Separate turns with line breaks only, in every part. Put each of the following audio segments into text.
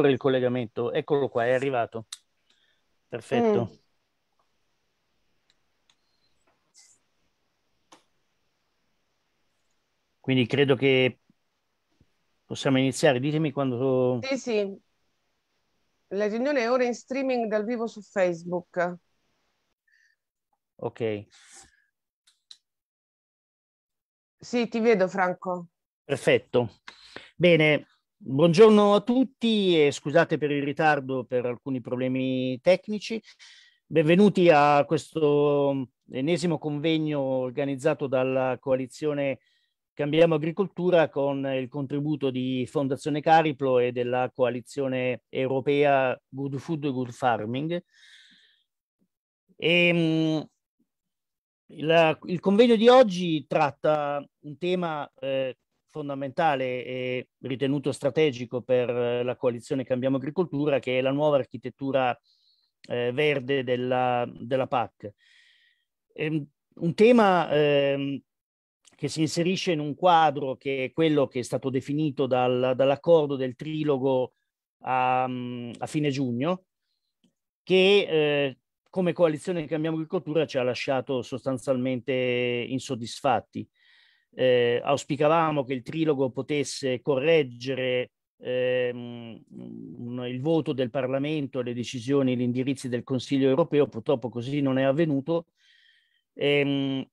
per il collegamento. Eccolo qua, è arrivato. Perfetto. Mm. Quindi credo che possiamo iniziare. Ditemi quando... Sì,
sì. La riunione è ora in streaming dal vivo su Facebook. Ok. Sì, ti
vedo Franco. Perfetto. Bene, Buongiorno a tutti e scusate per il ritardo per alcuni problemi tecnici. Benvenuti a questo ennesimo convegno organizzato dalla coalizione Cambiamo Agricoltura con il contributo di Fondazione Cariplo e della coalizione europea Good Food e Good Farming. E, ehm, il, il convegno di oggi tratta un tema eh, fondamentale e ritenuto strategico per eh, la coalizione Cambiamo Agricoltura, che è la nuova architettura eh, verde della, della PAC. E, un tema eh, che si inserisce in un quadro che è quello che è stato definito dal, dall'accordo del trilogo a, a fine giugno, che eh, come coalizione Cambiamo Agricoltura ci ha lasciato sostanzialmente insoddisfatti eh, auspicavamo che il trilogo potesse correggere ehm, il voto del Parlamento, le decisioni, gli indirizzi del Consiglio europeo, purtroppo così non è avvenuto. Ehm,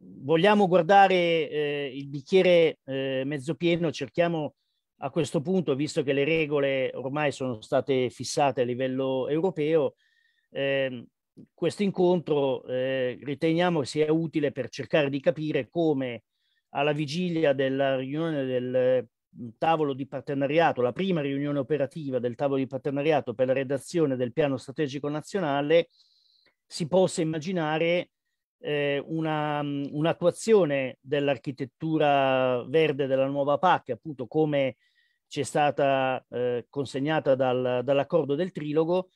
vogliamo guardare eh, il bicchiere eh, mezzo pieno, cerchiamo a questo punto, visto che le regole ormai sono state fissate a livello europeo, ehm, questo incontro eh, riteniamo sia utile per cercare di capire come alla vigilia della riunione del mm, tavolo di partenariato, la prima riunione operativa del tavolo di partenariato per la redazione del piano strategico nazionale, si possa immaginare eh, una, mm, un'attuazione dell'architettura verde della nuova PAC, appunto come ci è stata eh, consegnata dal, dall'accordo del trilogo,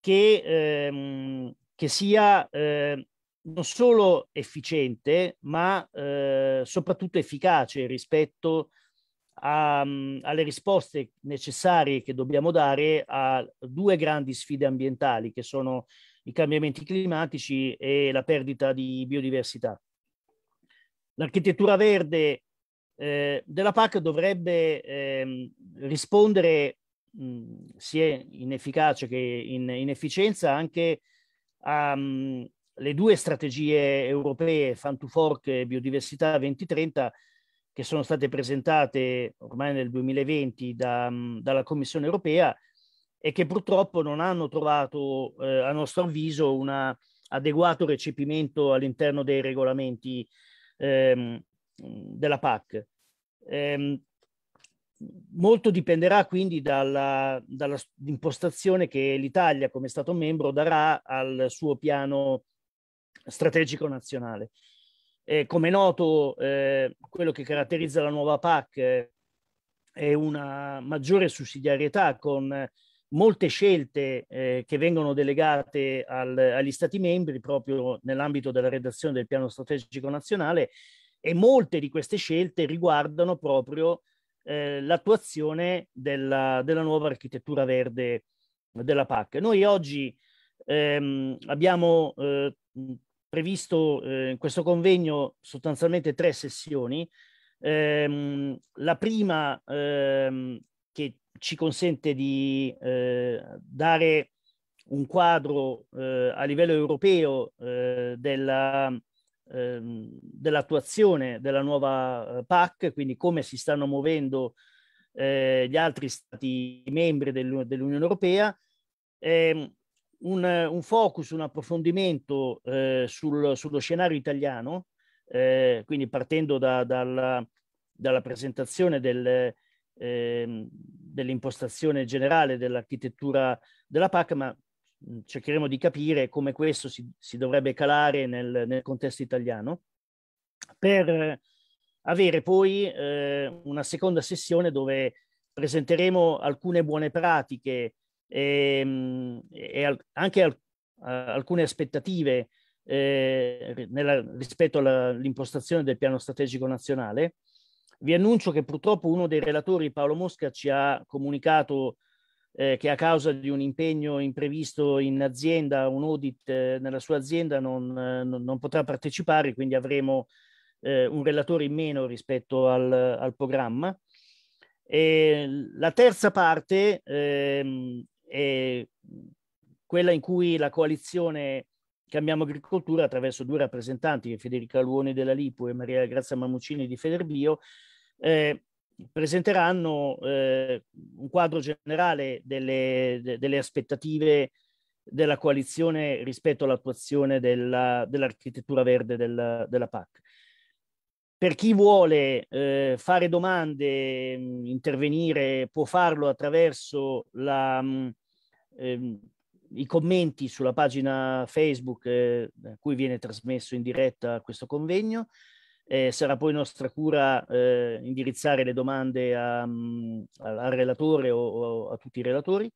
che, ehm, che sia eh, non solo efficiente, ma eh, soprattutto efficace rispetto a, um, alle risposte necessarie che dobbiamo dare a due grandi sfide ambientali, che sono i cambiamenti climatici e la perdita di biodiversità. L'architettura verde eh, della PAC dovrebbe eh, rispondere sia in efficacia che in, in efficienza anche a, um, le due strategie europee, Fan to Fork e Biodiversità 2030, che sono state presentate ormai nel 2020 da, um, dalla Commissione europea e che purtroppo non hanno trovato, eh, a nostro avviso, un adeguato recepimento all'interno dei regolamenti ehm, della PAC. Ehm, molto dipenderà quindi dalla, dalla, impostazione che l'Italia come Stato membro darà al suo piano strategico nazionale. Eh, come è noto, eh, quello che caratterizza la nuova PAC eh, è una maggiore sussidiarietà con molte scelte eh, che vengono delegate al, agli Stati membri proprio nell'ambito della redazione del piano strategico nazionale e molte di queste scelte riguardano proprio eh, l'attuazione della, della, nuova architettura verde della PAC. Noi oggi ehm, abbiamo eh, previsto eh, in questo convegno sostanzialmente tre sessioni. Ehm, la prima ehm, che ci consente di eh, dare un quadro eh, a livello europeo della, ehm, dell'attuazione della nuova eh, PAC, quindi come si stanno muovendo eh, gli altri stati membri del, dell'Unione Europea. Eh, un, un, focus, un approfondimento eh, sul, sullo scenario italiano, eh, quindi partendo da, dalla, dalla, presentazione del, ehm, dell'impostazione generale dell'architettura della PAC, ma cercheremo di capire come questo si, si dovrebbe calare nel, nel, contesto italiano, per avere poi eh, una seconda sessione dove presenteremo alcune buone pratiche e, e al, anche al, alcune aspettative eh, nella, rispetto all'impostazione del piano strategico nazionale. Vi annuncio che purtroppo uno dei relatori, Paolo Mosca, ci ha comunicato eh, che a causa di un impegno imprevisto in azienda, un audit eh, nella sua azienda, non, eh, non, potrà partecipare, quindi avremo eh, un relatore in meno rispetto al, al programma. E la terza parte ehm, è quella in cui la coalizione Cambiamo Agricoltura attraverso due rappresentanti, Federica Luoni della Lipu e Maria Grazia Mamucini di Federbio, eh, presenteranno eh, un quadro generale delle, de, delle, aspettative della coalizione rispetto all'attuazione della, dell'architettura verde della, della, PAC. Per chi vuole eh, fare domande, mh, intervenire, può farlo attraverso la, mh, ehm, i commenti sulla pagina Facebook eh, a cui viene trasmesso in diretta questo convegno. Eh, sarà poi nostra cura eh, indirizzare le domande a, um, al relatore o, o, a tutti i relatori.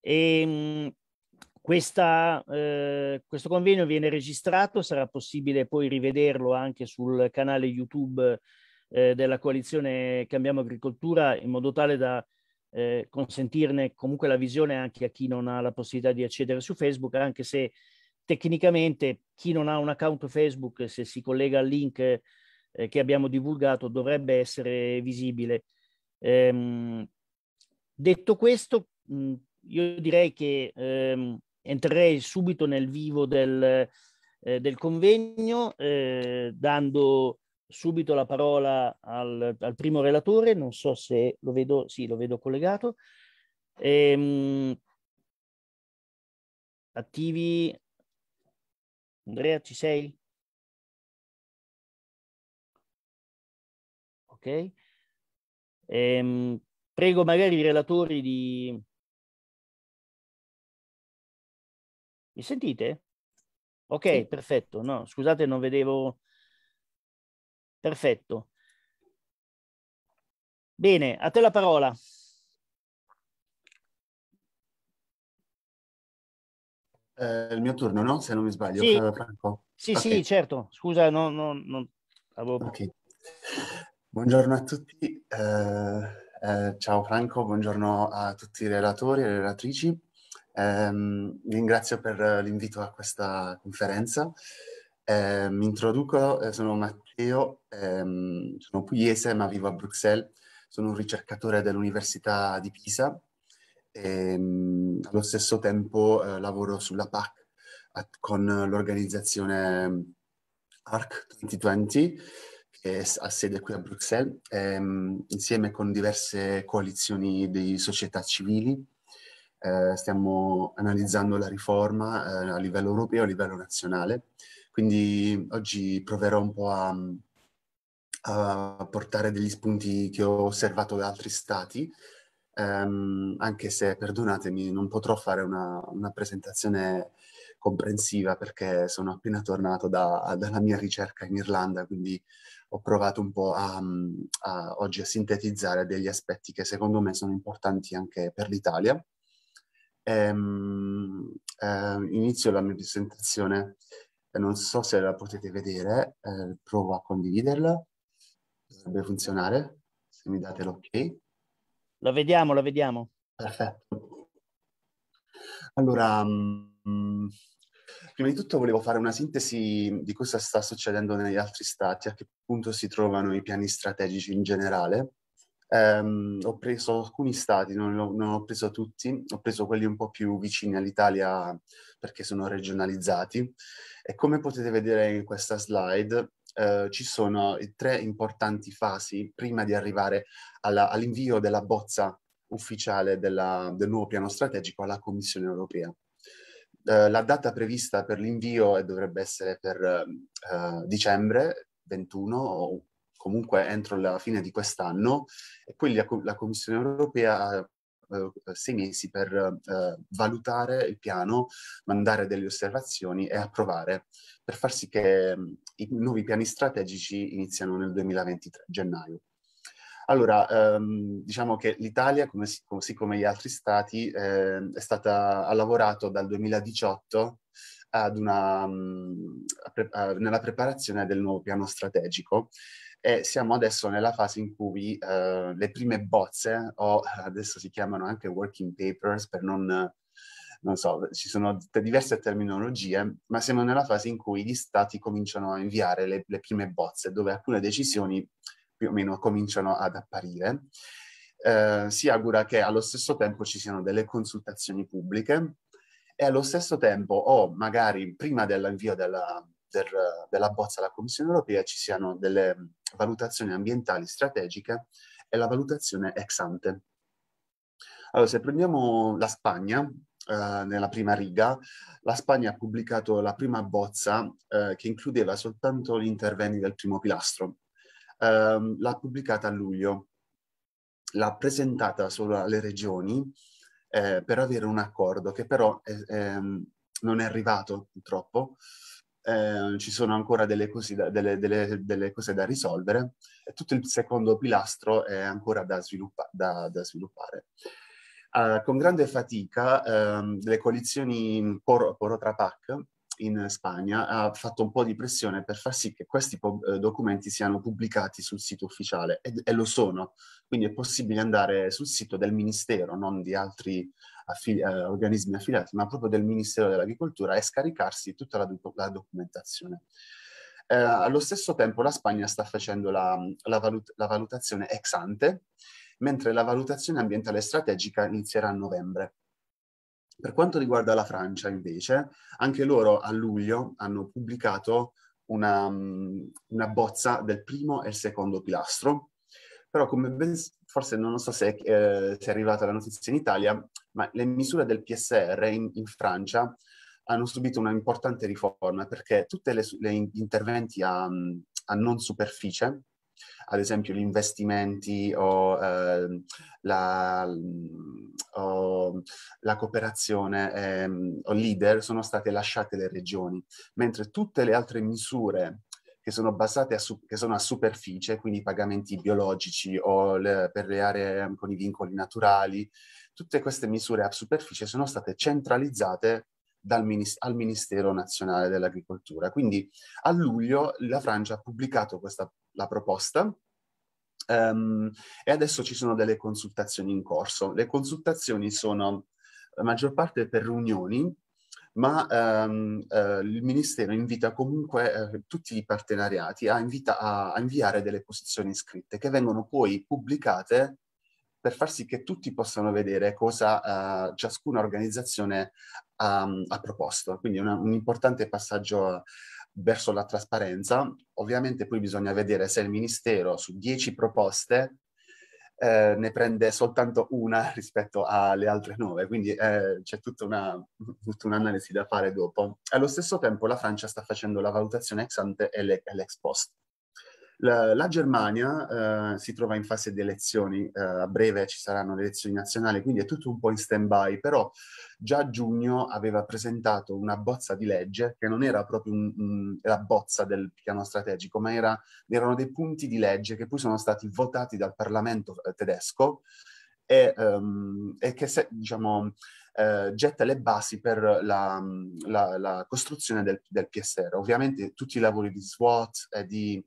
E, um, questa, eh, questo convegno viene registrato, sarà possibile poi rivederlo anche sul canale YouTube eh, della coalizione Cambiamo Agricoltura in modo tale da eh, consentirne comunque la visione anche a chi non ha la possibilità di accedere su Facebook, anche se tecnicamente chi non ha un account Facebook, se si collega al link eh, che abbiamo divulgato, dovrebbe essere visibile. Ehm, detto questo, mh, mm, io direi che ehm, entrerei subito nel vivo del, eh, del convegno, eh, dando subito la parola al, al, primo relatore, non so se lo vedo, sì, lo vedo collegato. Ehm, attivi Andrea, ci sei? Ok. Ehm, prego magari i relatori di... Mi sentite? Ok, sì. perfetto. No, scusate, non vedevo... Perfetto. Bene, a te la parola. eh, il mio turno, no? Se non mi
sbaglio, sì. Eh, Franco.
Sì, okay. sì, certo. Scusa, no, no, no. Avevo... Okay.
Buongiorno a tutti. Eh, eh, ciao Franco, buongiorno a tutti i relatori e le relatrici. Ehm, vi ringrazio per l'invito a questa conferenza. Ehm, mi introduco, eh, sono Matteo, ehm, sono pugliese ma vivo a Bruxelles. Sono un ricercatore dell'Università di Pisa e, ehm, allo stesso tempo eh, lavoro sulla PAC at, con eh, l'organizzazione mm, ARC 2020 che ha sede qui a Bruxelles, ehm, insieme con diverse coalizioni di società civili. Eh, stiamo analizzando la riforma eh, a livello europeo e a livello nazionale. Quindi oggi proverò un po' a, mm, a portare degli spunti che ho osservato da altri stati Um, anche se, perdonatemi, non potrò fare una, una presentazione comprensiva perché sono appena tornato da, dalla mia ricerca in Irlanda, quindi ho provato un po' a, mm, a, oggi a sintetizzare degli aspetti che secondo me sono importanti anche per l'Italia. Ehm, eh, inizio la mia presentazione, non so se la potete vedere, eh, provo a condividerla, dovrebbe funzionare, se mi date l'ok.
La vediamo, la vediamo.
Perfetto. Allora, mh, mm, prima di tutto volevo fare una sintesi di cosa sta succedendo negli altri stati, a che punto si trovano i piani strategici in generale. Um, ho preso alcuni stati, non, ho, non ho preso tutti, ho preso quelli un po' più vicini all'Italia perché sono regionalizzati. E come potete vedere in questa slide, eh, ci sono tre importanti fasi prima di arrivare alla, all'invio della bozza ufficiale della, del nuovo piano strategico alla Commissione europea. Eh, la data prevista per l'invio eh, dovrebbe essere per eh, dicembre 21 o comunque entro la fine di quest'anno e poi la, la Commissione europea eh, eh, sei mesi per eh, valutare il piano, mandare delle osservazioni e approvare per far sì che i nuovi piani strategici iniziano nel 2023, gennaio. Allora, ehm, diciamo che l'Italia, come, così come gli altri stati, eh, stata, ha lavorato dal 2018 una, a pre, a, nella preparazione del nuovo piano strategico e siamo adesso nella fase in cui eh, le prime bozze, o adesso si chiamano anche working papers per non, non so, ci sono diverse terminologie, ma siamo nella fase in cui gli stati cominciano a inviare le, le prime bozze, dove alcune decisioni più o meno cominciano ad apparire. Eh, si augura che allo stesso tempo ci siano delle consultazioni pubbliche e allo stesso tempo, o magari prima dell'invio della, del, della eh, bozza alla Commissione europea ci siano delle mm, valutazioni ambientali strategiche e la valutazione ex ante. Allora, se prendiamo la Spagna, eh, nella prima riga, la Spagna ha pubblicato la prima bozza eh, che includeva soltanto gli interventi del primo pilastro. Eh, l'ha pubblicata a luglio, l'ha presentata solo alle regioni eh, per avere un accordo che però ehm, non è arrivato purtroppo eh, ci sono ancora delle cose, da, delle, delle, delle cose, da, risolvere e tutto il secondo pilastro è ancora da, sviluppa, da, da sviluppare. Uh, con grande fatica uh, le coalizioni Por, Porotrapac in Spagna ha fatto un po' di pressione per far sì che questi eh, documenti siano pubblicati sul sito ufficiale e, e lo sono, quindi è possibile andare sul sito del Ministero, non di altri affili- eh, organismi affiliati, ma proprio del Ministero dell'Agricoltura, e scaricarsi tutta la, doc- la documentazione. Eh, allo stesso tempo la Spagna sta facendo la, la, valut- la valutazione ex ante, mentre la valutazione ambientale strategica inizierà a novembre. Per quanto riguarda la Francia, invece, anche loro a luglio hanno pubblicato una, una bozza del primo e il secondo pilastro, però come ben, forse non so se, eh, se, è arrivata la notizia in Italia, ma le misure del PSR in, in Francia hanno subito una importante riforma perché tutti gli interventi a, a, non superficie, ad esempio gli investimenti o, eh, la, o la, cooperazione eh, o leader, sono state lasciate alle regioni, mentre tutte le altre misure che sono basate a, su, che sono a superficie, quindi i pagamenti biologici o le, per le aree con i vincoli naturali, tutte queste misure a superficie sono state centralizzate Ministero, al Ministero Nazionale dell'Agricoltura. Quindi a luglio la Francia ha pubblicato questa, la proposta um, e adesso ci sono delle consultazioni in corso. Le consultazioni sono la maggior parte per riunioni ma ehm, eh, il Ministero invita comunque eh, tutti i partenariati a, invita- a, inviare delle posizioni scritte che vengono poi pubblicate per far sì che tutti possano vedere cosa uh, ciascuna organizzazione um, ha proposto. Quindi una, un importante passaggio eh, verso la trasparenza. Ovviamente poi bisogna vedere se il Ministero su 10 proposte eh, ne prende soltanto una rispetto alle altre nove, quindi eh, c'è tutta, una, tutta, un'analisi da fare dopo. Allo stesso tempo la Francia sta facendo la valutazione ex ante e, e l'ex post, la, la Germania eh, si trova in fase di elezioni, eh, a breve ci saranno le elezioni nazionali, quindi è tutto un po' in stand-by, però già a giugno aveva presentato una bozza di legge che non era proprio un, un, la bozza del piano strategico, ma era, erano dei punti di legge che poi sono stati votati dal Parlamento eh, tedesco e, um, e che se, diciamo, eh, getta le basi per la, la, la costruzione del, del, PSR. Ovviamente tutti i lavori di SWOT e di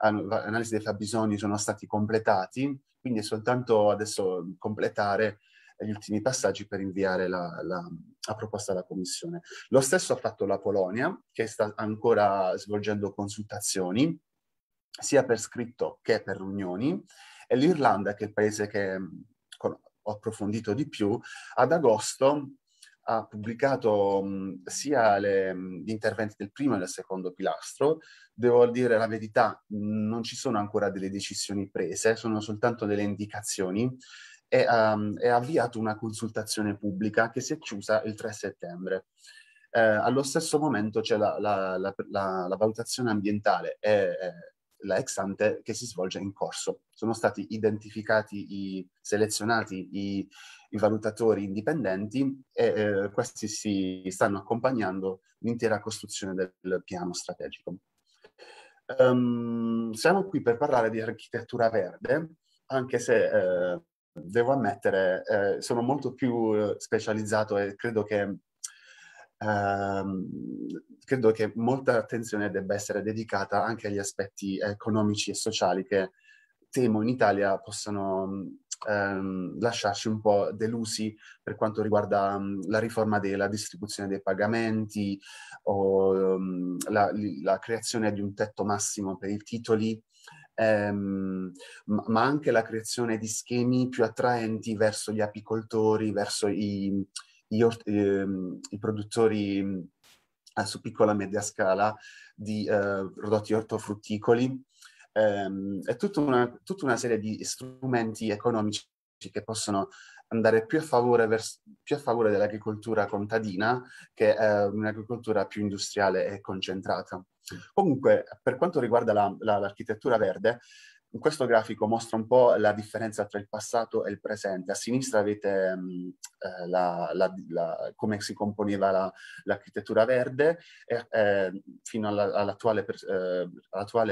analisi dei fabbisogni sono stati completati, quindi è soltanto adesso completare gli ultimi passaggi per inviare la, la, la proposta alla Commissione. Lo stesso ha fatto la Polonia, che sta ancora svolgendo consultazioni, sia per scritto che per riunioni, e l'Irlanda, che è il paese che ho approfondito di più, ad agosto ha pubblicato mh, sia le, mh, gli interventi del primo e del secondo pilastro. Devo dire la verità, non ci sono ancora delle decisioni prese, sono soltanto delle indicazioni e um, è avviato una consultazione pubblica che si è chiusa il 3 settembre. Eh, allo stesso momento c'è la, la, la, la la valutazione ambientale è, la ex ante che si svolge in corso. Sono stati identificati, i, selezionati i, i valutatori indipendenti e eh, questi si stanno accompagnando l'intera costruzione del piano strategico. Um, siamo qui per parlare di architettura verde, anche se eh, devo ammettere, eh, sono molto più eh, specializzato e credo che Ehm, credo che molta attenzione debba essere dedicata anche agli aspetti economici e sociali che temo in Italia possano ehm, lasciarci un po' delusi per quanto riguarda mh, mm, la riforma della distribuzione dei pagamenti o mh, mm, la, la, creazione di un tetto massimo per i titoli, ehm, ma anche la creazione di schemi più attraenti verso gli apicoltori, verso i, i, ehm, i produttori eh, su piccola e media scala di eh, prodotti ortofrutticoli. Ehm, è tutta una, tutta una, serie di strumenti economici che possono andare più a favore, vers- più a favore dell'agricoltura contadina che eh, un'agricoltura più industriale e concentrata. Comunque, per quanto riguarda la, la, l'architettura verde, questo grafico mostra un po' la differenza tra il passato e il presente. A sinistra avete mh, mm, eh, la, la, la, come si componeva l'architettura verde e, eh, fino all'attuale eh, all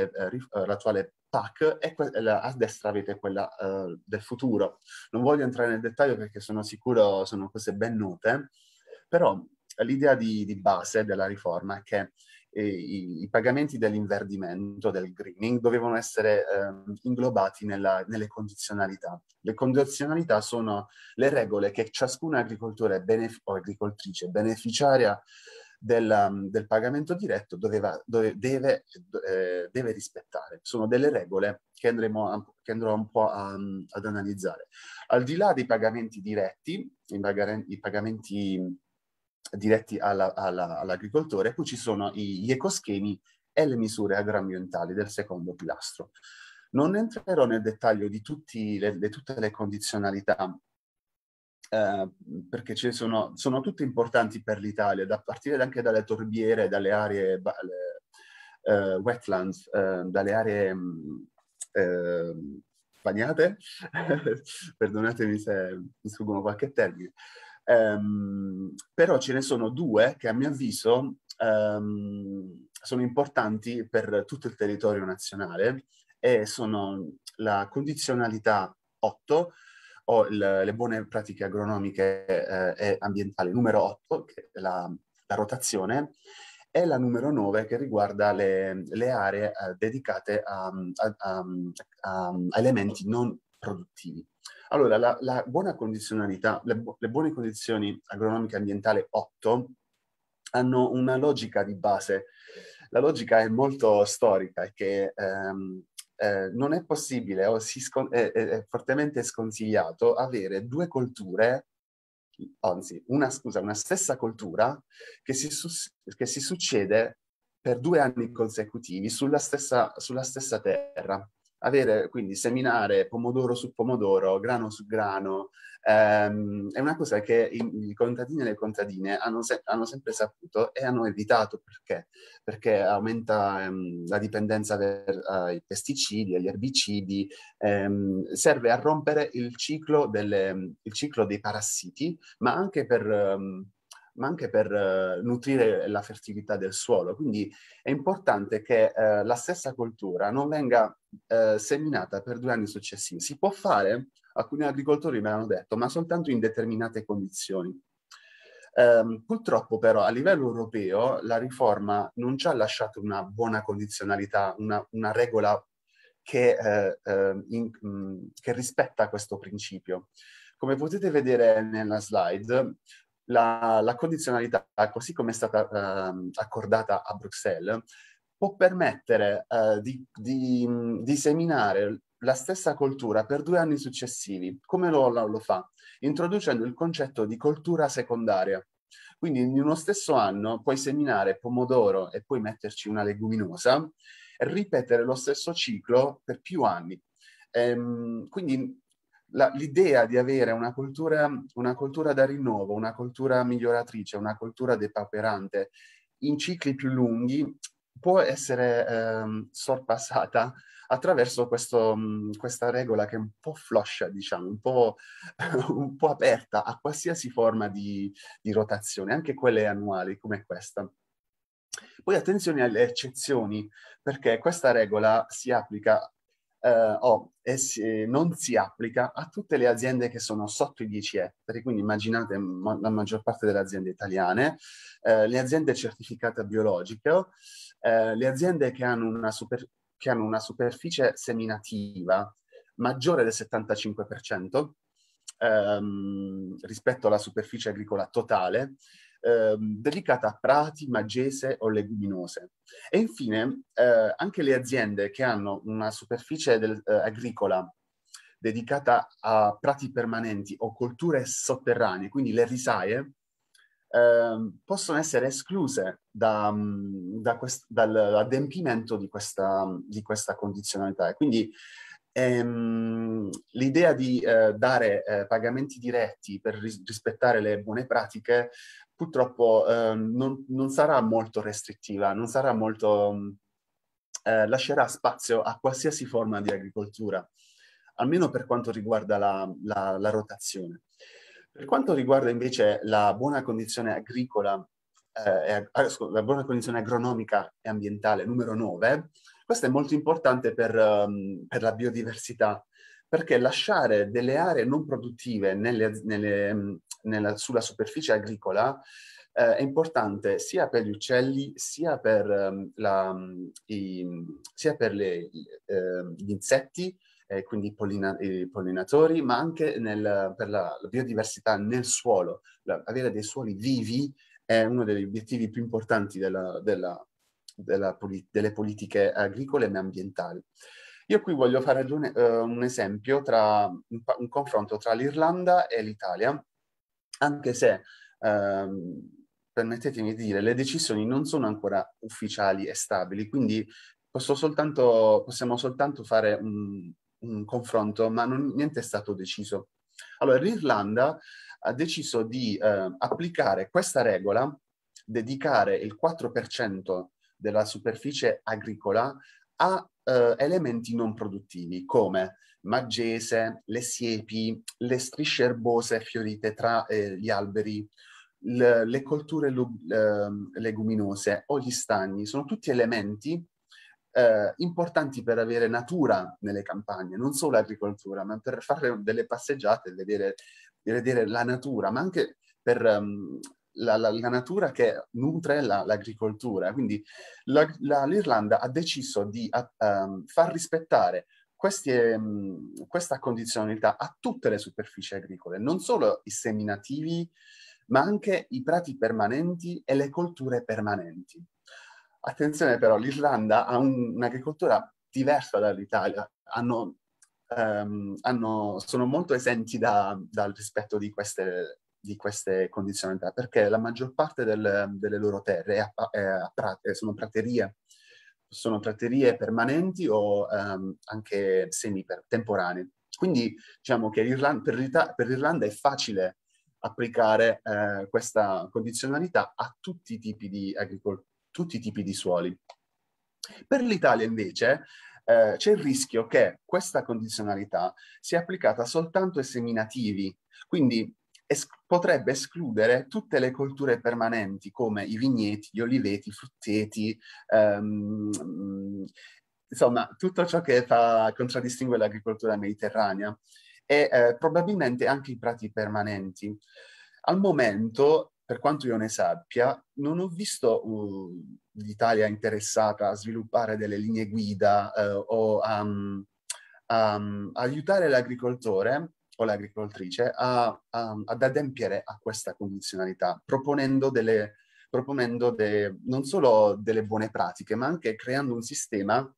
eh, PAC e a destra avete quella uh, del futuro. Non voglio entrare nel dettaglio perché sono sicuro sono cose ben note, però l'idea di, di, base della riforma è che eh, i, i, pagamenti dell'inverdimento, del greening, dovevano essere eh, inglobati nella, nelle condizionalità. Le condizionalità sono le regole che ciascun agricoltore benef- o agricoltrice beneficiaria del, ehm, del pagamento diretto doveva, dove, deve, eh, deve, rispettare. Sono delle regole che, andremo a, che andrò un po' a, ad analizzare. Al di là dei pagamenti diretti, i pagamenti diretti alla, alla, all'agricoltore, poi ci sono gli ecoschemi e le misure agroambientali del secondo pilastro. Non entrerò nel dettaglio di, le, di tutte le condizionalità eh, perché ce sono, sono tutte importanti per l'Italia, da partire anche dalle torbiere, dalle aree le, eh, wetlands, eh, dalle aree mm, eh, bagnate, perdonatemi se mi sfuggono qualche termine, Um, però ce ne sono due che a mio avviso um, sono importanti per tutto il territorio nazionale e sono la condizionalità 8 o il, le buone pratiche agronomiche eh, e ambientali numero 8, che è la, la, rotazione, e la numero 9 che riguarda le, le aree eh, dedicate a, a, a, a elementi non produttivi. Allora, la, la buona condizionalità, le, bu le buone condizioni agronomiche ambientali 8 hanno una logica di base. La logica è molto storica e che ehm, eh, non è possibile o è, è, fortemente sconsigliato avere due colture, anzi una, scusa, una stessa coltura che si, che si succede per due anni consecutivi sulla stessa, sulla stessa terra avere, quindi seminare pomodoro su pomodoro, grano su grano, ehm, è una cosa che i, i contadini e le contadine hanno, se- hanno, sempre saputo e hanno evitato perché? Perché aumenta ehm, la dipendenza per, ai pesticidi, agli erbicidi, ehm, serve a rompere il ciclo, delle, il ciclo, dei parassiti, ma anche per ehm, ma anche per eh, nutrire la fertilità del suolo. Quindi è importante che eh, la stessa coltura non venga eh, seminata per due anni successivi. Si può fare, alcuni agricoltori me l'hanno detto, ma soltanto in determinate condizioni. Um, purtroppo però a livello europeo la riforma non ci ha lasciato una buona condizionalità, una, una regola che, eh, ehm, in, mh, mm, che rispetta questo principio. Come potete vedere nella slide, la, la condizionalità, così come è stata eh, accordata a Bruxelles, può permettere eh, di, di, di, seminare la stessa cultura per due anni successivi. Come lo, lo fa? Introducendo il concetto di cultura secondaria. Quindi in uno stesso anno puoi seminare pomodoro e poi metterci una leguminosa e ripetere lo stesso ciclo per più anni. Ehm, quindi la, l'idea di avere una cultura, una cultura da rinnovo, una cultura miglioratrice, una cultura depaperante in cicli più lunghi può essere eh, sorpassata attraverso questo, questa regola che è un po' floscia, diciamo, un po', un po aperta a qualsiasi forma di, di, rotazione, anche quelle annuali come questa. Poi attenzione alle eccezioni, perché questa regola si applica eh, oh, si, eh, non si applica a tutte le aziende che sono sotto i 10 ettari, quindi immaginate ma, la maggior parte delle aziende italiane, eh, le aziende certificate biologiche, eh, le aziende che hanno, una super, che hanno una superficie seminativa maggiore del 75%, Ehm, rispetto alla superficie agricola totale eh, dedicata a prati, magese o leguminose. E infine eh, anche le aziende che hanno una superficie del, eh, agricola dedicata a prati permanenti o colture sotterranee, quindi le risaie, ehm, possono essere escluse da, mm, da quest, dall'adempimento di questa, di questa condizionalità. E quindi ehm, l'idea di eh, dare eh, pagamenti diretti per ris- rispettare le buone pratiche purtroppo eh, non, non, sarà molto restrittiva, non sarà molto... Eh, lascerà spazio a qualsiasi forma di agricoltura, almeno per quanto riguarda la, la, la rotazione. Per quanto riguarda invece la buona condizione agricola, eh, ah, la buona condizione agronomica e ambientale numero 9, questo è molto importante per, um, per la biodiversità, perché lasciare delle aree non produttive nelle, nelle, nella, sulla superficie agricola eh, è importante sia per gli uccelli sia per, um, la, mm, i, sia per le, eh, gli insetti, eh, quindi i pollinatori, ma anche nel, per la, la, biodiversità nel suolo. La, avere dei suoli vivi è uno degli obiettivi più importanti della, della, della, delle politiche agricole e ambientali. Io qui voglio fare ragione, eh, un esempio, tra, un, un confronto tra l'Irlanda e l'Italia, anche se, ehm, permettetemi di dire, le decisioni non sono ancora ufficiali e stabili, quindi soltanto, possiamo soltanto fare un, un confronto, ma non, niente è stato deciso. Allora, l'Irlanda ha deciso di eh, applicare questa regola, dedicare il 4% della superficie agricola a eh, elementi non produttivi, come maggese, le siepi, le strisce erbose fiorite tra eh, gli alberi, le, le colture eh, leguminose o gli stagni, sono tutti elementi eh, importanti per avere natura nelle campagne, non solo agricoltura, ma per fare delle passeggiate, vedere, vedere la natura, ma anche per um, la, la, la, natura che nutre la, l'agricoltura. Quindi l'Irlanda ha deciso di a, um, far rispettare queste, ehm, questa condizionalità a tutte le superfici agricole, non solo i seminativi, ma anche i prati permanenti e le colture permanenti. Attenzione però, l'Irlanda ha un, un'agricoltura diversa dall'Italia, hanno, um, hanno, sono molto esenti da, dal rispetto di queste, di queste, condizionalità, perché la maggior parte del, delle loro terre è a, è a prate, sono praterie sono praterie permanenti o um, anche semi-temporanee. Quindi diciamo che Irland, per, l'Ita- per, l'Irlanda è facile applicare eh, questa condizionalità a tutti i tipi di, agricol- tutti i tipi di suoli. Per l'Italia invece eh, c'è il rischio che questa condizionalità sia applicata soltanto ai seminativi, quindi es- potrebbe escludere tutte le colture permanenti come i vigneti, gli oliveti, i frutteti, um, insomma tutto ciò che fa, contraddistingue l'agricoltura mediterranea e eh, probabilmente anche i prati permanenti. Al momento, per quanto io ne sappia, non ho visto uh, l'Italia interessata a sviluppare delle linee guida uh, o a um, um, aiutare l'agricoltore o l'agricoltrice a, a, ad adempiere a questa condizionalità, proponendo, delle, proponendo de, non solo delle buone pratiche, ma anche creando un sistema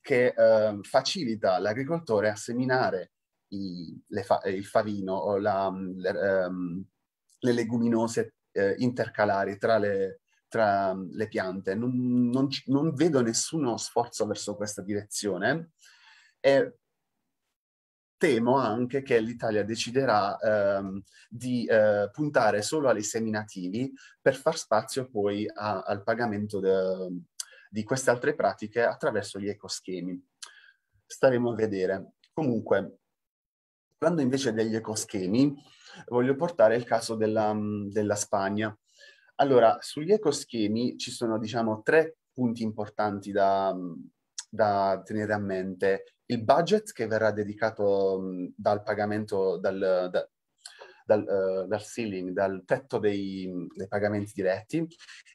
che eh, facilita l'agricoltore a seminare i, fa, il favino o la, le, um, le, leguminose eh, intercalari tra le, tra le piante. Non, non, non, vedo nessuno sforzo verso questa direzione e temo anche che l'Italia deciderà ehm, di eh, puntare solo alle seminativi per far spazio poi a, al pagamento de, di queste altre pratiche attraverso gli ecoschemi. Staremo a vedere. Comunque, parlando invece degli ecoschemi, voglio portare il caso della, della Spagna. Allora, sugli ecoschemi ci sono, diciamo, tre punti importanti da, da tenere a mente. Il budget che verrà dedicato dal pagamento, dal, da, dal, uh, dal, ceiling, dal tetto dei, dei pagamenti diretti,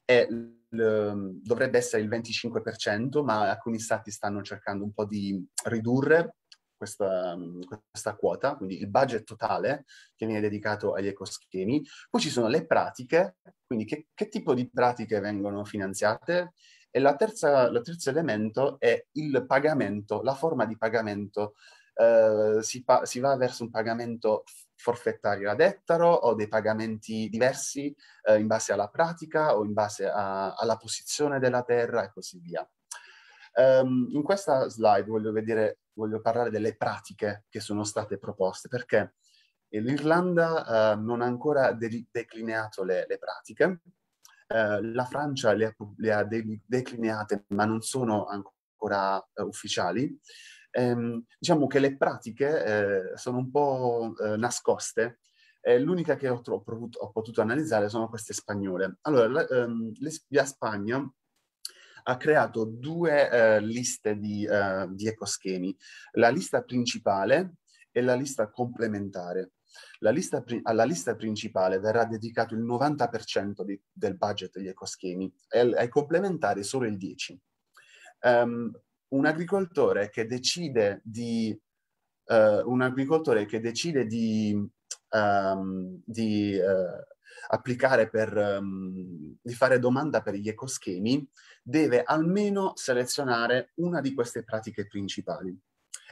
è, l, dovrebbe essere il 25%, ma alcuni stati stanno cercando un po' di ridurre questa, questa, quota, quindi il budget totale che viene dedicato agli ecoschemi. Poi ci sono le pratiche, quindi che, che tipo di pratiche vengono finanziate e la terza, il terzo elemento è il pagamento, la forma di pagamento. Eh, si, pa- si, va verso un pagamento forfettario ad ettaro o dei pagamenti diversi eh, in base alla pratica o in base a- alla posizione della terra e così via. Um, in questa slide voglio, vedere, voglio, parlare delle pratiche che sono state proposte perché l'Irlanda uh, non ha ancora de- declinato le, le pratiche, eh, la Francia le ha, le ha de- declinate, ma non sono ancora uh, ufficiali. Ehm, diciamo che le pratiche eh, sono un po' eh, nascoste. l'unica che ho, tro- ho, potuto analizzare sono queste spagnole. Allora, la, ehm, la Spagna ha creato due eh, liste di, di ecoschemi. La lista principale e la lista complementare lista, alla lista principale verrà dedicato il 90% di, del budget degli ecoschemi e ai complementari solo il 10%. Um, ehm, un agricoltore che decide di, uh, che decide di, um, di uh, applicare per, um, di fare domanda per gli ecoschemi deve almeno selezionare una di queste pratiche principali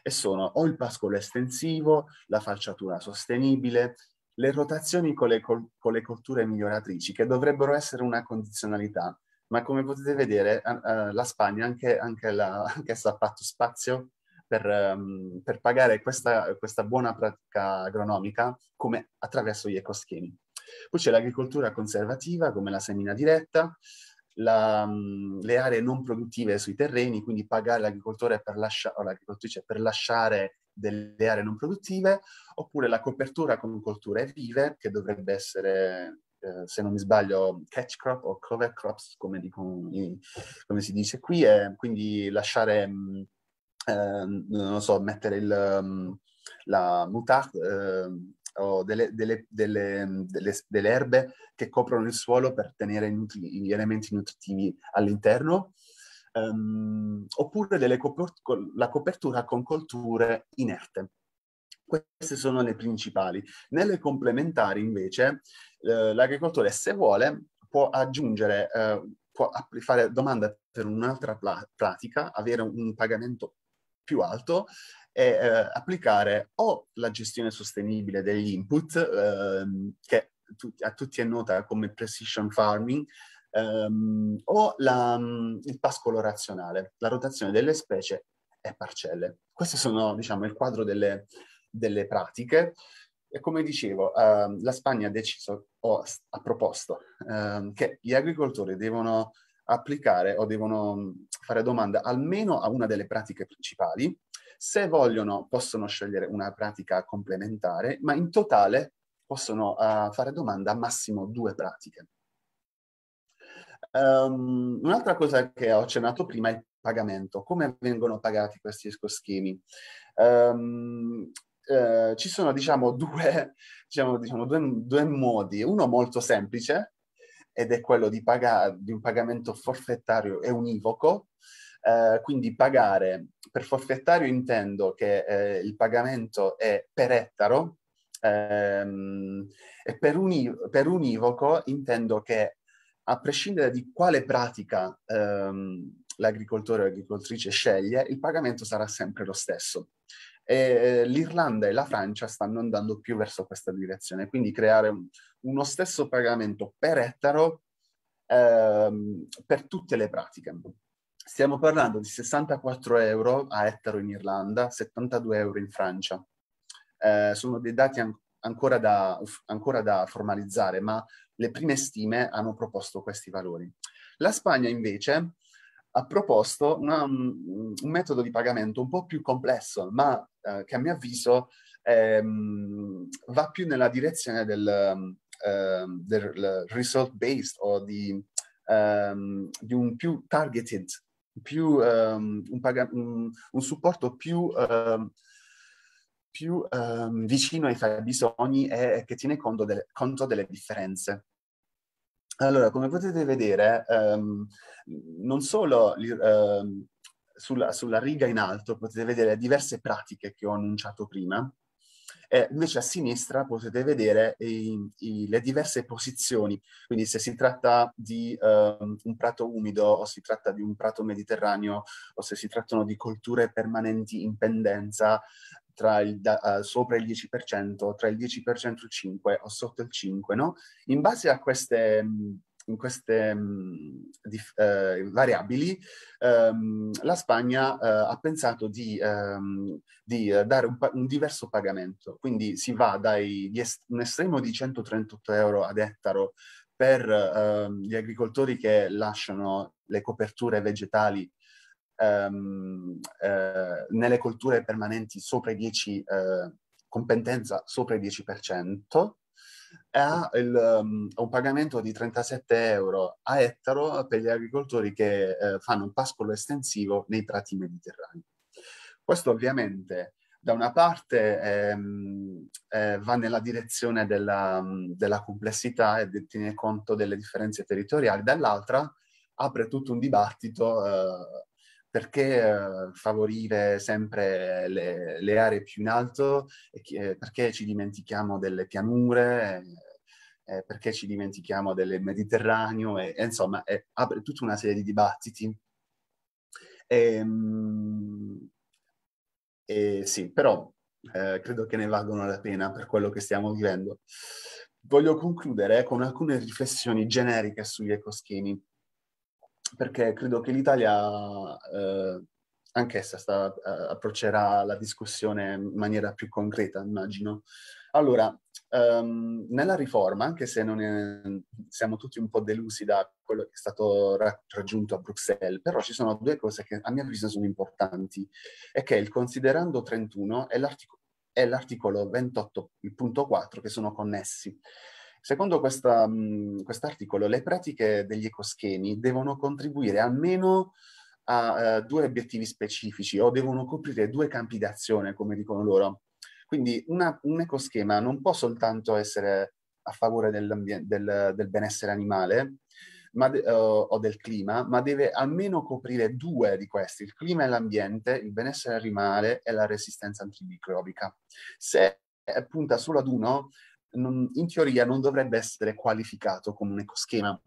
e sono o il pascolo estensivo, la falciatura sostenibile, le rotazioni con le, col- con le colture miglioratrici, che dovrebbero essere una condizionalità, ma come potete vedere uh, la Spagna anche, anche, la, anche ha fatto spazio per, um, per pagare questa, questa, buona pratica agronomica come attraverso gli ecoschemi. Poi c'è l'agricoltura conservativa come la semina diretta, la, mm, le aree non produttive sui terreni, quindi pagare l'agricoltore per lascia, l'agricoltrice per lasciare delle aree non produttive, oppure la copertura con colture vive, che dovrebbe essere, eh, se non mi sbaglio, catch crop o cover crops, come, dico, come si dice qui, e quindi lasciare, mh, mm, eh, non so, mettere il, mm, la mutar, eh, o delle, delle, mm, delle, delle, erbe che coprono il suolo per tenere nutri- gli elementi nutritivi all'interno, um, oppure copert- la copertura con colture inerte. Queste sono le principali. Nelle complementari invece eh, l'agricoltore se vuole può aggiungere, eh, può fare domanda per un'altra pla- pratica, avere un pagamento più alto è eh, applicare o la gestione sostenibile degli input, ehm, che tu, a tutti è nota come precision farming, ehm, o la, mm, il pascolo razionale, la rotazione delle specie e parcelle. Questo sono, diciamo, il quadro delle, delle pratiche. E come dicevo, eh, la Spagna ha deciso, o ha proposto, eh, che gli agricoltori devono applicare o devono mm, fare domanda almeno a una delle pratiche principali, se vogliono possono scegliere una pratica complementare, ma in totale possono uh, fare domanda a massimo due pratiche. Um, un'altra cosa che ho accennato prima è il pagamento. Come vengono pagati questi ecoschemi? Um, ehm, eh, ci sono diciamo, due, diciamo, diciamo due, due, modi, uno molto semplice ed è quello di, paga- di un pagamento forfettario e univoco eh, quindi pagare per forfettario intendo che eh, il pagamento è per ettaro ehm, e per, uni- per, univoco intendo che a prescindere di quale pratica ehm, l'agricoltore o l'agricoltrice sceglie, il pagamento sarà sempre lo stesso. E, eh, L'Irlanda e la Francia stanno andando più verso questa direzione, quindi creare un, uno stesso pagamento per ettaro ehm, per tutte le pratiche. Stiamo parlando di 64 euro a ettaro in Irlanda, 72 euro in Francia. Eh, sono dei dati an- ancora, da, ancora da formalizzare, ma le prime stime hanno proposto questi valori. La Spagna invece ha proposto una, un, un metodo di pagamento un po' più complesso, ma eh, che a mio avviso ehm, va più nella direzione del, ehm, del result based o di, ehm, di, un più targeted più, um, un, paga- un, un, supporto più, um, più um, vicino ai fabbisogni e che tiene conto delle, conto delle differenze. Allora, come potete vedere, non solo sulla, sulla riga in alto potete vedere diverse pratiche che ho annunciato prima, eh, invece a sinistra potete vedere i, i, le diverse posizioni, quindi se si tratta di uh, un prato umido o si tratta di un prato mediterraneo o se si trattano di colture permanenti in pendenza, tra il, da, uh, sopra il 10%, tra il 10% e il 5% o sotto il 5%, no? In base a queste mh, in queste um, dif- eh, variabili, um, la Spagna uh, ha pensato di, um, di uh, dare un, pa- un, diverso pagamento. Quindi si va da est- un estremo di 138 euro ad ettaro per uh, gli agricoltori che lasciano le coperture vegetali eh, nelle colture permanenti sopra i 10, competenza sopra i 10%, ha, il, um, un pagamento di 37 euro a ettaro per gli agricoltori che eh, fanno un pascolo estensivo nei prati mediterranei. Questo ovviamente da una parte ehm, eh, va nella direzione della, della complessità e di tiene conto delle differenze territoriali, dall'altra apre tutto un dibattito eh, perché eh, favorire sempre le, le, aree più in alto, eh, perché ci dimentichiamo delle pianure, eh, perché ci dimentichiamo del Mediterraneo, e, e insomma è, apre tutta una serie di dibattiti. E, ehm, e sì, però eh, credo che ne valgono la pena per quello che stiamo vivendo. Voglio concludere con alcune riflessioni generiche sugli ecoschemi perché credo che l'Italia eh, anch'essa sta, eh, approccerà la discussione in maniera più concreta, immagino. Allora, um, nella riforma, anche se è, siamo tutti un po' delusi da quello che è stato raggiunto a Bruxelles, però ci sono due cose che a mio avviso sono importanti, è che il considerando 31 e l'articolo, l'articolo 4, che sono connessi. Secondo questo articolo, le pratiche degli ecoschemi devono contribuire almeno a uh, due obiettivi specifici o devono coprire due campi d'azione, come dicono loro. Quindi una, un ecoschema non può soltanto essere a favore del, del benessere animale ma, uh, o del clima, ma deve almeno coprire due di questi, il clima e l'ambiente, il benessere animale e la resistenza antimicrobica. Se eh, punta solo ad uno, non, in teoria non dovrebbe essere qualificato come un ecoschema.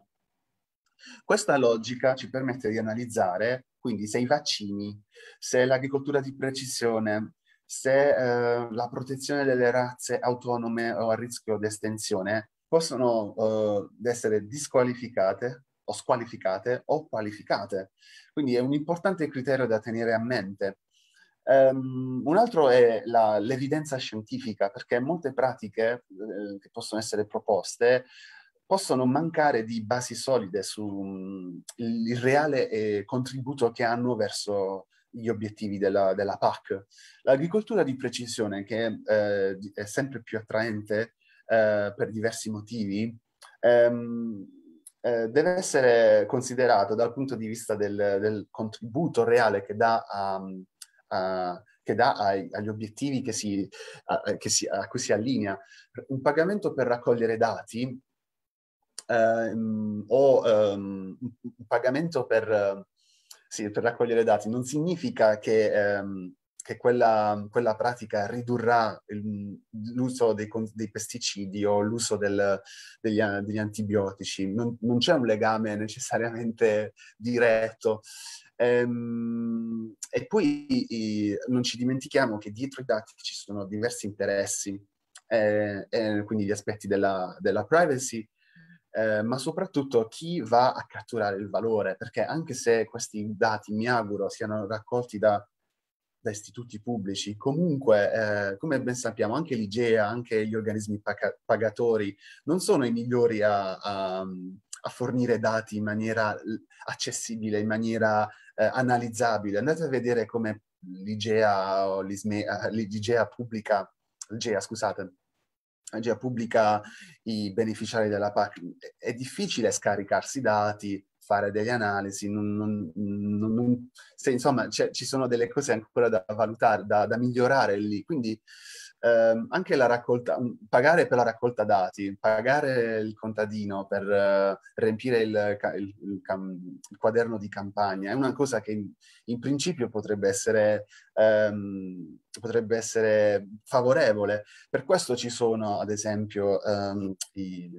Questa logica ci permette di analizzare quindi se i vaccini, se l'agricoltura di precisione, se eh, la protezione delle razze autonome o a rischio di estensione possono eh, essere disqualificate o squalificate o qualificate. Quindi è un importante criterio da tenere a mente Um, un altro è la, l'evidenza scientifica, perché molte pratiche eh, che possono essere proposte possono mancare di basi solide sul mm, um, reale eh, contributo che hanno verso gli obiettivi della, della PAC. L'agricoltura di precisione, che eh, è sempre più attraente eh, per diversi motivi, ehm, eh, deve essere considerata dal punto di vista del, del contributo reale che dà a, um, a, che dà ai, agli obiettivi che si, a, eh, che si, a, cui si allinea. Un pagamento per raccogliere dati ehm, o ehm, un pagamento per, sì, per, raccogliere dati non significa che, ehm, che quella, quella, pratica ridurrà il, l'uso dei, dei, pesticidi o l'uso del, degli, degli, antibiotici. Non, non c'è un legame necessariamente diretto. Ehm, e poi i, non ci dimentichiamo che dietro i dati ci sono diversi interessi, eh, eh, quindi gli aspetti della, della privacy, eh, ma soprattutto chi va a catturare il valore, perché anche se questi dati, mi auguro, siano raccolti da, da istituti pubblici, comunque, eh, come ben sappiamo, anche l'IGEA, anche gli organismi paga- pagatori non sono i migliori a, a, a, fornire dati in maniera accessibile, in maniera eh, analizzabile. Andate a vedere come l'IGEA, eh, l'IGEA pubblica, l'IGEA, scusate, l'IGEA pubblica i beneficiari della PAC. È difficile scaricarsi i dati, fare delle analisi, non, non, non, se, insomma cioè, ci sono delle cose ancora da valutare, da, da migliorare lì. Quindi eh, anche la raccolta, pagare per la raccolta dati, pagare il contadino per eh, riempire il, il, il, il, quaderno di campagna, è una cosa che in, in principio potrebbe essere, ehm, potrebbe essere, favorevole. Per questo ci sono, ad esempio, ehm, i,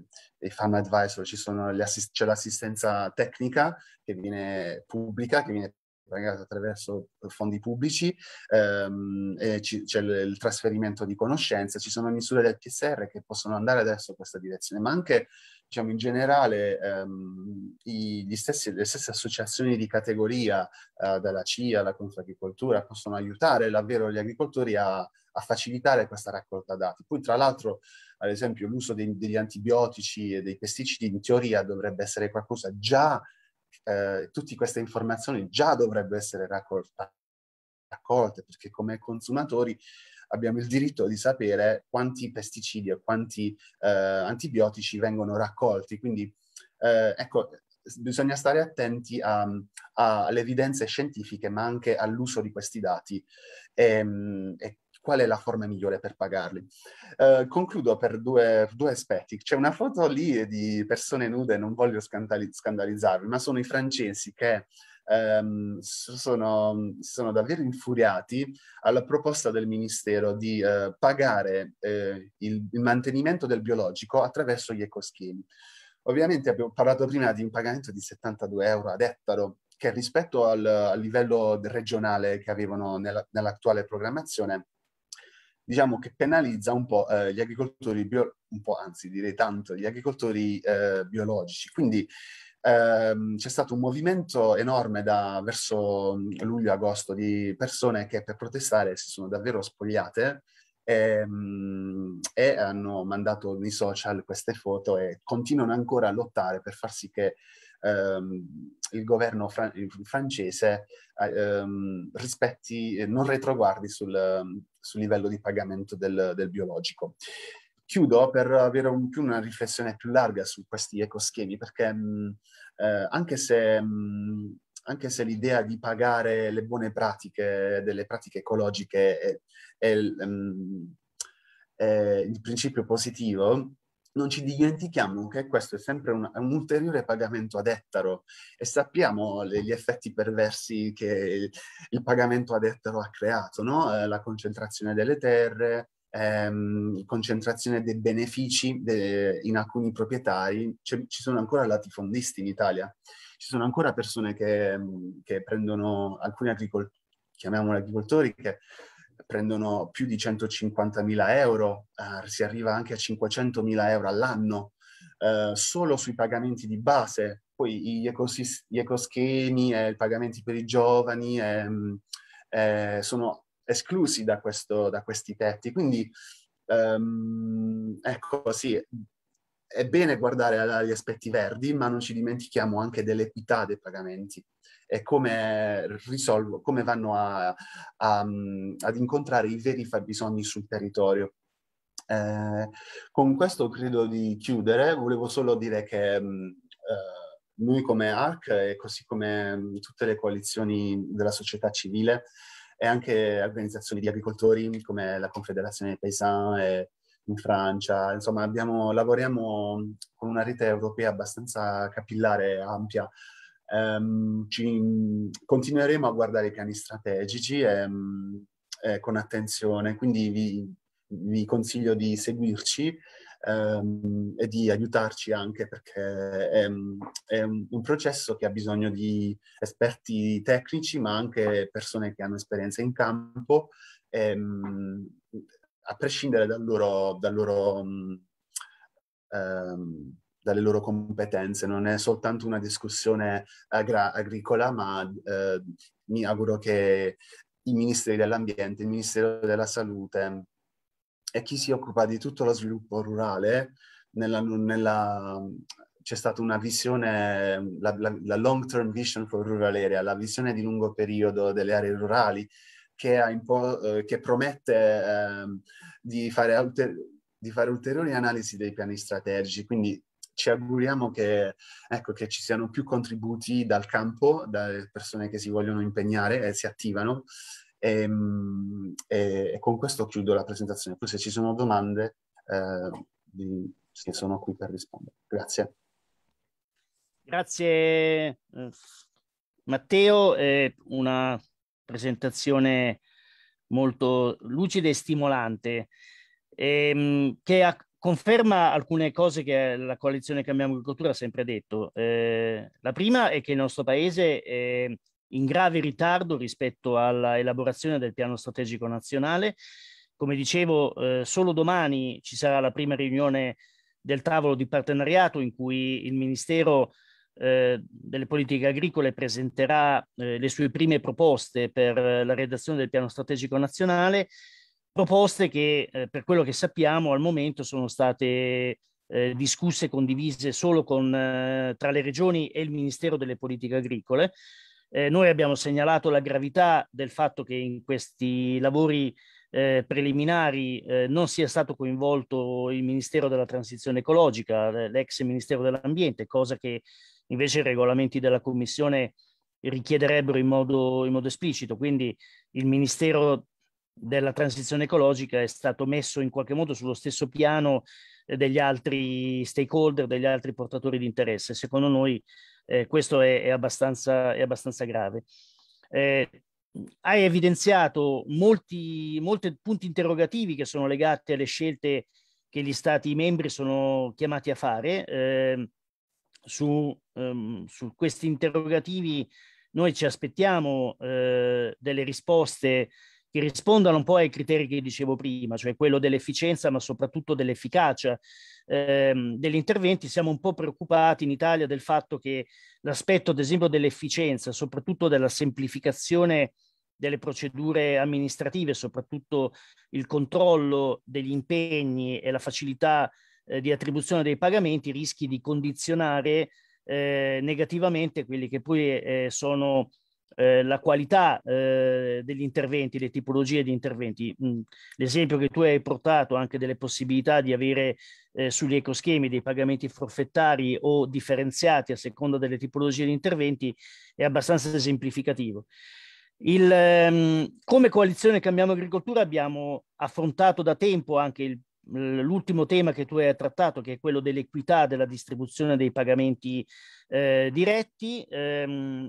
i farm advisor, c'è l'assistenza tecnica che viene pubblica, che viene pagata attraverso fondi pubblici, ehm, c'è il, il trasferimento di conoscenze, ci sono misure del PSR che possono andare adesso in questa direzione, ma anche diciamo, in generale ehm, i, stessi, le stesse associazioni di categoria, eh, dalla CIA alla Confagricoltura, possono aiutare davvero gli agricoltori a, a facilitare questa raccolta dati. Poi tra l'altro, ad esempio, l'uso degli antibiotici e dei pesticidi in teoria dovrebbe essere qualcosa già eh, tutte queste informazioni già dovrebbero essere raccolte, raccolte perché come consumatori abbiamo il diritto di sapere quanti pesticidi o quanti eh, antibiotici vengono raccolti. Quindi eh, ecco, bisogna stare attenti a, a, alle evidenze scientifiche, ma anche all'uso di questi dati. Ehm, e, e qual è la forma migliore per pagarli. Eh, concludo per due, due, aspetti. C'è una foto lì di persone nude, non voglio scandalizzarvi, ma sono i francesi che ehm, sono, sono, davvero infuriati alla proposta del Ministero di eh, pagare eh, il, il mantenimento del biologico attraverso gli ecoschemi. Ovviamente abbiamo parlato prima di un pagamento di 72 euro ad ettaro, che rispetto al, al livello regionale che avevano nella, nell'attuale programmazione diciamo che penalizza un po' eh, gli agricoltori, bio, un po' anzi direi tanto, gli agricoltori eh, biologici. Quindi ehm, c'è stato un movimento enorme da, verso mm, luglio-agosto di persone che per protestare si sono davvero spogliate e, ehm, e, hanno mandato nei social queste foto e continuano ancora a lottare per far sì che ehm, il governo fran- francese eh, ehm, rispetti, non retroguardi sul, sul livello di pagamento del, del biologico. Chiudo per avere un, più una riflessione più larga su questi ecoschemi, perché mh, mm, eh, anche se mh, mm, anche se l'idea di pagare le buone pratiche, delle pratiche ecologiche è, è, è, mm, è il principio positivo, non ci dimentichiamo che questo è sempre un, un ulteriore pagamento ad ettaro e sappiamo le, gli effetti perversi che il, il, pagamento ad ettaro ha creato, no? eh, la concentrazione delle terre, ehm, concentrazione dei benefici de, in alcuni proprietari, cioè, ci sono ancora latifondisti in Italia, ci sono ancora persone che, che prendono alcuni agricoltori, chiamiamoli agricoltori, che prendono più di 150.000 euro, eh, si arriva anche a 500.000 euro all'anno eh, solo sui pagamenti di base, poi gli, ecosist- gli ecoschemi e eh, i pagamenti per i giovani ehm, eh, sono esclusi da, questo, da, questi tetti. Quindi ehm, ecco sì, è bene guardare agli aspetti verdi, ma non ci dimentichiamo anche dell'equità dei pagamenti e come, risolvo, come vanno a, a, ad incontrare i veri fabbisogni sul territorio. Eh, con questo credo di chiudere, volevo solo dire che eh, noi come ARC e così come tutte le coalizioni della società civile e anche organizzazioni di agricoltori come la Confederazione Paysan e, in Francia, insomma abbiamo, lavoriamo con una rete europea abbastanza capillare e ampia Um, ci, continueremo a guardare i piani strategici e, ehm, e eh, con attenzione, quindi vi, vi consiglio di seguirci um, e di aiutarci anche perché è, è, un processo che ha bisogno di esperti tecnici ma anche persone che hanno esperienza in campo e, a prescindere dal loro, dal loro um, dalle loro competenze, non è soltanto una discussione agra- agricola, ma eh, mi auguro che i ministeri dell'ambiente, il Ministero della Salute e chi si occupa di tutto lo sviluppo rurale nella, nella, c'è stata una visione, la, la, la, long term vision for rural area, la visione di lungo periodo delle aree rurali che, eh, che promette eh, di, fare alter, di, fare ulteriori analisi dei piani strategici. Quindi ci auguriamo che, ecco, che, ci siano più contributi dal campo, dalle persone che si vogliono impegnare e si attivano. E, ehm, e, e con questo chiudo la presentazione. Poi se ci sono domande, eh, vi, sono qui per rispondere. Grazie.
Grazie eh, Matteo, è una presentazione molto lucida e stimolante, ehm, che ha conferma alcune cose che eh, la coalizione Cambiamo Agricoltura ha sempre detto. Eh, la prima è che il nostro paese è in grave ritardo rispetto alla elaborazione del piano strategico nazionale. Come dicevo, eh, solo domani ci sarà la prima riunione del tavolo di partenariato in cui il Ministero eh, delle politiche agricole presenterà eh, le sue prime proposte per eh, la redazione del piano strategico nazionale proposte che eh, per quello che sappiamo al momento sono state eh, discusse e condivise solo con, eh, tra le regioni e il Ministero delle Politiche Agricole. Eh, noi abbiamo segnalato la gravità del fatto che in questi lavori eh, preliminari eh, non sia stato coinvolto il Ministero della Transizione Ecologica, eh, l'ex Ministero dell'Ambiente, cosa che invece i regolamenti della Commissione richiederebbero in modo, in modo esplicito. Quindi il Ministero della transizione ecologica è stato messo in qualche modo sullo stesso piano eh, degli altri stakeholder, degli altri portatori di interesse. Secondo noi eh, questo è, è, abbastanza, è, abbastanza, grave. Eh, hai evidenziato molti, molti, punti interrogativi che sono legati alle scelte che gli Stati membri sono chiamati a fare. Eh, su, ehm, su, questi interrogativi noi ci aspettiamo eh, delle risposte che rispondano un po' ai criteri che dicevo prima, cioè quello dell'efficienza ma soprattutto dell'efficacia ehm, degli interventi. Siamo un po' preoccupati in Italia del fatto che l'aspetto, ad esempio, dell'efficienza, soprattutto della semplificazione delle procedure amministrative, soprattutto il controllo degli impegni e la facilità eh, di attribuzione dei pagamenti, rischi di condizionare eh, negativamente quelli che poi eh, sono eh, la qualità eh, degli interventi, le tipologie di interventi. Mm, l'esempio che tu hai portato anche delle possibilità di avere eh, sugli ecoschemi dei pagamenti forfettari o differenziati a seconda delle tipologie di interventi è abbastanza esemplificativo. Il, ehm, come coalizione Cambiamo Agricoltura abbiamo affrontato da tempo anche il l'ultimo tema che tu hai trattato, che è quello dell'equità della distribuzione dei pagamenti eh, diretti. Ehm,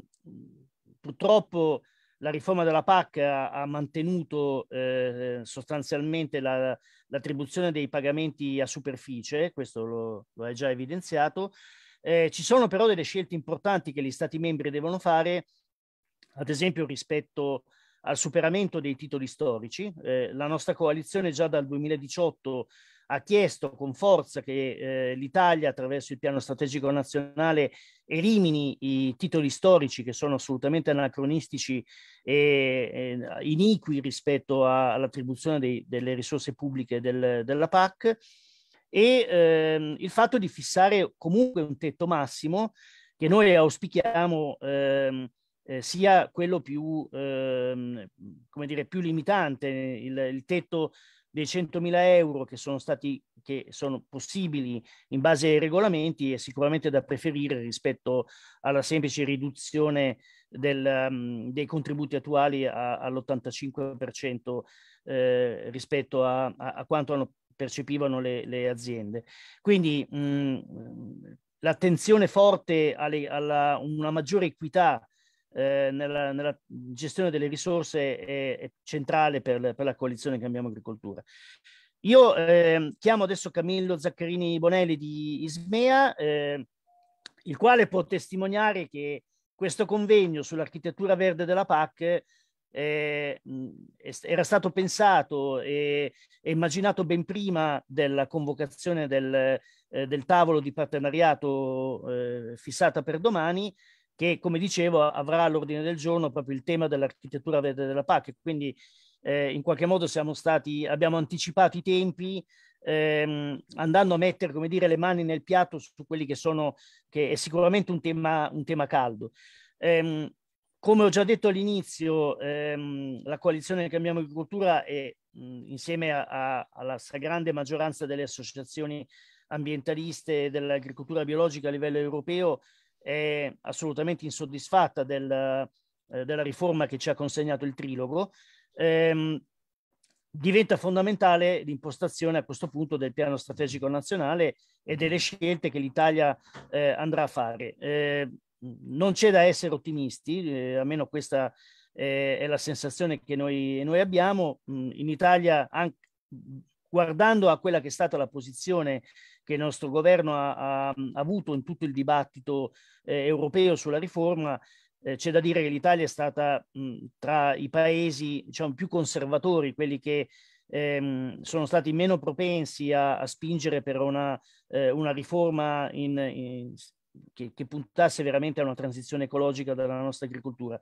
Purtroppo la riforma della PAC ha, ha mantenuto eh, sostanzialmente la, l'attribuzione dei pagamenti a superficie, questo lo, lo hai già evidenziato. Eh, ci sono però delle scelte importanti che gli Stati membri devono fare, ad esempio rispetto al superamento dei titoli storici. Eh, la nostra coalizione già dal 2018 ha chiesto con forza che eh, l'Italia attraverso il piano strategico nazionale elimini i titoli storici che sono assolutamente anacronistici e, e iniqui rispetto a, all'attribuzione dei, delle risorse pubbliche del, della PAC e ehm, il fatto di fissare comunque un tetto massimo che noi auspichiamo ehm, eh, sia quello più, ehm, come dire, più limitante, il, il tetto dei 100.000 euro che sono stati che sono possibili in base ai regolamenti è sicuramente da preferire rispetto alla semplice riduzione del, um, dei contributi attuali a, all'85% eh, rispetto a, a, a quanto hanno, percepivano le, le, aziende. Quindi mh, mm, l'attenzione forte alla una maggiore equità eh, nella, nella, gestione delle risorse è, è centrale per, per, la coalizione Cambiamo Agricoltura. Io eh, chiamo adesso Camillo Zaccarini Bonelli di Ismea, eh, il quale può testimoniare che questo convegno sull'architettura verde della PAC eh, era stato pensato e, immaginato ben prima della convocazione del, eh, del tavolo di partenariato eh, fissata per domani che come dicevo avrà all'ordine del giorno proprio il tema dell'architettura verde della PAC, quindi eh, in qualche modo siamo stati, abbiamo anticipato i tempi ehm, andando a mettere come dire, le mani nel piatto su quelli che sono, che è sicuramente un tema, un tema caldo. Ehm, come ho già detto all'inizio, ehm, la coalizione Cambiamo Agricoltura è mh, insieme a, a, alla stragrande maggioranza delle associazioni ambientaliste dell'agricoltura biologica a livello europeo è assolutamente insoddisfatta del, eh, della riforma che ci ha consegnato il trilogo, ehm, diventa fondamentale l'impostazione a questo punto del piano strategico nazionale e delle scelte che l'Italia eh, andrà a fare. Eh, non c'è da essere ottimisti, eh, almeno questa eh, è la sensazione che noi, noi abbiamo. Mm, in Italia, anche, guardando a quella che è stata la posizione che il nostro governo ha, ha, ha avuto in tutto il dibattito eh, europeo sulla riforma, eh, c'è da dire che l'Italia è stata mh, tra i paesi diciamo, più conservatori, quelli che ehm, sono stati meno propensi a, a spingere per una, eh, una riforma in, in, che, che, puntasse veramente a una transizione ecologica della nostra agricoltura.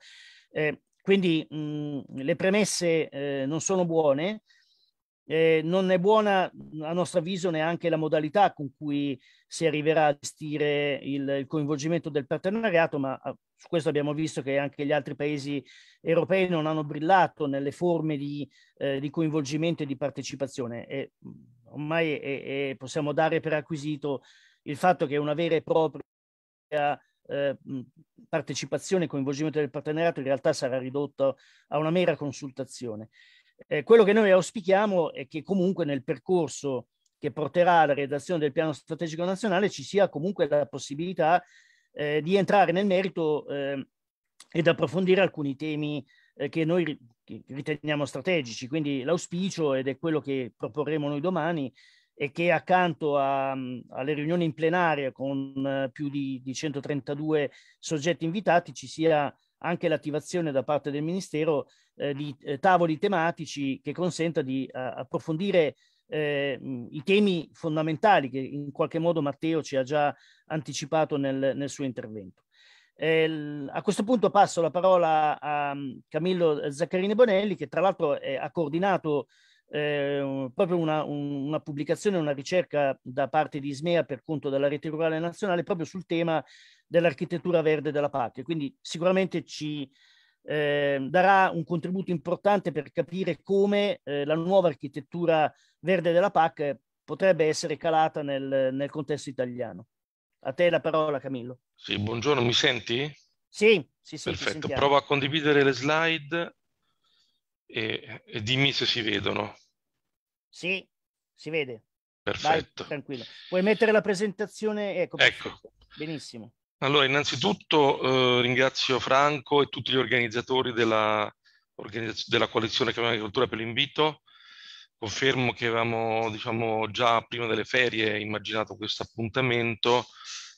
Eh, quindi mh, le premesse eh, non sono buone, eh, non è buona, a nostro avviso, neanche la modalità con cui si arriverà a gestire il, il coinvolgimento del partenariato, ma a, ah, su questo abbiamo visto che anche gli altri paesi europei non hanno brillato nelle forme di, eh, di coinvolgimento e di partecipazione. E mm, ormai è, è, possiamo dare per acquisito il fatto che una vera e propria eh, mm, partecipazione e coinvolgimento del partenariato in realtà sarà ridotto a una mera consultazione. Eh, quello che noi auspichiamo è che comunque nel percorso che porterà alla redazione del piano strategico nazionale ci sia comunque la possibilità eh, di entrare nel merito eh, ed approfondire alcuni temi eh, che noi riteniamo strategici. Quindi l'auspicio, ed è quello che proporremo noi domani, è che accanto a, mm, alle riunioni in plenaria con eh, più di, di 132 soggetti invitati ci sia anche l'attivazione da parte del Ministero eh, di eh, tavoli tematici che consenta di uh, approfondire eh, i temi fondamentali che in qualche modo Matteo ci ha già anticipato nel, nel suo intervento. Eh, a questo punto passo la parola a Camillo Zaccarini Bonelli che tra l'altro eh, ha coordinato eh, proprio una, un, una pubblicazione, una ricerca da parte di Ismea per conto della rete rurale nazionale proprio sul tema dell'architettura verde della PAC. Quindi sicuramente ci eh, darà un contributo importante per capire come eh, la nuova architettura verde della PAC potrebbe essere calata nel, nel contesto italiano. A te la parola Camillo.
Sì, buongiorno, mi senti? Sì, sì, sì. Perfetto, provo a condividere le slide e, e, dimmi se si vedono.
Sì, si vede.
Perfetto. Vai, tranquillo.
Puoi mettere la presentazione? Ecco, ecco. benissimo.
Allora, innanzitutto eh, ringrazio Franco e tutti gli organizzatori della, della coalizione Camera Agricoltura per l'invito. Confermo che avevamo diciamo, già prima delle ferie immaginato questo appuntamento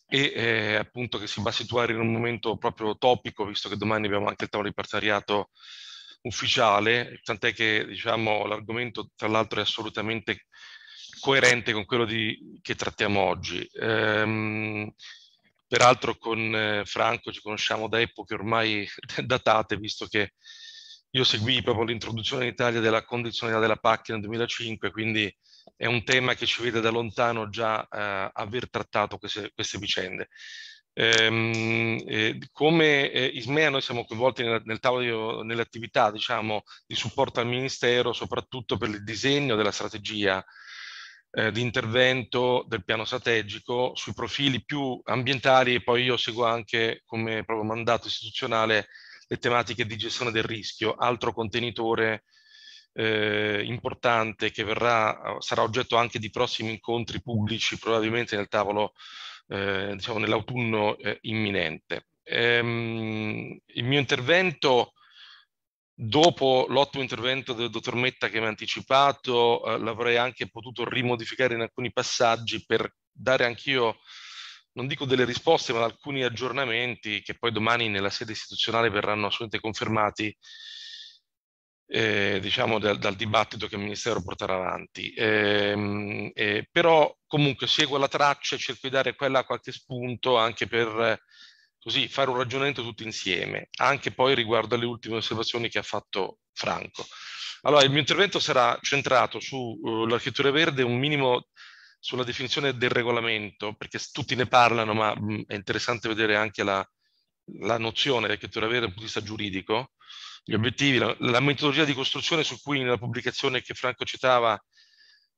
e eh, appunto che si va a situare in un momento proprio topico, visto che domani abbiamo anche il tavolo di partenariato ufficiale, tant'è che diciamo, l'argomento tra l'altro è assolutamente coerente con quello di, che trattiamo oggi. Ehm, Peraltro con eh, Franco ci conosciamo da epoche ormai datate, visto che io seguii proprio l'introduzione in Italia della condizionalità della PAC nel 2005, quindi è un tema che ci vede da lontano già eh, aver trattato queste, queste vicende. Ehm, eh, come eh, Ismea noi siamo coinvolti nel, nel tavolo nell'attività diciamo, di supporto al Ministero soprattutto per il disegno della strategia eh, di intervento del piano strategico sui profili più ambientali e poi io seguo anche come proprio mandato istituzionale le tematiche di gestione del rischio, altro contenitore eh, importante che verrà, sarà oggetto anche di prossimi incontri pubblici, probabilmente nel tavolo, eh, diciamo nell'autunno eh, imminente. Ehm, il mio intervento Dopo l'ottimo intervento del dottor Metta che mi ha anticipato, eh, l'avrei anche potuto rimodificare in alcuni passaggi per dare anch'io, non dico delle risposte, ma alcuni aggiornamenti che poi domani nella sede istituzionale verranno assolutamente confermati, eh, diciamo, dal, dal, dibattito che il Ministero porterà avanti. Eh, eh, però comunque seguo la traccia e cerco di dare quella qualche spunto anche per così fare un ragionamento tutti insieme, anche poi riguardo alle ultime osservazioni che ha fatto Franco. Allora, il mio intervento sarà centrato sull'architettura eh, uh, verde, un minimo sulla definizione del regolamento, perché tutti ne parlano, ma mh, mm, è interessante vedere anche la, la nozione di architettura verde dal punto di vista giuridico, gli obiettivi, la, la metodologia di costruzione su cui nella pubblicazione che Franco citava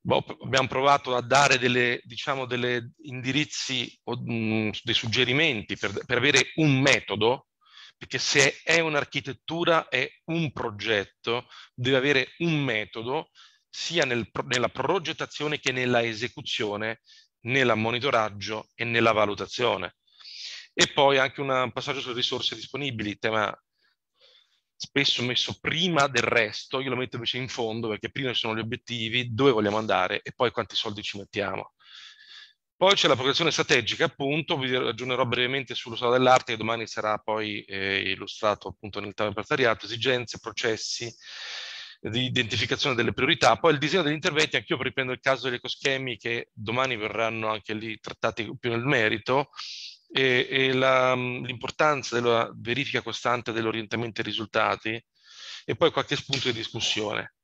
boh, abbiamo provato a dare delle, diciamo, delle indirizzi o mh, mm, dei suggerimenti per, per avere un metodo, perché se è un'architettura, è un progetto, deve avere un metodo sia nel, nella progettazione che nella esecuzione, nel monitoraggio e nella valutazione. E poi anche un passaggio sulle risorse disponibili, tema spesso messo prima del resto, io lo metto invece in fondo perché prima ci sono gli obiettivi, dove vogliamo andare e poi quanti soldi ci mettiamo. Poi c'è la progressione strategica, appunto, vi aggiungerò brevemente sullo stato dell'arte che domani sarà poi eh, illustrato appunto nel tavolo partenariato, esigenze, processi di identificazione delle priorità. Poi il disegno degli interventi, anche io riprendo il caso degli ecoschemi che domani verranno anche lì trattati più nel merito, e, e la, mm, l'importanza della verifica costante dell'orientamento ai risultati e poi qualche spunto di discussione.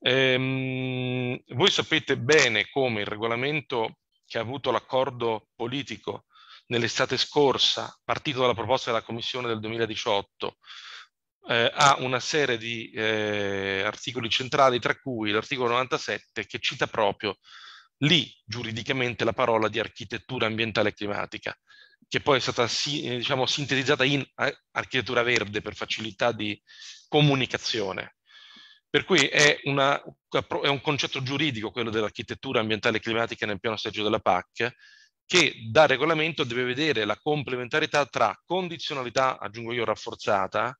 Ehm, voi sapete bene come il regolamento che ha avuto l'accordo politico nell'estate scorsa, partito dalla proposta della Commissione del 2018, eh, ha una serie di eh, articoli centrali, tra cui l'articolo 97 che cita proprio lì giuridicamente la parola di architettura ambientale e climatica, che poi è stata eh, diciamo, sintetizzata in architettura verde per facilità di comunicazione. Per cui è, una, è un concetto giuridico quello dell'architettura ambientale e climatica nel piano strategico della PAC, che da regolamento deve vedere la complementarietà tra condizionalità, aggiungo io rafforzata,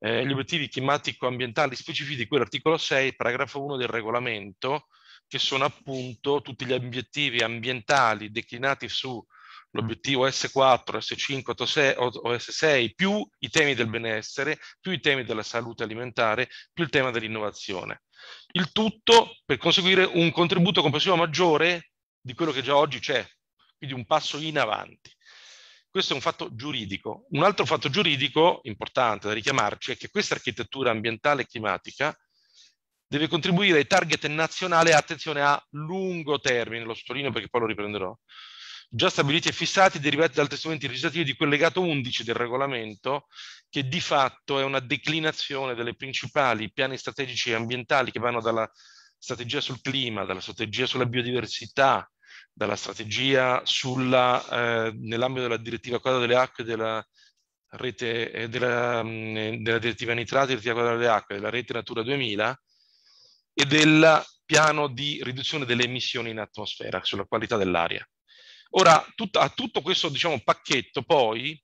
eh, gli obiettivi climatico-ambientali specifici di quell'articolo 6, paragrafo 1 del regolamento, che sono appunto tutti gli obiettivi ambientali declinati su mm. l'obiettivo S4, S5 o S6, più i temi del mm. benessere, più i temi della salute alimentare, più il tema dell'innovazione. Il tutto per conseguire un contributo complessivo maggiore di quello che già oggi c'è, quindi un passo in avanti. Questo è un fatto giuridico. Un altro fatto giuridico importante da richiamarci è che questa architettura ambientale e climatica deve contribuire ai target nazionali, attenzione a lungo termine, lo sottolineo perché poi lo riprenderò, già stabiliti e fissati derivati da altri strumenti legislativi di quel legato 11 del regolamento, che di fatto è una declinazione delle principali piani strategici e ambientali che vanno dalla strategia sul clima, dalla strategia sulla biodiversità, dalla strategia eh, nell'ambito della direttiva quadro delle acque della rete eh, della, mh, mm, eh, della direttiva nitrati, direttiva quadro delle acque, della rete Natura 2000, e del piano di riduzione delle emissioni in atmosfera, sulla qualità dell'aria. Ora, tut a tutto questo diciamo, pacchetto poi,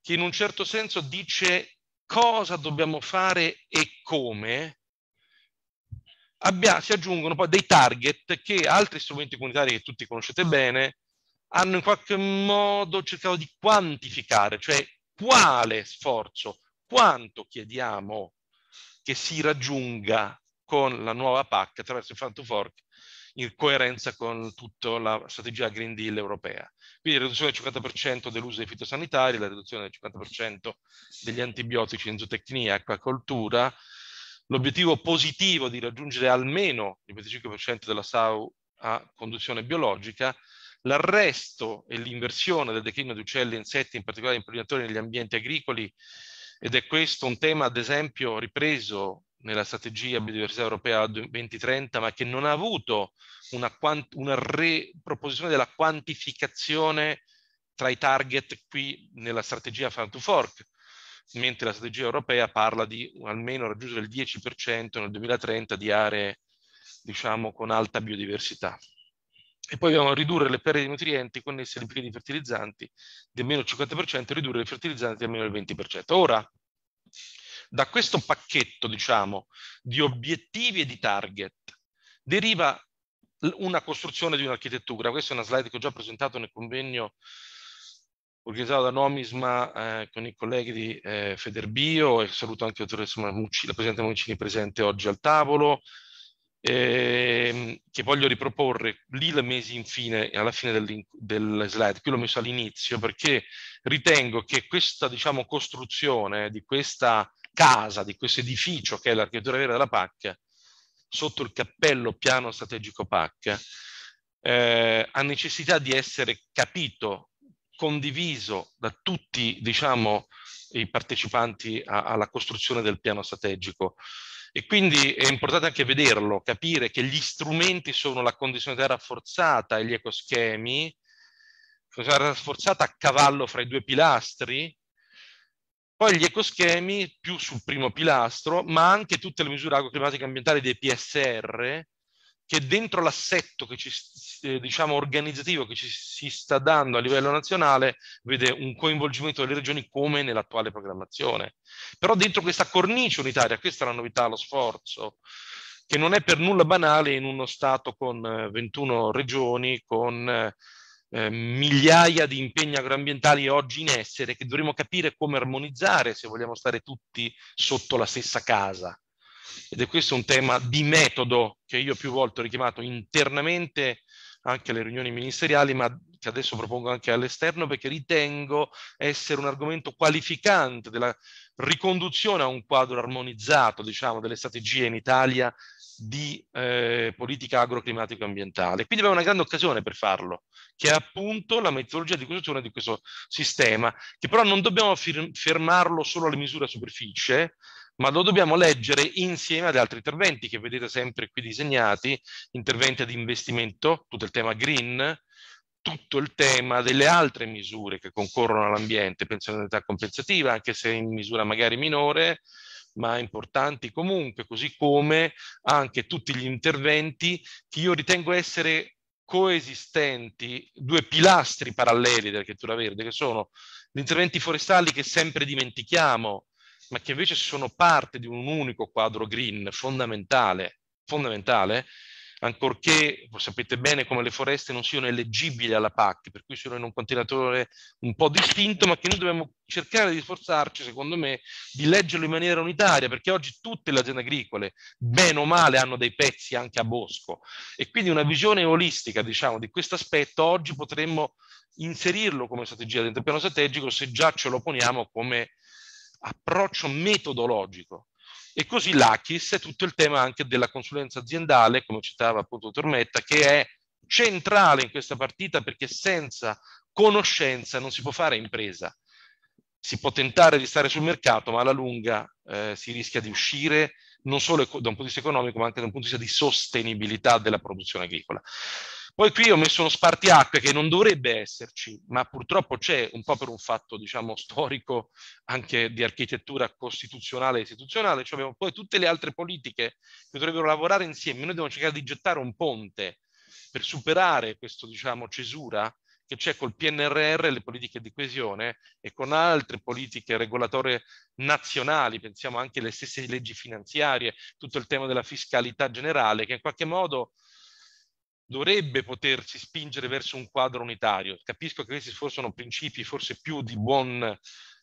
che in un certo senso dice cosa dobbiamo fare e come, abbia, si aggiungono poi dei target che altri strumenti comunitari che tutti conoscete bene hanno in qualche modo cercato di quantificare, cioè quale sforzo, quanto chiediamo che si raggiunga con la nuova PAC attraverso il Farm to Fork in coerenza con tutta la strategia Green Deal europea. Quindi riduzione del 50% dell'uso dei fitosanitari, la riduzione del 50% degli antibiotici in zootecnia e acquacoltura, l'obiettivo positivo di raggiungere almeno il 25% della SAU a conduzione biologica, l'arresto e l'inversione del declino di uccelli e insetti, in particolare impollinatori negli ambienti agricoli, ed è questo un tema, ad esempio, ripreso nella strategia mm. biodiversità europea 2030, ma che non ha avuto una, quant- una riproposizione della quantificazione tra i target qui nella strategia Farm to Fork, mentre la strategia europea parla di almeno raggiungere il 10% nel 2030 di aree diciamo, con alta biodiversità. E poi dobbiamo ridurre le perdite di nutrienti connesse alle impieghi di fertilizzanti del meno 50% e ridurre i fertilizzanti del meno del 20%. Ora, da questo pacchetto, diciamo, di obiettivi e di target deriva una costruzione di un'architettura. Questa è una slide che ho già presentato nel convegno organizzato da Nomisma eh, con i colleghi di eh, Federbio e saluto anche Mucci, la Presidente Muccini presente oggi al tavolo, eh, che voglio riproporre lì le mesi infine, alla fine del, del slide, qui l'ho messo all'inizio perché ritengo che questa diciamo, costruzione di questa casa, di questo edificio che è l'architettura vera della PAC, sotto il cappello piano strategico PAC, eh, ha necessità di essere capito, condiviso da tutti diciamo, i partecipanti a, alla costruzione del piano strategico. E quindi è importante anche vederlo, capire che gli strumenti sono la condizionalità rafforzata e gli ecoschemi, la condizionalità rafforzata a cavallo fra i due pilastri, poi gli ecoschemi più sul primo pilastro, ma anche tutte le misure agroclimatiche e ambientali dei PSR, che dentro l'assetto eh, diciamo, organizzativo che ci si sta dando a livello nazionale vede un coinvolgimento delle regioni come nell'attuale programmazione. Però dentro questa cornice unitaria, questa è la novità, lo sforzo, che non è per nulla banale in uno Stato con 21 eh, regioni, con eh, eh, migliaia di impegni agroambientali oggi in essere che dovremo capire come armonizzare se vogliamo stare tutti sotto la stessa casa. Ed è questo un tema di metodo che io più volte ho richiamato internamente anche alle riunioni ministeriali, ma che adesso propongo anche all'esterno perché ritengo essere un argomento qualificante della riconduzione a un quadro armonizzato, diciamo, delle strategie in Italia di eh, politica agroclimatico-ambientale. Quindi abbiamo una grande occasione per farlo, che è appunto la metodologia di costruzione di questo sistema, che però non dobbiamo fermarlo solo alle misure a superficie, ma lo dobbiamo leggere insieme ad altri interventi che vedete sempre qui disegnati, interventi ad investimento, tutto il tema green, tutto il tema delle altre misure che concorrono all'ambiente, pensionalità compensativa, anche se in misura magari minore, ma importanti comunque, così come anche tutti gli interventi che io ritengo essere coesistenti, due pilastri paralleli dell'architettura verde, che sono gli interventi forestali che sempre dimentichiamo, ma che invece sono parte di un unico quadro green fondamentale, fondamentale ancorché sapete bene come le foreste non siano eleggibili alla PAC, per cui sono in un contenitore un po' distinto, ma che noi dobbiamo cercare di sforzarci, secondo me, di leggerlo in maniera unitaria, perché oggi tutte le aziende agricole, bene o male, hanno dei pezzi anche a bosco e quindi una visione olistica, diciamo, di questo aspetto oggi potremmo inserirlo come strategia dentro il piano strategico se già ce lo poniamo come approccio metodologico e così l'ACHIS è tutto il tema anche della consulenza aziendale, come citava appunto Tormetta, che è centrale in questa partita perché senza conoscenza non si può fare impresa. Si può tentare di stare sul mercato, ma alla lunga eh, si rischia di uscire non solo da un punto di vista economico, ma anche da un punto di vista di sostenibilità della produzione agricola. Poi qui ho messo uno spartiacque che non dovrebbe esserci, ma purtroppo c'è un po' per un fatto, diciamo, storico anche di architettura costituzionale e istituzionale, cioè abbiamo poi tutte le altre politiche che dovrebbero lavorare insieme, noi dobbiamo cercare di gettare un ponte per superare questa, diciamo, cesura che c'è col PNRR le politiche di coesione e con altre politiche regolatorie nazionali, pensiamo anche alle stesse leggi finanziarie, tutto il tema della fiscalità generale, che in qualche modo dovrebbe potersi spingere verso un quadro unitario. Capisco che questi forse sono principi forse più di buon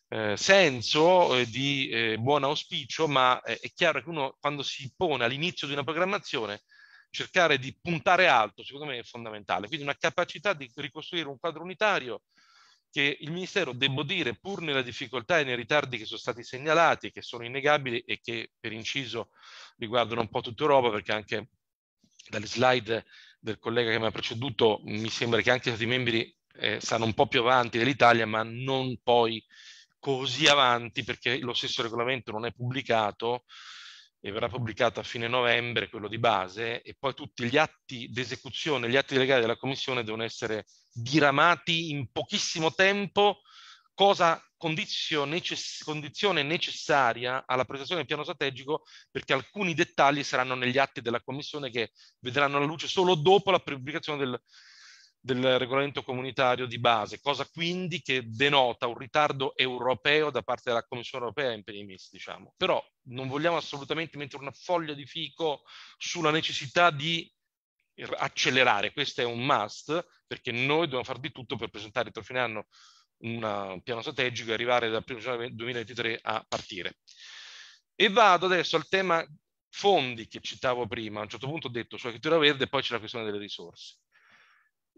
eh, senso, e eh, di eh, buon auspicio, ma eh, è chiaro che uno quando si pone all'inizio di una programmazione cercare di puntare alto, secondo me è fondamentale. Quindi una capacità di ricostruire un quadro unitario che il Ministero, devo dire, pur nella difficoltà e nei ritardi che sono stati segnalati, che sono innegabili e che per inciso riguardano un po' tutta Europa, perché anche dalle slide del collega che mi ha preceduto, mi sembra che anche gli membri eh, stanno un po' più avanti dell'Italia, ma non poi così avanti perché lo stesso regolamento non è pubblicato e verrà pubblicato a fine novembre, quello di base, e poi tutti gli atti d'esecuzione, gli atti delegati della Commissione devono essere diramati in pochissimo tempo cosa condizione, necess condizione necessaria alla presentazione del piano strategico perché alcuni dettagli saranno negli atti della Commissione che vedranno la luce solo dopo la pubblicazione del, del regolamento comunitario di base, cosa quindi che denota un ritardo europeo da parte della Commissione europea in primis, diciamo. Però non vogliamo assolutamente mettere una foglia di fico sulla necessità di accelerare, questo è un must, perché noi dobbiamo fare di tutto per presentare entro fine anno un piano strategico e arrivare dal 1 gennaio 2023 a partire. E vado adesso al tema fondi che citavo prima. A un certo punto ho detto sull'architettura verde, e poi c'è la questione delle risorse.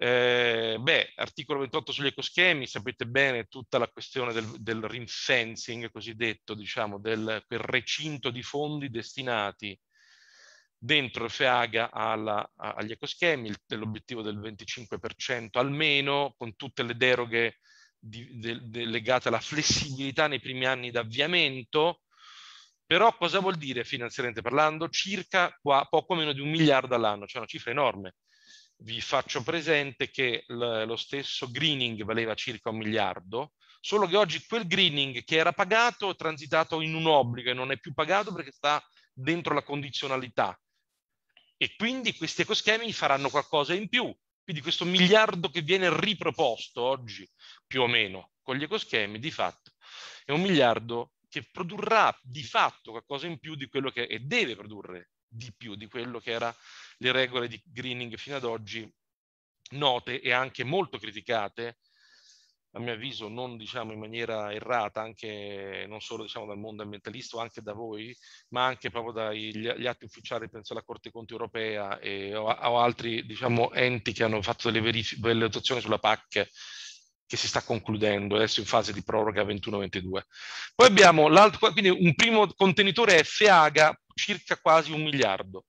Eh, beh, articolo 28 sugli ecoschemi, sapete bene tutta la questione del, del rinfencing cosiddetto, diciamo, del quel recinto di fondi destinati dentro il FEAGA alla, agli ecoschemi, dell'obiettivo del 25% almeno, con tutte le deroghe di, de, de, legate alla flessibilità nei primi anni d'avviamento, però cosa vuol dire finanziariamente parlando? Circa qua, poco meno di un miliardo all'anno, cioè una cifra enorme. Vi faccio presente che lo stesso greening valeva circa un miliardo, solo che oggi quel greening che era pagato è transitato in un obbligo e non è più pagato perché sta dentro la condizionalità. E quindi questi ecoschemi faranno qualcosa in più, quindi questo miliardo che viene riproposto oggi, più o meno, con gli ecoschemi, di fatto è un miliardo che produrrà di fatto qualcosa in più di quello che è, e deve produrre di più di quello che erano le regole di greening fino ad oggi note e anche molto criticate a mio avviso non diciamo in maniera errata anche non solo diciamo dal mondo ambientalista anche da voi ma anche proprio dagli atti ufficiali penso alla Corte dei Conti Europea e, o, o, altri diciamo enti che hanno fatto delle verifiche sulla PAC che si sta concludendo adesso in fase di proroga 21-22 poi abbiamo l'altro quindi un primo contenitore è FEAGA circa quasi un miliardo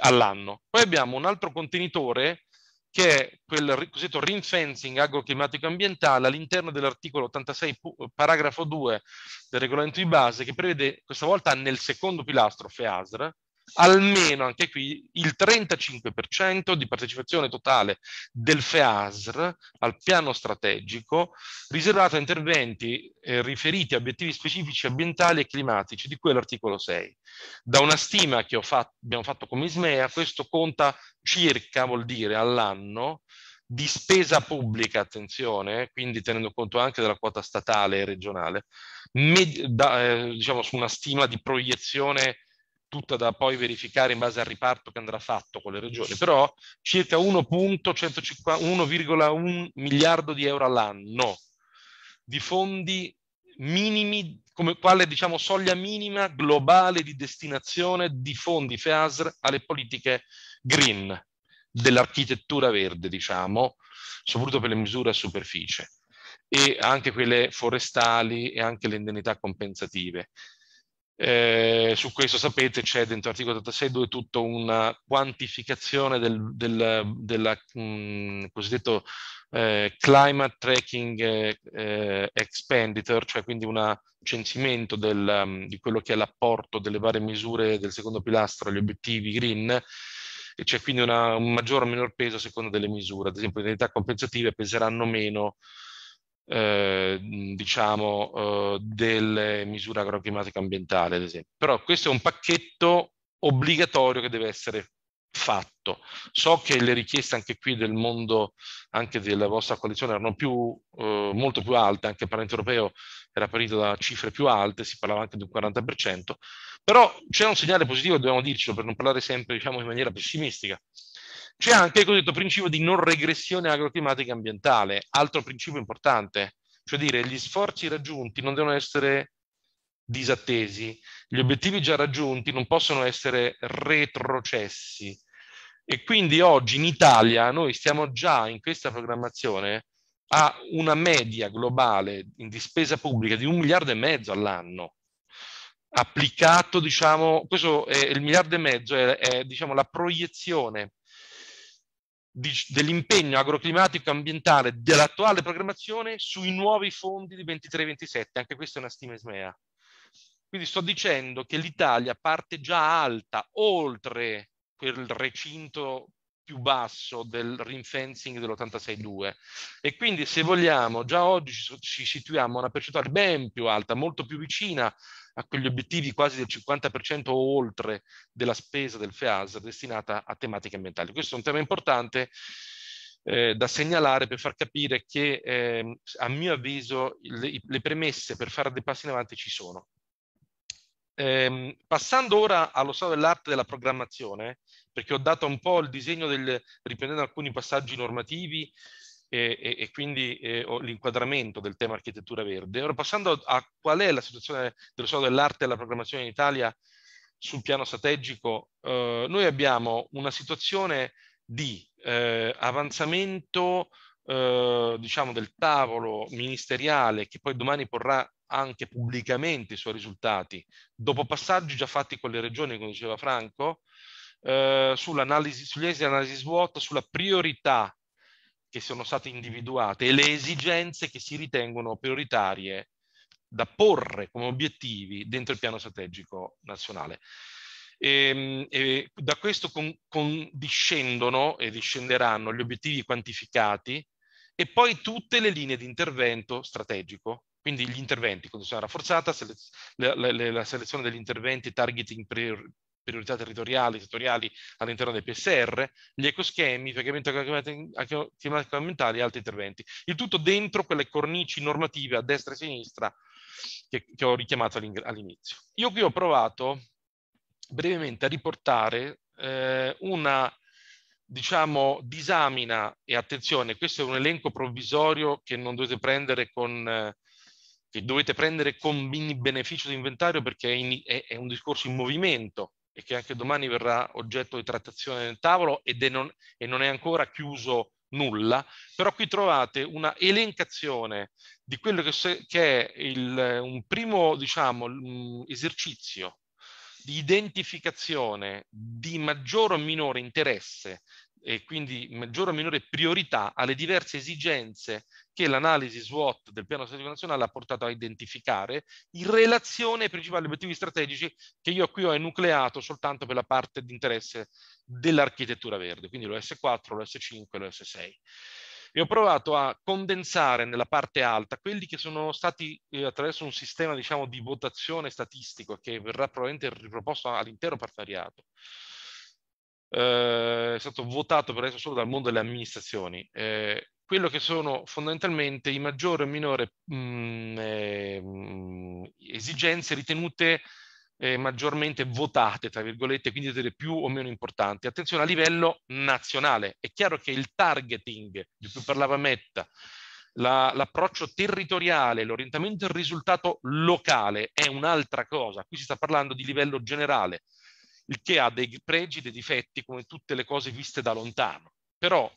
all'anno poi abbiamo un altro contenitore che è quel cosiddetto ring fencing agroclimatico ambientale all'interno dell'articolo 86 paragrafo 2 del regolamento di base che prevede questa volta nel secondo pilastro FEASR almeno anche qui il 35% di partecipazione totale del FEASR al piano strategico riservato a interventi eh, riferiti a obiettivi specifici ambientali e climatici, di cui l'articolo 6. Da una stima che fatto, abbiamo fatto come Ismea, questo conta circa, vuol dire, all'anno di spesa pubblica, attenzione, quindi tenendo conto anche della quota statale e regionale, da, eh, diciamo su una stima di proiezione tutta da poi verificare in base al riparto che andrà fatto con le regioni, però circa 1,1 miliardo di euro all'anno di fondi minimi, come quale diciamo soglia minima globale di destinazione di fondi FEASR alle politiche green, dell'architettura verde, diciamo, soprattutto per le misure a superficie e anche quelle forestali e anche le indennità compensative. Eh, su questo sapete c'è dentro l'articolo 86.2 tutta una quantificazione del, del della, mh, mm, cosiddetto eh, climate tracking eh, eh expenditure, cioè quindi un censimento del, um, di quello che è l'apporto delle varie misure del secondo pilastro agli obiettivi green e c'è quindi una, un maggior o minor peso a seconda delle misure. Ad esempio, le unità compensative peseranno meno eh, diciamo, eh, delle misure agroclimatiche ambientali, ad esempio. Però questo è un pacchetto obbligatorio che deve essere fatto. So che le richieste anche qui del mondo, anche della vostra coalizione, erano più, eh, molto più alte, anche il Parlamento europeo era partito da cifre più alte, si parlava anche di un 40%, però c'è un segnale positivo, dobbiamo dircelo, per non parlare sempre diciamo, in maniera pessimistica. C'è anche il cosiddetto principio di non regressione agroclimatica ambientale, altro principio importante, cioè dire gli sforzi raggiunti non devono essere disattesi, gli obiettivi già raggiunti non possono essere retrocessi. E quindi oggi in Italia noi stiamo già in questa programmazione a una media globale di spesa pubblica di un miliardo e mezzo all'anno. Applicato, diciamo, questo è il miliardo e mezzo, è, è diciamo, la proiezione dell'impegno agroclimatico e ambientale dell'attuale programmazione sui nuovi fondi di 23-27, anche questa è una stima ISMEA. Quindi sto dicendo che l'Italia parte già alta, oltre quel recinto più basso del rinfencing dell'86-2 e quindi se vogliamo già oggi ci situiamo a una percentuale ben più alta, molto più vicina a quegli obiettivi quasi del 50% o oltre della spesa del FEAS destinata a tematiche ambientali. Questo è un tema importante eh, da segnalare per far capire che eh, a mio avviso le, le, premesse per fare dei passi in avanti ci sono. Eh, passando ora allo stato dell'arte della programmazione, perché ho dato un po' il disegno del, riprendendo alcuni passaggi normativi e, e, e quindi eh, l'inquadramento del tema architettura verde. Ora passando a qual è la situazione dello stato dell'arte e della programmazione in Italia sul piano strategico, eh, noi abbiamo una situazione di eh, avanzamento eh, diciamo del tavolo ministeriale che poi domani porrà anche pubblicamente i suoi risultati, dopo passaggi già fatti con le regioni, come diceva Franco, eh, sull'analisi, sugli esiti di analisi SWOT, sulla priorità che sono state individuate e le esigenze che si ritengono prioritarie da porre come obiettivi dentro il piano strategico nazionale. E, ehm, e da questo con, con discendono e discenderanno gli obiettivi quantificati e poi tutte le linee di intervento strategico, quindi gli interventi, conduzione rafforzata, sele la, la, la, selezione degli interventi, targeting prior priorità territoriali, settoriali all'interno del PSR, gli ecoschemi, pagamento ambientali e altri interventi. Il tutto dentro quelle cornici normative a destra e a sinistra che, che ho richiamato all'inizio. Io qui ho provato brevemente a riportare eh, una diciamo disamina e attenzione, questo è un elenco provvisorio che non dovete prendere con eh, che dovete prendere con beneficio di inventario perché è, in, è, è, un discorso in movimento e che anche domani verrà oggetto di trattazione nel tavolo ed è non, e non è ancora chiuso nulla, però qui trovate una elencazione di quello che, se, che è il, un primo diciamo, esercizio di identificazione di maggior o minore interesse e quindi maggiore o minore priorità alle diverse esigenze che l'analisi SWOT del piano strategico nazionale ha portato a identificare in relazione ai principali obiettivi strategici che io qui ho enucleato soltanto per la parte di interesse dell'architettura verde, quindi lo s 4 lo s 5 lo s 6 E ho provato a condensare nella parte alta quelli che sono stati eh, attraverso un sistema diciamo, di votazione statistico che verrà probabilmente riproposto all'intero partenariato eh, è stato votato per adesso solo dal mondo delle amministrazioni. Eh, quello che sono fondamentalmente i maggiori o minore mh, mm, eh, esigenze ritenute eh, maggiormente votate, tra virgolette, quindi delle più o meno importanti. Attenzione a livello nazionale. È chiaro che il targeting di cui parlava Metta, la, l'approccio territoriale, l'orientamento e il risultato locale è un'altra cosa. Qui si sta parlando di livello generale il che ha dei pregi dei difetti come tutte le cose viste da lontano. Però,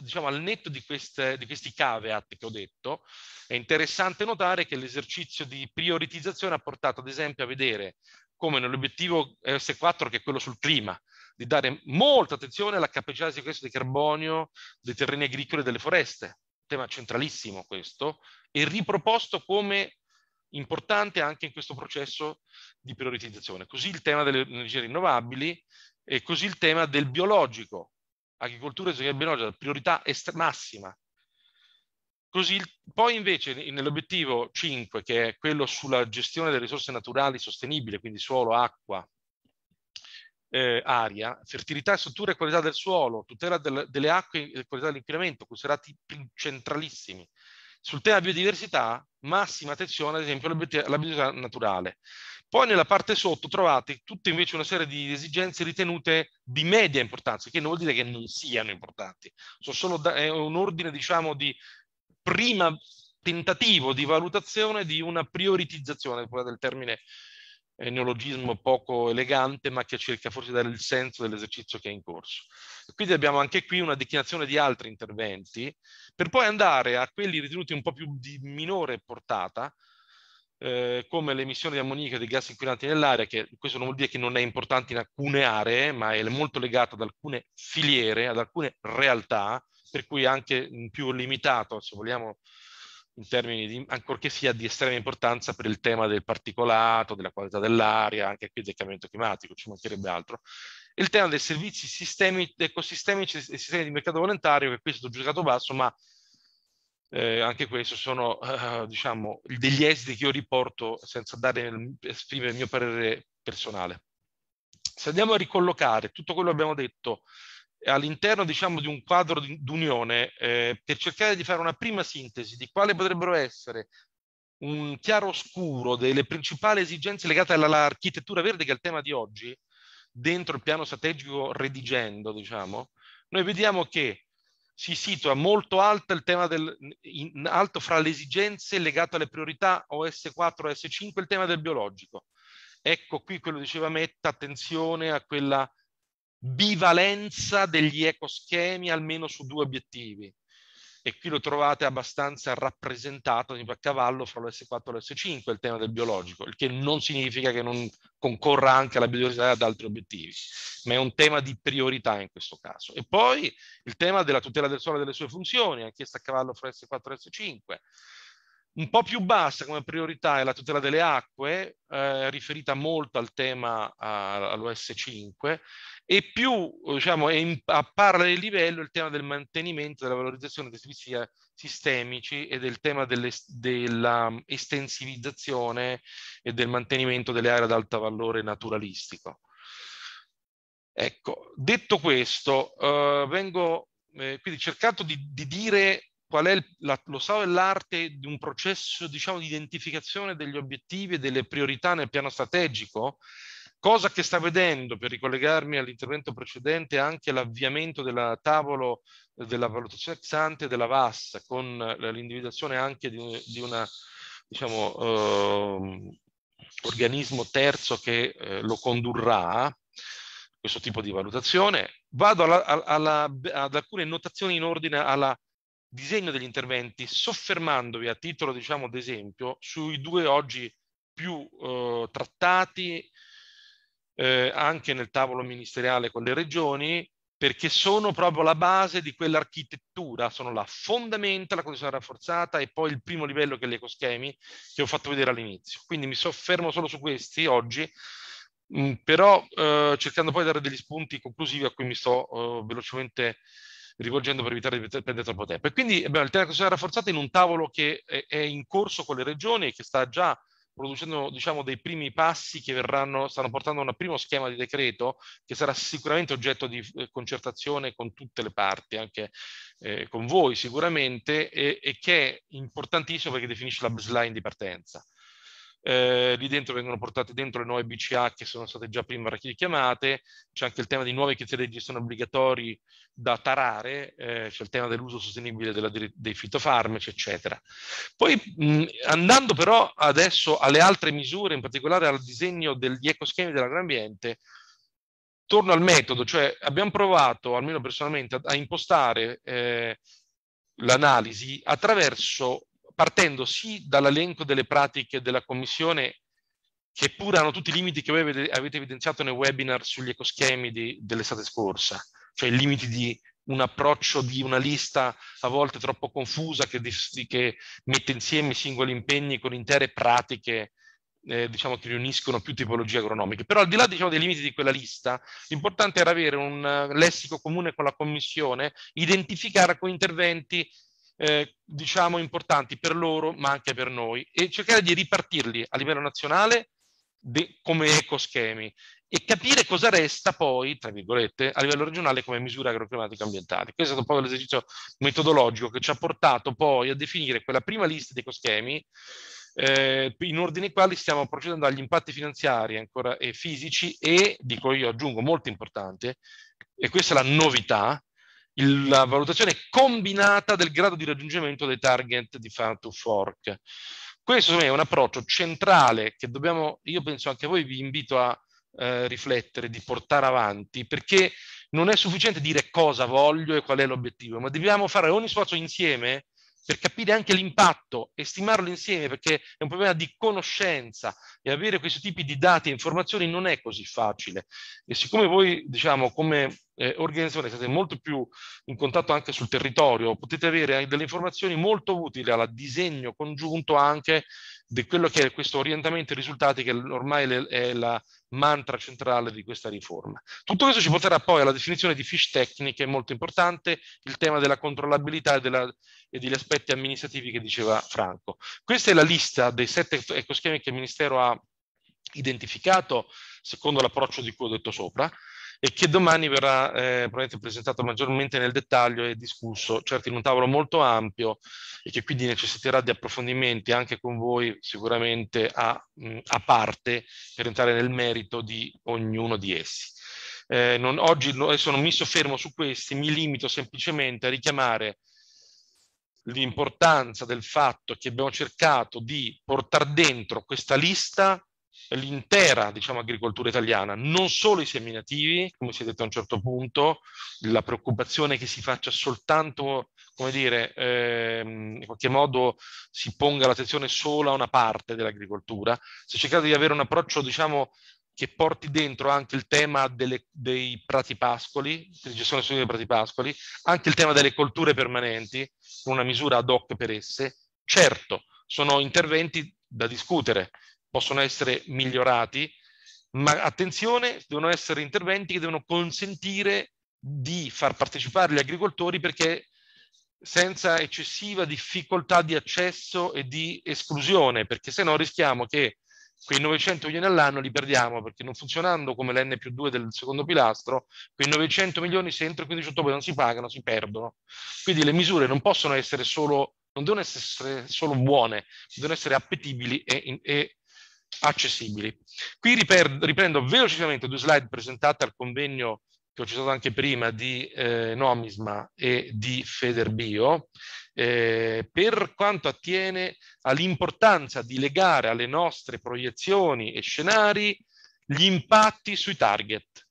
diciamo, al netto di, queste, di questi caveat che ho detto, è interessante notare che l'esercizio di prioritizzazione ha portato, ad esempio, a vedere come nell'obiettivo S4, che è quello sul clima, di dare molta attenzione alla capacità di sequestro di carbonio dei terreni agricoli e delle foreste, tema centralissimo questo, e riproposto come importante anche in questo processo di prioritizzazione. Così il tema delle energie rinnovabili e così il tema del biologico, agricoltura e biologica, priorità massima. Così, poi invece nell'obiettivo 5, che è quello sulla gestione delle risorse naturali sostenibili, quindi suolo, acqua, eh, aria, fertilità, struttura e qualità del suolo, tutela del, delle acque e qualità dell'inquinamento, considerati centralissimi sul tema biodiversità, massima attenzione ad esempio alla biodiversità naturale. Poi nella parte sotto trovate tutte invece una serie di esigenze ritenute di media importanza, che non vuol dire che non siano importanti, sono solo da, è un ordine diciamo di prima tentativo di valutazione di una prioritizzazione, quella del termine neologismo poco elegante, ma che cerca forse di dare il senso dell'esercizio che è in corso. Quindi abbiamo anche qui una declinazione di altri interventi, per poi andare a quelli ritenuti un po' più di minore portata, eh, come l'emissione di ammoniaca e dei gas inquinanti nell'aria, che questo non vuol dire che non è importante in alcune aree, ma è molto legato ad alcune filiere, ad alcune realtà, per cui anche più limitato, se vogliamo, in termini di, ancorché sia di estrema importanza per il tema del particolato, della qualità dell'aria, anche qui del cambiamento climatico, ci mancherebbe altro il tema dei servizi sistemi, ecosistemici e sistemi di mercato volontario, che qui è stato giudicato basso, ma eh, anche questo sono eh, diciamo, degli esiti che io riporto senza dare, esprimere il mio parere personale. Se andiamo a ricollocare tutto quello che abbiamo detto all'interno diciamo, di un quadro d'unione eh, per cercare di fare una prima sintesi di quale potrebbero essere un chiaro oscuro delle principali esigenze legate all'architettura verde che è il tema di oggi, dentro il piano strategico redigendo, diciamo, noi vediamo che si situa molto alto il tema del, in alto fra le esigenze legate alle priorità OS4, OS5, il tema del biologico. Ecco qui quello diceva Metta, attenzione a quella bivalenza degli ecoschemi almeno su due obiettivi e qui lo trovate abbastanza rappresentato a cavallo fra l'S4 e l'S5, il tema del biologico, il che non significa che non concorra anche alla biodiversità e ad altri obiettivi, ma è un tema di priorità in questo caso. E poi il tema della tutela del suolo e delle sue funzioni, anch'essa a cavallo fra ls 4 e ls 5 un po' più bassa come priorità è la tutela delle acque, eh, riferita molto al tema allos 5 e più diciamo, è in, a parla livello il tema del mantenimento, della valorizzazione dei servizi eh, sistemici e del tema dell'estensivizzazione mm, e del mantenimento delle aree ad alto valore naturalistico. Ecco, detto questo, eh, vengo eh, quindi cercato di, di dire qual è il, la, lo stato dell'arte di un processo diciamo, di identificazione degli obiettivi e delle priorità nel piano strategico, cosa che sta vedendo, per ricollegarmi all'intervento precedente, anche l'avviamento della tavolo eh, della valutazione ex ante della VAS, con eh, l'individuazione anche di, di una, diciamo, eh, organismo terzo che eh, lo condurrà, questo tipo di valutazione. Vado alla, alla, ad alcune notazioni in ordine alla disegno degli interventi, soffermandovi a titolo diciamo d'esempio sui due oggi più eh, trattati eh, anche nel tavolo ministeriale con le regioni, perché sono proprio la base di quell'architettura, sono la fondamenta, la condizione rafforzata e poi il primo livello che è l'ecoschemi che ho fatto vedere all'inizio. Quindi mi soffermo solo su questi oggi, mh, mm, però eh, cercando poi di dare degli spunti conclusivi a cui mi sto eh, velocemente rivolgendo per evitare di prendere troppo tempo. E quindi abbiamo il tema della teleconcessione rafforzata in un tavolo che è in corso con le regioni e che sta già producendo diciamo, dei primi passi che verranno, stanno portando a un primo schema di decreto che sarà sicuramente oggetto di eh, concertazione con tutte le parti, anche eh, con voi sicuramente, e, e, che è importantissimo perché definisce la baseline di partenza eh, lì dentro vengono portate dentro le nuove BCA che sono state già prima richiamate, c'è anche il tema di nuove criteri di gestione obbligatori da tarare, eh, c'è il tema dell'uso sostenibile della, dei fitofarmaci, eccetera. Poi mh, andando però adesso alle altre misure, in particolare al disegno degli ecoschemi dell'agroambiente, torno al metodo, cioè abbiamo provato, almeno personalmente, a, a impostare eh, l'analisi attraverso partendo sì dall'elenco delle pratiche della Commissione, che pure hanno tutti i limiti che voi avete evidenziato nel webinar sugli ecoschemi dell'estate scorsa, cioè i limiti di un approccio di una lista a volte troppo confusa che, che mette insieme singoli impegni con intere pratiche eh, diciamo che riuniscono più tipologie agronomiche. Però al di là diciamo, dei limiti di quella lista, l'importante era avere un eh, lessico comune con la Commissione, identificare quei interventi eh, diciamo importanti per loro ma anche per noi e cercare di ripartirli a livello nazionale de, come ecoschemi e capire cosa resta poi, tra virgolette, a livello regionale come misura agroclimatiche ambientale. Questo è stato poi l'esercizio metodologico che ci ha portato poi a definire quella prima lista di ecoschemi eh, in ordine ai quali stiamo procedendo agli impatti finanziari ancora e fisici e, dico io, aggiungo, molto importante, e questa è la novità, la valutazione combinata del grado di raggiungimento dei target di farm to fork. Questo è un approccio centrale che dobbiamo, io penso anche voi, vi invito a eh, riflettere, di portare avanti, perché non è sufficiente dire cosa voglio e qual è l'obiettivo, ma dobbiamo fare ogni sforzo insieme per capire anche l'impatto e stimarlo insieme, perché è un problema di conoscenza e avere questi tipi di dati e informazioni non è così facile. E siccome voi, diciamo, come eh, organizzazione, siete molto più in contatto anche sul territorio, potete avere delle informazioni molto utili al disegno congiunto anche di quello che è questo orientamento e risultati che ormai le, è la mantra centrale di questa riforma. Tutto questo ci porterà poi alla definizione di fish tecniche, molto importante, il tema della controllabilità e, della, e degli aspetti amministrativi che diceva Franco. Questa è la lista dei sette ecoschemi che il Ministero ha identificato secondo l'approccio di cui ho detto sopra e che domani verrà eh, probabilmente presentato maggiormente nel dettaglio e discusso, certo in un tavolo molto ampio e che quindi necessiterà di approfondimenti anche con voi sicuramente a, mh, a parte per entrare nel merito di ognuno di essi. Eh, non, oggi adesso non mi soffermo su questi, mi limito semplicemente a richiamare l'importanza del fatto che abbiamo cercato di portare dentro questa lista l'intera diciamo, agricoltura italiana, non solo i seminativi, come si è detto a un certo punto, la preoccupazione che si faccia soltanto, come dire, ehm, in qualche modo si ponga l'attenzione solo a una parte dell'agricoltura, si è cercato di avere un approccio, diciamo, che porti dentro anche il tema delle, dei prati pascoli, di gestione dei prati pascoli, anche il tema delle colture permanenti, con una misura ad hoc per esse. Certo, sono interventi da discutere, possono essere migliorati, ma attenzione, devono essere interventi che devono consentire di far partecipare gli agricoltori perché senza eccessiva difficoltà di accesso e di esclusione, perché se no rischiamo che quei 900 milioni all'anno li perdiamo, perché non funzionando come l'N più 2 del secondo pilastro, quei 900 milioni se entro il 15 ottobre non si pagano, si perdono. Quindi le misure non possono essere solo, non devono essere solo buone, devono essere appetibili e, e accessibili. Qui riprendo velocemente due slide presentate al convegno che ho citato anche prima di eh, Nomisma e di Federbio, eh, per quanto attiene all'importanza di legare alle nostre proiezioni e scenari gli impatti sui target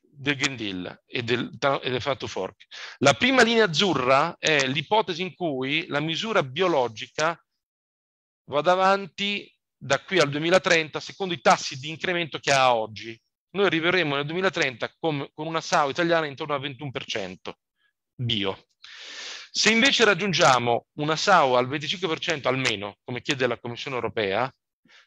del Green Deal e del, e del Farm Fork. La prima linea azzurra è l'ipotesi in cui la misura biologica va davanti da qui al 2030 secondo i tassi di incremento che ha oggi. Noi arriveremo nel 2030 con, con una SAO italiana intorno al 21% bio. Se invece raggiungiamo una SAO al 25% almeno, come chiede la Commissione europea,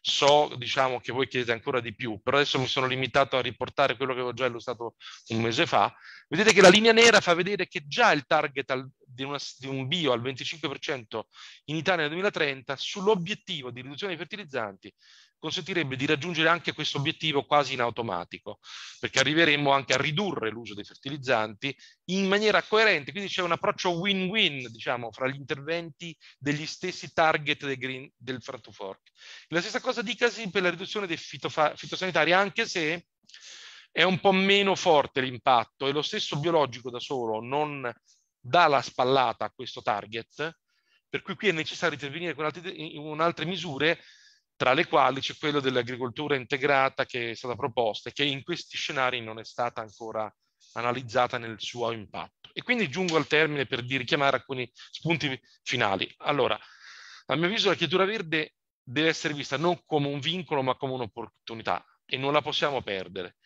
so diciamo, che voi chiedete ancora di più, però adesso mi sono limitato a riportare quello che avevo già illustrato un mese fa, vedete che la linea nera fa vedere che già il target al, di, una, di un bio al 25% in Italia nel 2030 sull'obiettivo di riduzione dei fertilizzanti consentirebbe di raggiungere anche questo obiettivo quasi in automatico, perché arriveremmo anche a ridurre l'uso dei fertilizzanti in maniera coerente, quindi c'è un approccio win-win, diciamo, fra gli interventi degli stessi target del, green, del front to fork. La stessa cosa dicasi per la riduzione dei fitosanitari, anche se è un po' meno forte l'impatto e lo stesso biologico da solo non dà la spallata a questo target, per cui qui è necessario intervenire con altre, in altre misure, tra le quali c'è quello dell'agricoltura integrata che è stata proposta e che in questi scenari non è stata ancora analizzata nel suo impatto. E quindi giungo al termine per richiamare alcuni spunti finali. Allora, a mio avviso la chiatura verde deve essere vista non come un vincolo ma come un'opportunità e non la possiamo perdere.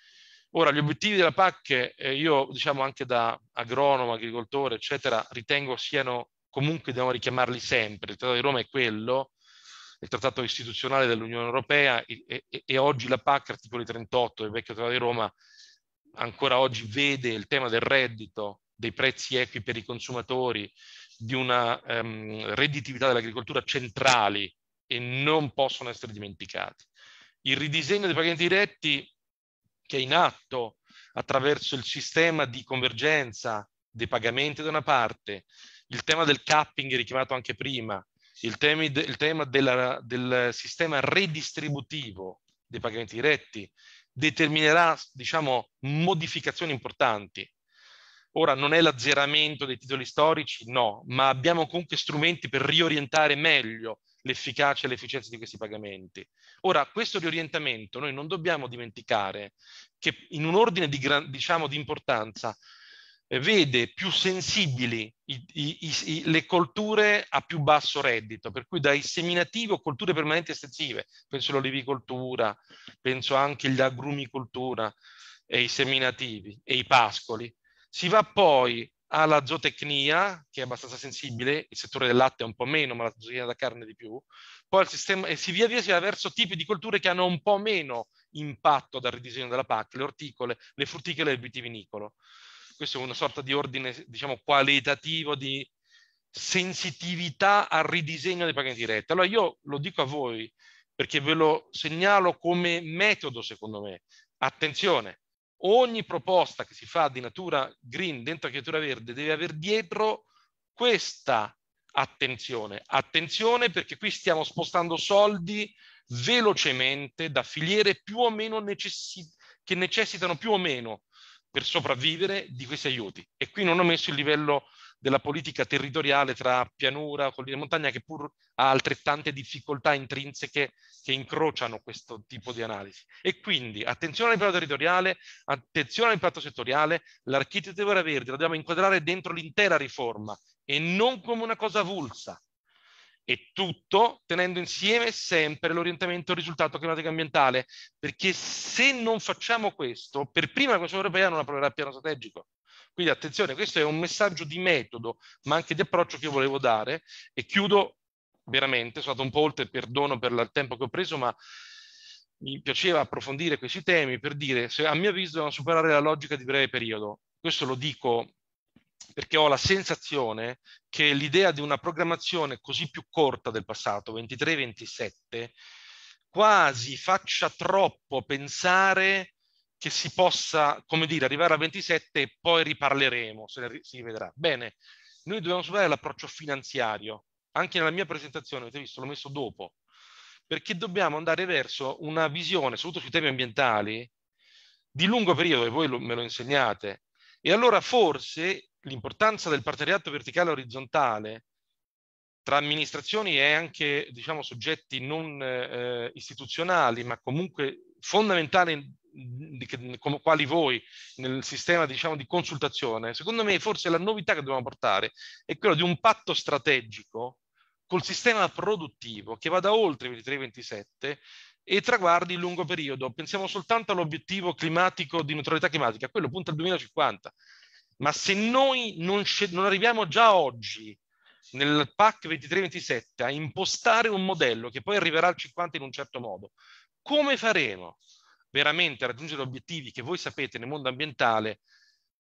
Ora, gli obiettivi della PAC, eh, io diciamo anche da agronomo, agricoltore, eccetera, ritengo siano comunque, dobbiamo richiamarli sempre. Il Trattato di Roma è quello, il Trattato istituzionale dell'Unione Europea e, e, e oggi la PAC, articoli 38 del vecchio Trattato di Roma, ancora oggi vede il tema del reddito, dei prezzi equi per i consumatori, di una ehm, redditività dell'agricoltura centrali e non possono essere dimenticati. Il ridisegno dei pagamenti diretti che è in atto attraverso il sistema di convergenza dei pagamenti da una parte, il tema del capping richiamato anche prima, il, temi, il tema della, del sistema redistributivo dei pagamenti diretti, determinerà, diciamo, modificazioni importanti. Ora non è l'azzeramento dei titoli storici, no, ma abbiamo comunque strumenti per riorientare meglio l'efficacia e l'efficienza di questi pagamenti. Ora, questo riorientamento noi non dobbiamo dimenticare che in un ordine di, diciamo, di importanza eh, vede più sensibili i, i, i, le colture a più basso reddito, per cui dai seminativi o colture permanenti estensive, penso all'olivicoltura, penso anche all'agrumicoltura e i seminativi e i pascoli, si va poi ha la zootecnia, che è abbastanza sensibile, il settore del latte è un po' meno, ma la zootecnia da carne di più, poi il sistema, e si via via si va verso tipi di colture che hanno un po' meno impatto dal ridisegno della PAC, le orticole, le frutticole e il vitivinicolo. Questo è una sorta di ordine, diciamo, qualitativo di sensitività al ridisegno dei pagamenti diretti. Allora io lo dico a voi perché ve lo segnalo come metodo, secondo me. Attenzione, ogni proposta che si fa di natura green dentro la architettura verde deve avere dietro questa attenzione. Attenzione perché qui stiamo spostando soldi velocemente da filiere più o meno necessi che necessitano più o meno per sopravvivere di questi aiuti. E qui non ho messo il livello della politica territoriale tra pianura, colline e montagna, che pur ha altrettante difficoltà intrinseche che incrociano questo tipo di analisi. E quindi attenzione all'impatto territoriale, attenzione all'impatto settoriale, l'architettura verde la dobbiamo inquadrare dentro l'intera riforma e non come una cosa avulsa. E tutto tenendo insieme sempre l'orientamento al risultato climatico ambientale, perché se non facciamo questo, per prima la Commissione europea non approverà il piano strategico quindi attenzione, questo è un messaggio di metodo, ma anche di approccio che io volevo dare e chiudo veramente, sono stato un po' oltre, perdono per il tempo che ho preso, ma mi piaceva approfondire questi temi per dire, se, a mio avviso, dobbiamo superare la logica di breve periodo. Questo lo dico perché ho la sensazione che l'idea di una programmazione così più corta del passato, 23-27, quasi faccia troppo pensare che si possa, come dire, arrivare a 27 e poi riparleremo, se ne si vedrà. Bene, noi dobbiamo superare l'approccio finanziario. Anche nella mia presentazione, avete visto, l'ho messo dopo, perché dobbiamo andare verso una visione, soprattutto sui temi ambientali, di lungo periodo, e voi lo, me lo insegnate. E allora forse l'importanza del partenariato verticale e orizzontale tra amministrazioni e anche diciamo, soggetti non eh, istituzionali, ma comunque fondamentale che, come, quali voi nel sistema diciamo, di consultazione, secondo me forse la novità che dobbiamo portare è quella di un patto strategico col sistema produttivo che vada oltre 23-27 e traguardi il lungo periodo. Pensiamo soltanto all'obiettivo climatico di neutralità climatica, quello punta al 2050. Ma se noi non, non arriviamo già oggi nel PAC 23-27 a impostare un modello che poi arriverà al 50 in un certo modo, come faremo? veramente raggiungere obiettivi che voi sapete nel mondo ambientale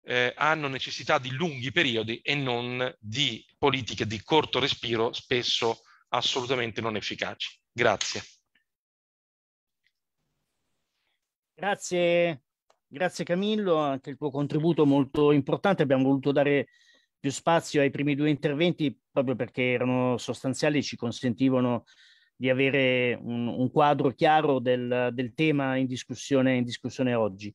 eh, hanno necessità di lunghi periodi e non di politiche di corto respiro, spesso assolutamente non efficaci. Grazie.
Grazie, grazie Camillo, anche il tuo contributo molto importante. Abbiamo voluto dare più spazio ai primi due interventi proprio perché erano sostanziali e ci consentivano di avere un, un quadro chiaro del, del tema in discussione, in discussione oggi.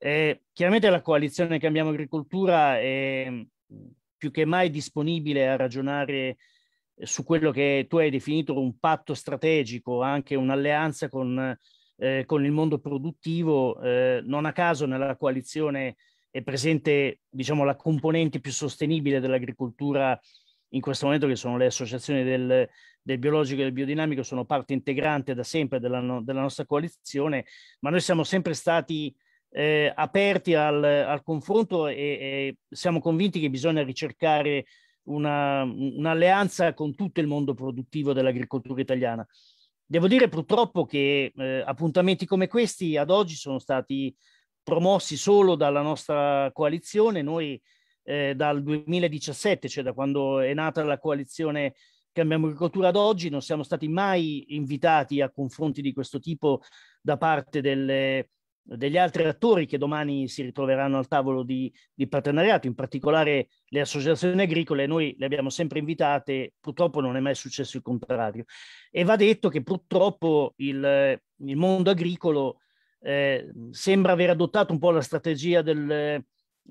Eh, chiaramente la coalizione Cambiamo Agricoltura è mm, più che mai disponibile a ragionare su quello che tu hai definito un patto strategico, anche un'alleanza con, eh, con il mondo produttivo. Eh, non a caso nella coalizione è presente diciamo, la componente più sostenibile dell'agricoltura in questo momento che sono le associazioni del, del biologico e del biodinamico, sono parte integrante da sempre della, no, della nostra coalizione, ma noi siamo sempre stati eh, aperti al, al confronto e, e, siamo convinti che bisogna ricercare una, un'alleanza con tutto il mondo produttivo dell'agricoltura italiana. Devo dire purtroppo che eh, appuntamenti come questi ad oggi sono stati promossi solo dalla nostra coalizione. Noi eh, dal 2017, cioè da quando è nata la coalizione Cambiamo Agricoltura ad oggi, non siamo stati mai invitati a confronti di questo tipo da parte delle, degli altri attori che domani si ritroveranno al tavolo di, di partenariato, in particolare le associazioni agricole, noi le abbiamo sempre invitate, purtroppo non è mai successo il contrario. E va detto che purtroppo il, il mondo agricolo eh, sembra aver adottato un po' la strategia del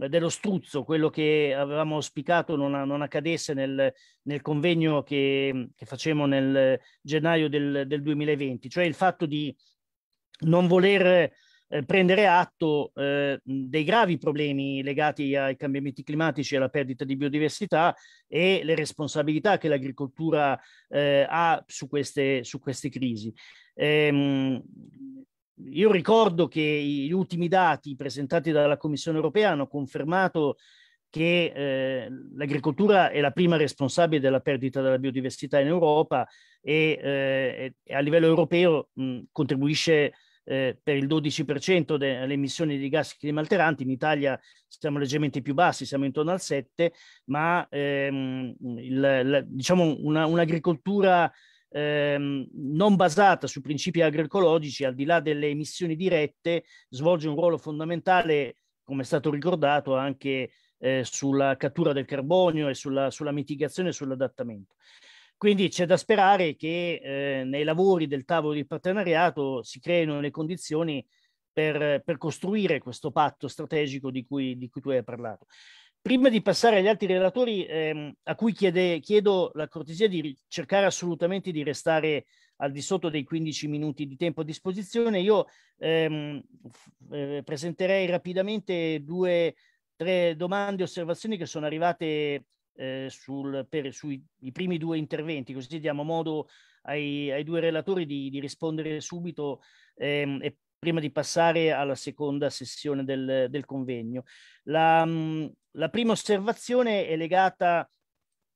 dello struzzo, quello che avevamo auspicato non, non accadesse nel, nel, convegno che, che facemmo nel gennaio del, del, 2020, cioè il fatto di non voler eh, prendere atto eh, dei gravi problemi legati ai cambiamenti climatici e alla perdita di biodiversità e le responsabilità che l'agricoltura eh, ha su queste, su queste crisi. Ehm, io ricordo che gli ultimi dati presentati dalla Commissione europea hanno confermato che eh, l'agricoltura è la prima responsabile della perdita della biodiversità in Europa e, eh, a livello europeo mh, contribuisce eh, per il 12% delle emissioni di gas climalteranti. In Italia siamo leggermente più bassi, siamo intorno al 7%, ma ehm, il, la, diciamo una, un'agricoltura ehm, non basata su principi agroecologici, al di là delle emissioni dirette, svolge un ruolo fondamentale, come è stato ricordato, anche eh, sulla cattura del carbonio e sulla, sulla mitigazione e sull'adattamento. Quindi c'è da sperare che eh, nei lavori del tavolo di partenariato si creino le condizioni per, per costruire questo patto strategico di cui, di cui tu hai parlato. Prima di passare agli altri relatori, ehm, a cui chiede, chiedo la cortesia di cercare assolutamente di restare al di sotto dei 15 minuti di tempo a disposizione, io ehm, eh, presenterei rapidamente due, tre domande e osservazioni che sono arrivate eh, sul, per, sui primi due interventi, così diamo modo ai, ai due relatori di, di rispondere subito ehm, e prima di passare alla seconda sessione del, del convegno. La, mm, la, prima osservazione è legata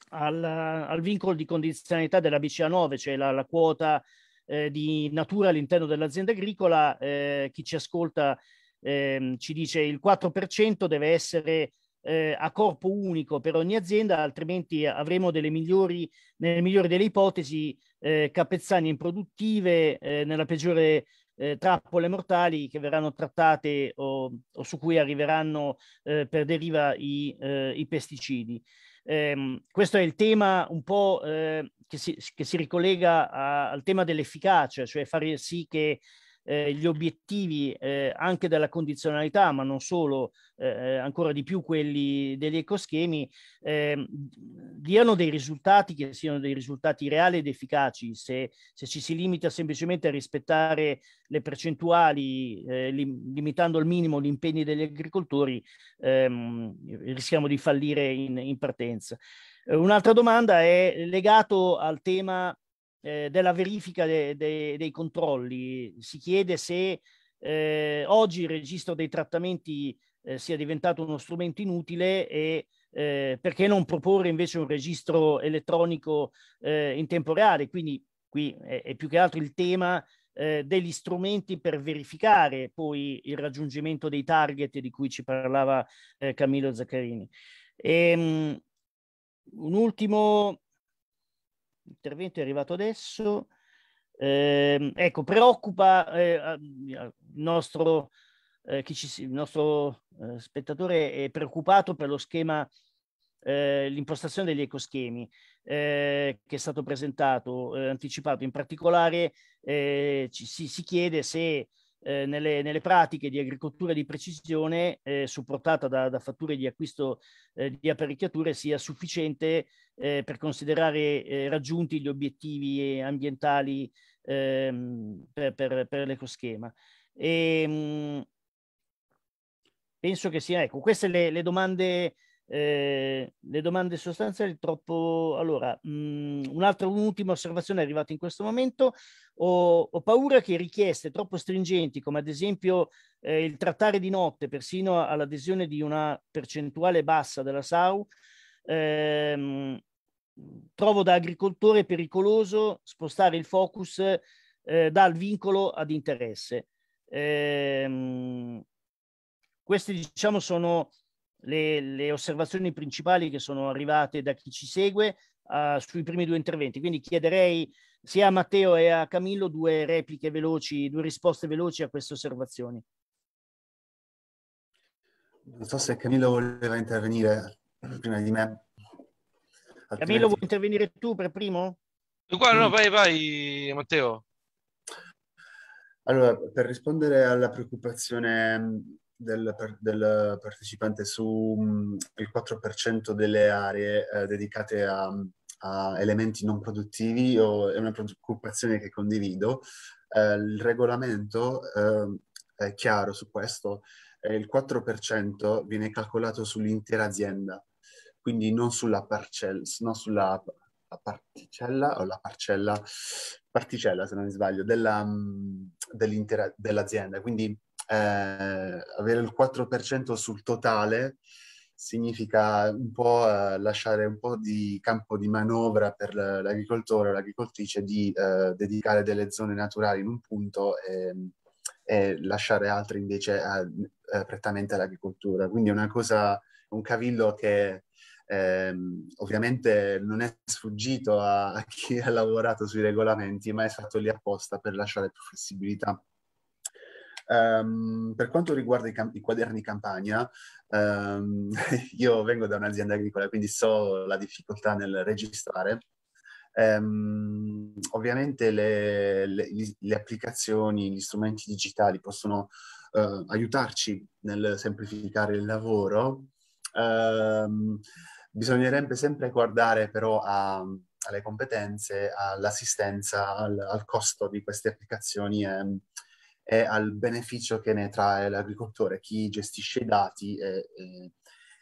al, al vincolo di condizionalità della BCA 9, cioè la, la quota eh, di natura all'interno dell'azienda agricola. Eh, chi ci ascolta eh, ci dice il 4% deve essere eh, a corpo unico per ogni azienda, altrimenti avremo delle migliori, nelle migliori delle ipotesi, eh, capezzanie improduttive, eh, nella peggiore eh, trappole mortali che verranno trattate o, o su cui arriveranno eh, per deriva i, eh, i pesticidi. Ehm, questo è il tema un po' eh, che si, che, si, ricollega a, al tema dell'efficacia, cioè fare sì che eh, gli obiettivi eh, anche della condizionalità, ma non solo, eh, eh ancora di più quelli degli ecoschemi, ehm, diano dei risultati che siano dei risultati reali ed efficaci. Se, se ci si limita semplicemente a rispettare le percentuali, eh, li, limitando al minimo gli impegni degli agricoltori, ehm, rischiamo di fallire in, in partenza. Eh, un'altra domanda è legata al tema eh, della verifica de, de, dei controlli. Si chiede se eh, oggi il registro dei trattamenti eh, sia diventato uno strumento inutile e eh, perché non proporre invece un registro elettronico eh, in tempo reale. Quindi qui è, è più che altro il tema eh, degli strumenti per verificare poi il raggiungimento dei target di cui ci parlava Camillo Zaccarini. E, um, un ultimo intervento è arrivato adesso. Eh, ecco, preoccupa eh, il nostro, eh, ci, il nostro eh, spettatore è preoccupato per lo schema, eh, l'impostazione degli ecoschemi eh, che è stato presentato, anticipato. In particolare ci, si, si, chiede se eh, nelle, nelle, pratiche di agricoltura di precisione eh, supportata da, da, fatture di acquisto eh, di apparecchiature sia sufficiente eh, per considerare eh, raggiunti gli obiettivi ambientali ehm, per, per, per l'ecoschema. E, ehm, mh, penso che sia, ecco, queste le, le domande. Eh, le domande sostanziali troppo allora mh, mm, un'altra un'ultima osservazione è arrivata in questo momento ho, ho, paura che richieste troppo stringenti, come ad esempio eh, il trattare di notte, persino all'adesione di una percentuale bassa della SAU, ehm, trovo da agricoltore pericoloso spostare il focus eh, dal vincolo ad interesse. Ehm, queste diciamo sono le, le osservazioni principali che sono arrivate da chi ci segue uh, sui primi due interventi. Quindi chiederei sia a Matteo e a Camillo due repliche veloci, due risposte veloci a queste osservazioni.
Non so se Camillo voleva intervenire prima di me. Altrimenti... Camillo vuoi
intervenire tu per primo?
Guarda, no, mm. vai, vai Matteo.
Allora, per rispondere alla preoccupazione del, del partecipante sul mm, 4% delle aree eh, dedicate a, a elementi non produttivi o è una preoccupazione che condivido. Eh, il regolamento eh, è chiaro su questo, eh, il 4% viene calcolato sull'intera azienda, quindi non sulla parcella, non sulla particella o la parcella, particella se non mi sbaglio, della, mm, dell'intera, dell'azienda. Quindi eh, avere il 4% sul totale significa un po' eh, lasciare un po' di campo di manovra per l'agricoltore o l'agricoltrice di eh, dedicare delle zone naturali in un punto e, e lasciare altre invece a, a eh, prettamente all'agricoltura. Quindi è una cosa, un cavillo che eh, ovviamente non è sfuggito a, a chi ha lavorato sui regolamenti, ma è stato lì apposta per lasciare più flessibilità Um, per quanto riguarda i, cam- i quaderni campagna, um, io vengo da un'azienda agricola, quindi so la difficoltà nel registrare. Um, ovviamente le, le, le, applicazioni, gli strumenti digitali possono uh, aiutarci nel semplificare il lavoro. bisognerebbe sempre guardare però a, alle competenze, all'assistenza, al, al, costo di queste applicazioni e, e al beneficio che ne trae l'agricoltore, chi gestisce i dati e, e,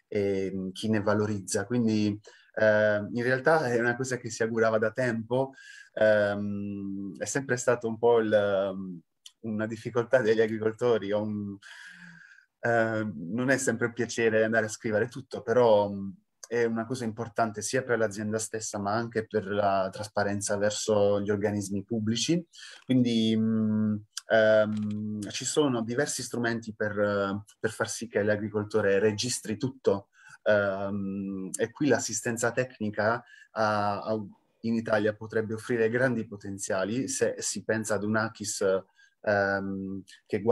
e mm, chi ne valorizza. Quindi eh, in realtà è una cosa che si augurava da tempo, ehm, è sempre stato un po' il, mm, una difficoltà degli agricoltori, un, eh, non è sempre un piacere andare a scrivere tutto, però mm, è una cosa importante sia per l'azienda stessa ma anche per la trasparenza verso gli organismi pubblici. Quindi mh, ehm, ci sono diversi strumenti per, per, far sì che l'agricoltore registri tutto ehm, e qui l'assistenza tecnica a, a, in Italia potrebbe offrire grandi potenziali se si pensa ad un ACHIS ehm, che,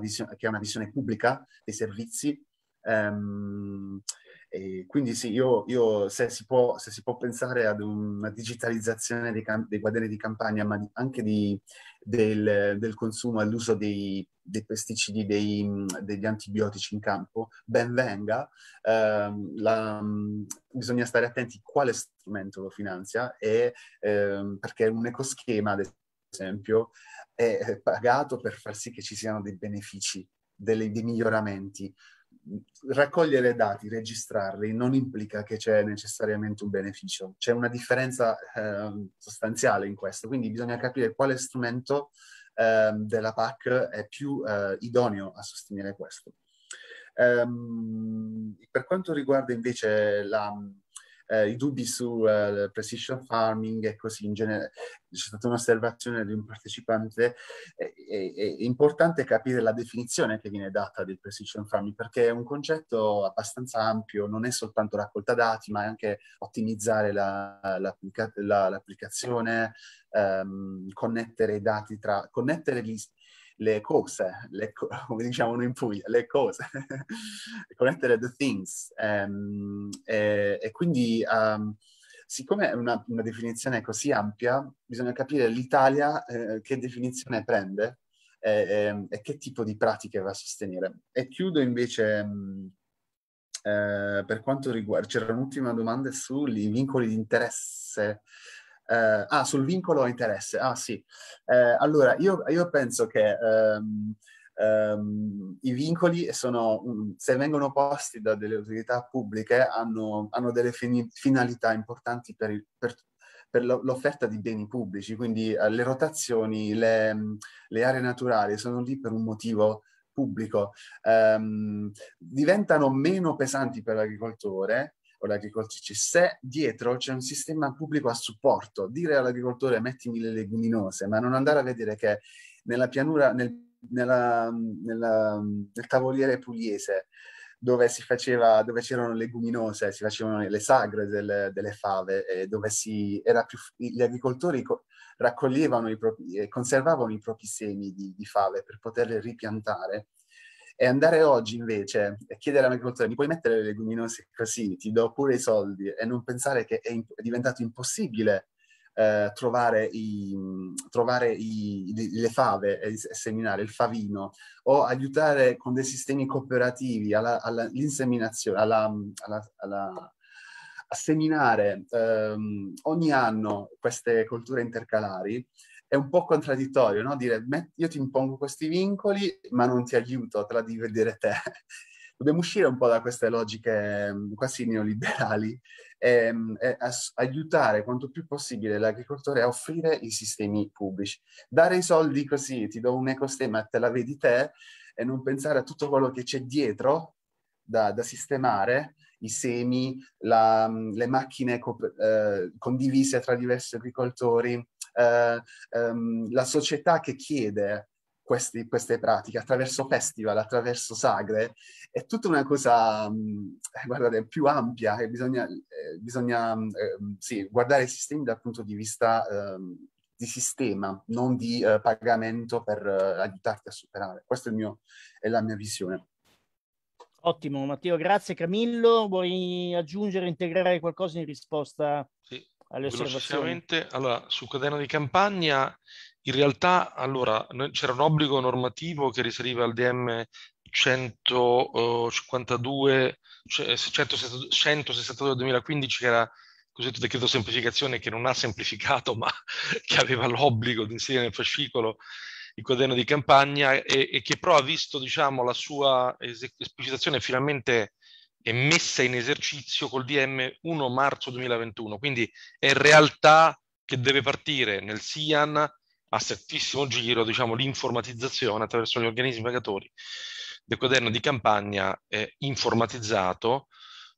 visione, che, ha una visione pubblica dei servizi. Ehm, e quindi sì, io, io se, si può, se, si può, pensare ad una digitalizzazione dei, cam- dei, quaderni di campagna, ma anche di, del, del consumo all'uso dei, dei pesticidi, dei, degli antibiotici in campo, ben venga, ehm, la, bisogna stare attenti quale strumento lo finanzia e, ehm, perché un ecoschema, ad esempio, è pagato per far sì che ci siano dei benefici, delle, dei miglioramenti raccogliere dati, registrarli, non implica che c'è necessariamente un beneficio. C'è una differenza eh, sostanziale in questo, quindi bisogna capire quale strumento eh, della PAC è più eh, idoneo a sostenere questo. Ehm, per quanto riguarda invece la, eh, i dubbi su eh, precision farming e così in genere. C'è stata un'osservazione di un partecipante, è, eh, è, è importante capire la definizione che viene data del precision farming perché è un concetto abbastanza ampio, non è soltanto raccolta dati ma è anche ottimizzare la, l'applica- la, l'applicazione, ehm, connettere i dati tra, connettere gli, le cose, le co- come diciamo noi in Puglia, le cose, connettere the things. Um, e, e, quindi, um, siccome è una, una, definizione così ampia, bisogna capire l'Italia eh, che definizione prende e, e, ehm, e, che tipo di pratiche va a sostenere. E chiudo invece... Um, eh, per quanto riguarda, c'era un'ultima domanda sui vincoli di interesse eh, ah, sul vincolo a interesse, ah sì. Eh, allora, io, io, penso che um, um, i vincoli sono, se vengono posti da delle autorità pubbliche, hanno, hanno delle fin- finalità importanti per, il, per, per l'offerta di beni pubblici, quindi eh, le rotazioni, le, le, aree naturali sono lì per un motivo pubblico, um, diventano meno pesanti per l'agricoltore con l'agricoltrice, se dietro c'è un sistema pubblico a supporto, dire all'agricoltore mettimi le leguminose, ma non andare a vedere che nella pianura, nel, nella, nella, nel tavoliere pugliese, dove, faceva, dove c'erano leguminose, si facevano le sagre delle, delle fave, dove si, più, gli agricoltori co- raccoglievano i propri, conservavano i propri semi di, di fave per poterle ripiantare e andare oggi invece e chiedere all'agricoltore mi puoi mettere le leguminose così, ti do pure i soldi e non pensare che è, imp- è diventato impossibile eh, trovare, i, trovare i, le fave e, seminare, il favino, o aiutare con dei sistemi cooperativi alla, alla, alla, alla a seminare ehm, ogni anno queste colture intercalari è un po' contraddittorio, no? Dire, io ti impongo questi vincoli, ma non ti aiuto a tradivedere te. Dobbiamo uscire un po' da queste logiche mm, quasi neoliberali ehm, e, e aiutare quanto più possibile l'agricoltore a offrire i sistemi pubblici. Dare i soldi così, ti do un ecosistema, te la vedi te, e non pensare a tutto quello che c'è dietro da, da sistemare, i semi, la, mm, le macchine co- eh, condivise tra diversi agricoltori, eh, ehm, la società che chiede questi, queste pratiche attraverso festival, attraverso sagre, è tutta una cosa, mh, mm, eh, guardate, più ampia che bisogna, eh, bisogna eh, sì, guardare i sistemi dal punto di vista ehm, di sistema, non di eh, pagamento per eh, aiutarti a superare. Questa è, mio, è la mia visione.
Ottimo, Matteo, grazie. Camillo, vuoi aggiungere, integrare qualcosa in risposta
alle osservazioni? Allora, su Caderno di Campagna, in realtà, allora, c'era un obbligo normativo che risaliva al DM 152, cioè 162 del 2015, che era cosiddetto decreto semplificazione che non ha semplificato ma che aveva l'obbligo di inserire nel fascicolo il quaderno di campagna e, e che però ha visto diciamo, la sua esplicitazione finalmente e messa in esercizio col DM 1 marzo 2021, quindi è realtà che deve partire nel SIAN a settissimo giro, diciamo, l'informatizzazione attraverso gli organismi pagatori del quaderno di campagna eh, informatizzato,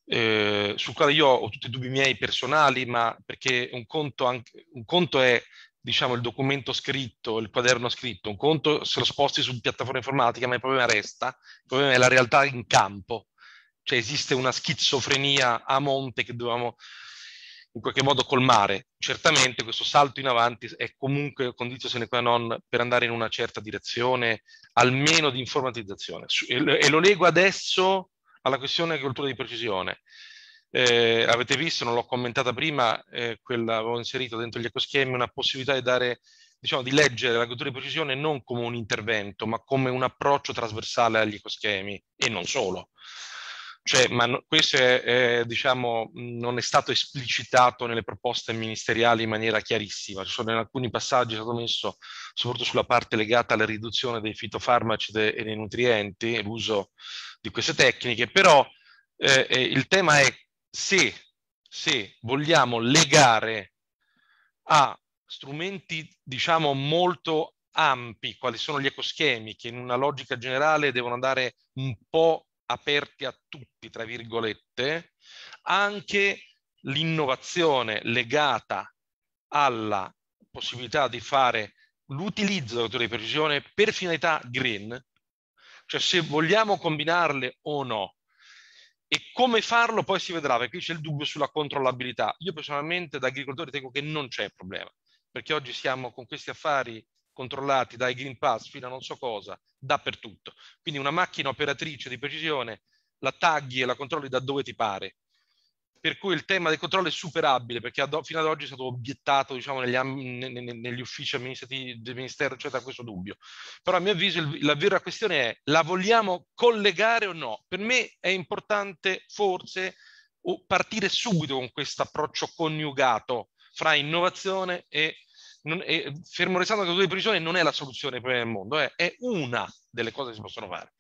eh, sul quale io ho tutti i dubbi miei personali, ma perché un conto, anche, un conto è diciamo, il documento scritto, il quaderno scritto, un conto se lo sposti su piattaforma informatica, ma il problema resta, il problema è la realtà in campo cioè esiste una schizofrenia a monte che dovevamo in qualche modo colmare. Certamente questo salto in avanti è comunque condizio sine qua non per andare in una certa direzione, almeno di informatizzazione. E lo leggo adesso alla questione agricoltura di precisione. Eh, avete visto, non l'ho commentata prima, eh, quella avevo inserito dentro gli ecoschemi una possibilità di dare diciamo, di leggere l'agricoltura di precisione non come un intervento, ma come un approccio trasversale agli ecoschemi e non solo cioè, ma no, questo è, è, diciamo, non è stato esplicitato nelle proposte ministeriali in maniera chiarissima, ci sono in alcuni passaggi è stato messo soprattutto sulla parte legata alla riduzione dei fitofarmaci de, e dei nutrienti l'uso di queste tecniche, però eh, eh il tema è se, se vogliamo legare a strumenti diciamo molto ampi, quali sono gli ecoschemi che in una logica generale devono andare un po' aperti a tutti, tra virgolette, anche l'innovazione legata alla possibilità di fare l'utilizzo della rotore di precisione per finalità green, cioè se vogliamo combinarle o no, e come farlo poi si vedrà, perché qui c'è il dubbio sulla controllabilità. Io personalmente da agricoltore dico che non c'è problema, perché oggi siamo con questi affari controllati dai Green Pass fino a non so cosa, dappertutto. Quindi una macchina operatrice di precisione la tagghi e la controlli da dove ti pare. Per cui il tema del controllo è superabile perché ad, fino ad oggi è stato obiettato diciamo, negli, negli, uffici amministrativi del Ministero, eccetera, questo dubbio. Però a mio avviso il, la vera questione è la vogliamo collegare o no? Per me è importante forse partire subito con questo approccio coniugato fra innovazione e non, eh, fermo restando che due di prigione non è la soluzione ai problemi del mondo, eh, è una delle cose che si possono fare.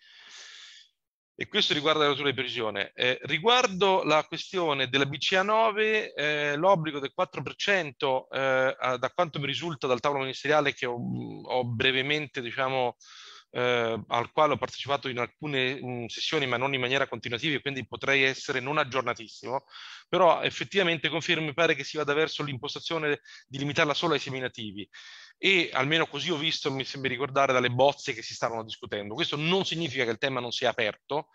E questo riguarda la natura di prigione. Eh, riguardo la questione della BCA 9, eh, l'obbligo del 4%, eh, da quanto mi risulta dal tavolo ministeriale che ho, mm, ho brevemente diciamo, eh, al quale ho partecipato in alcune mh, sessioni ma non in maniera continuativa e quindi potrei essere non aggiornatissimo, però effettivamente confermo mi pare che si vada verso l'impostazione di limitarla solo ai seminativi e almeno così ho visto, mi sembra ricordare, dalle bozze che si stavano discutendo. Questo non significa che il tema non sia aperto,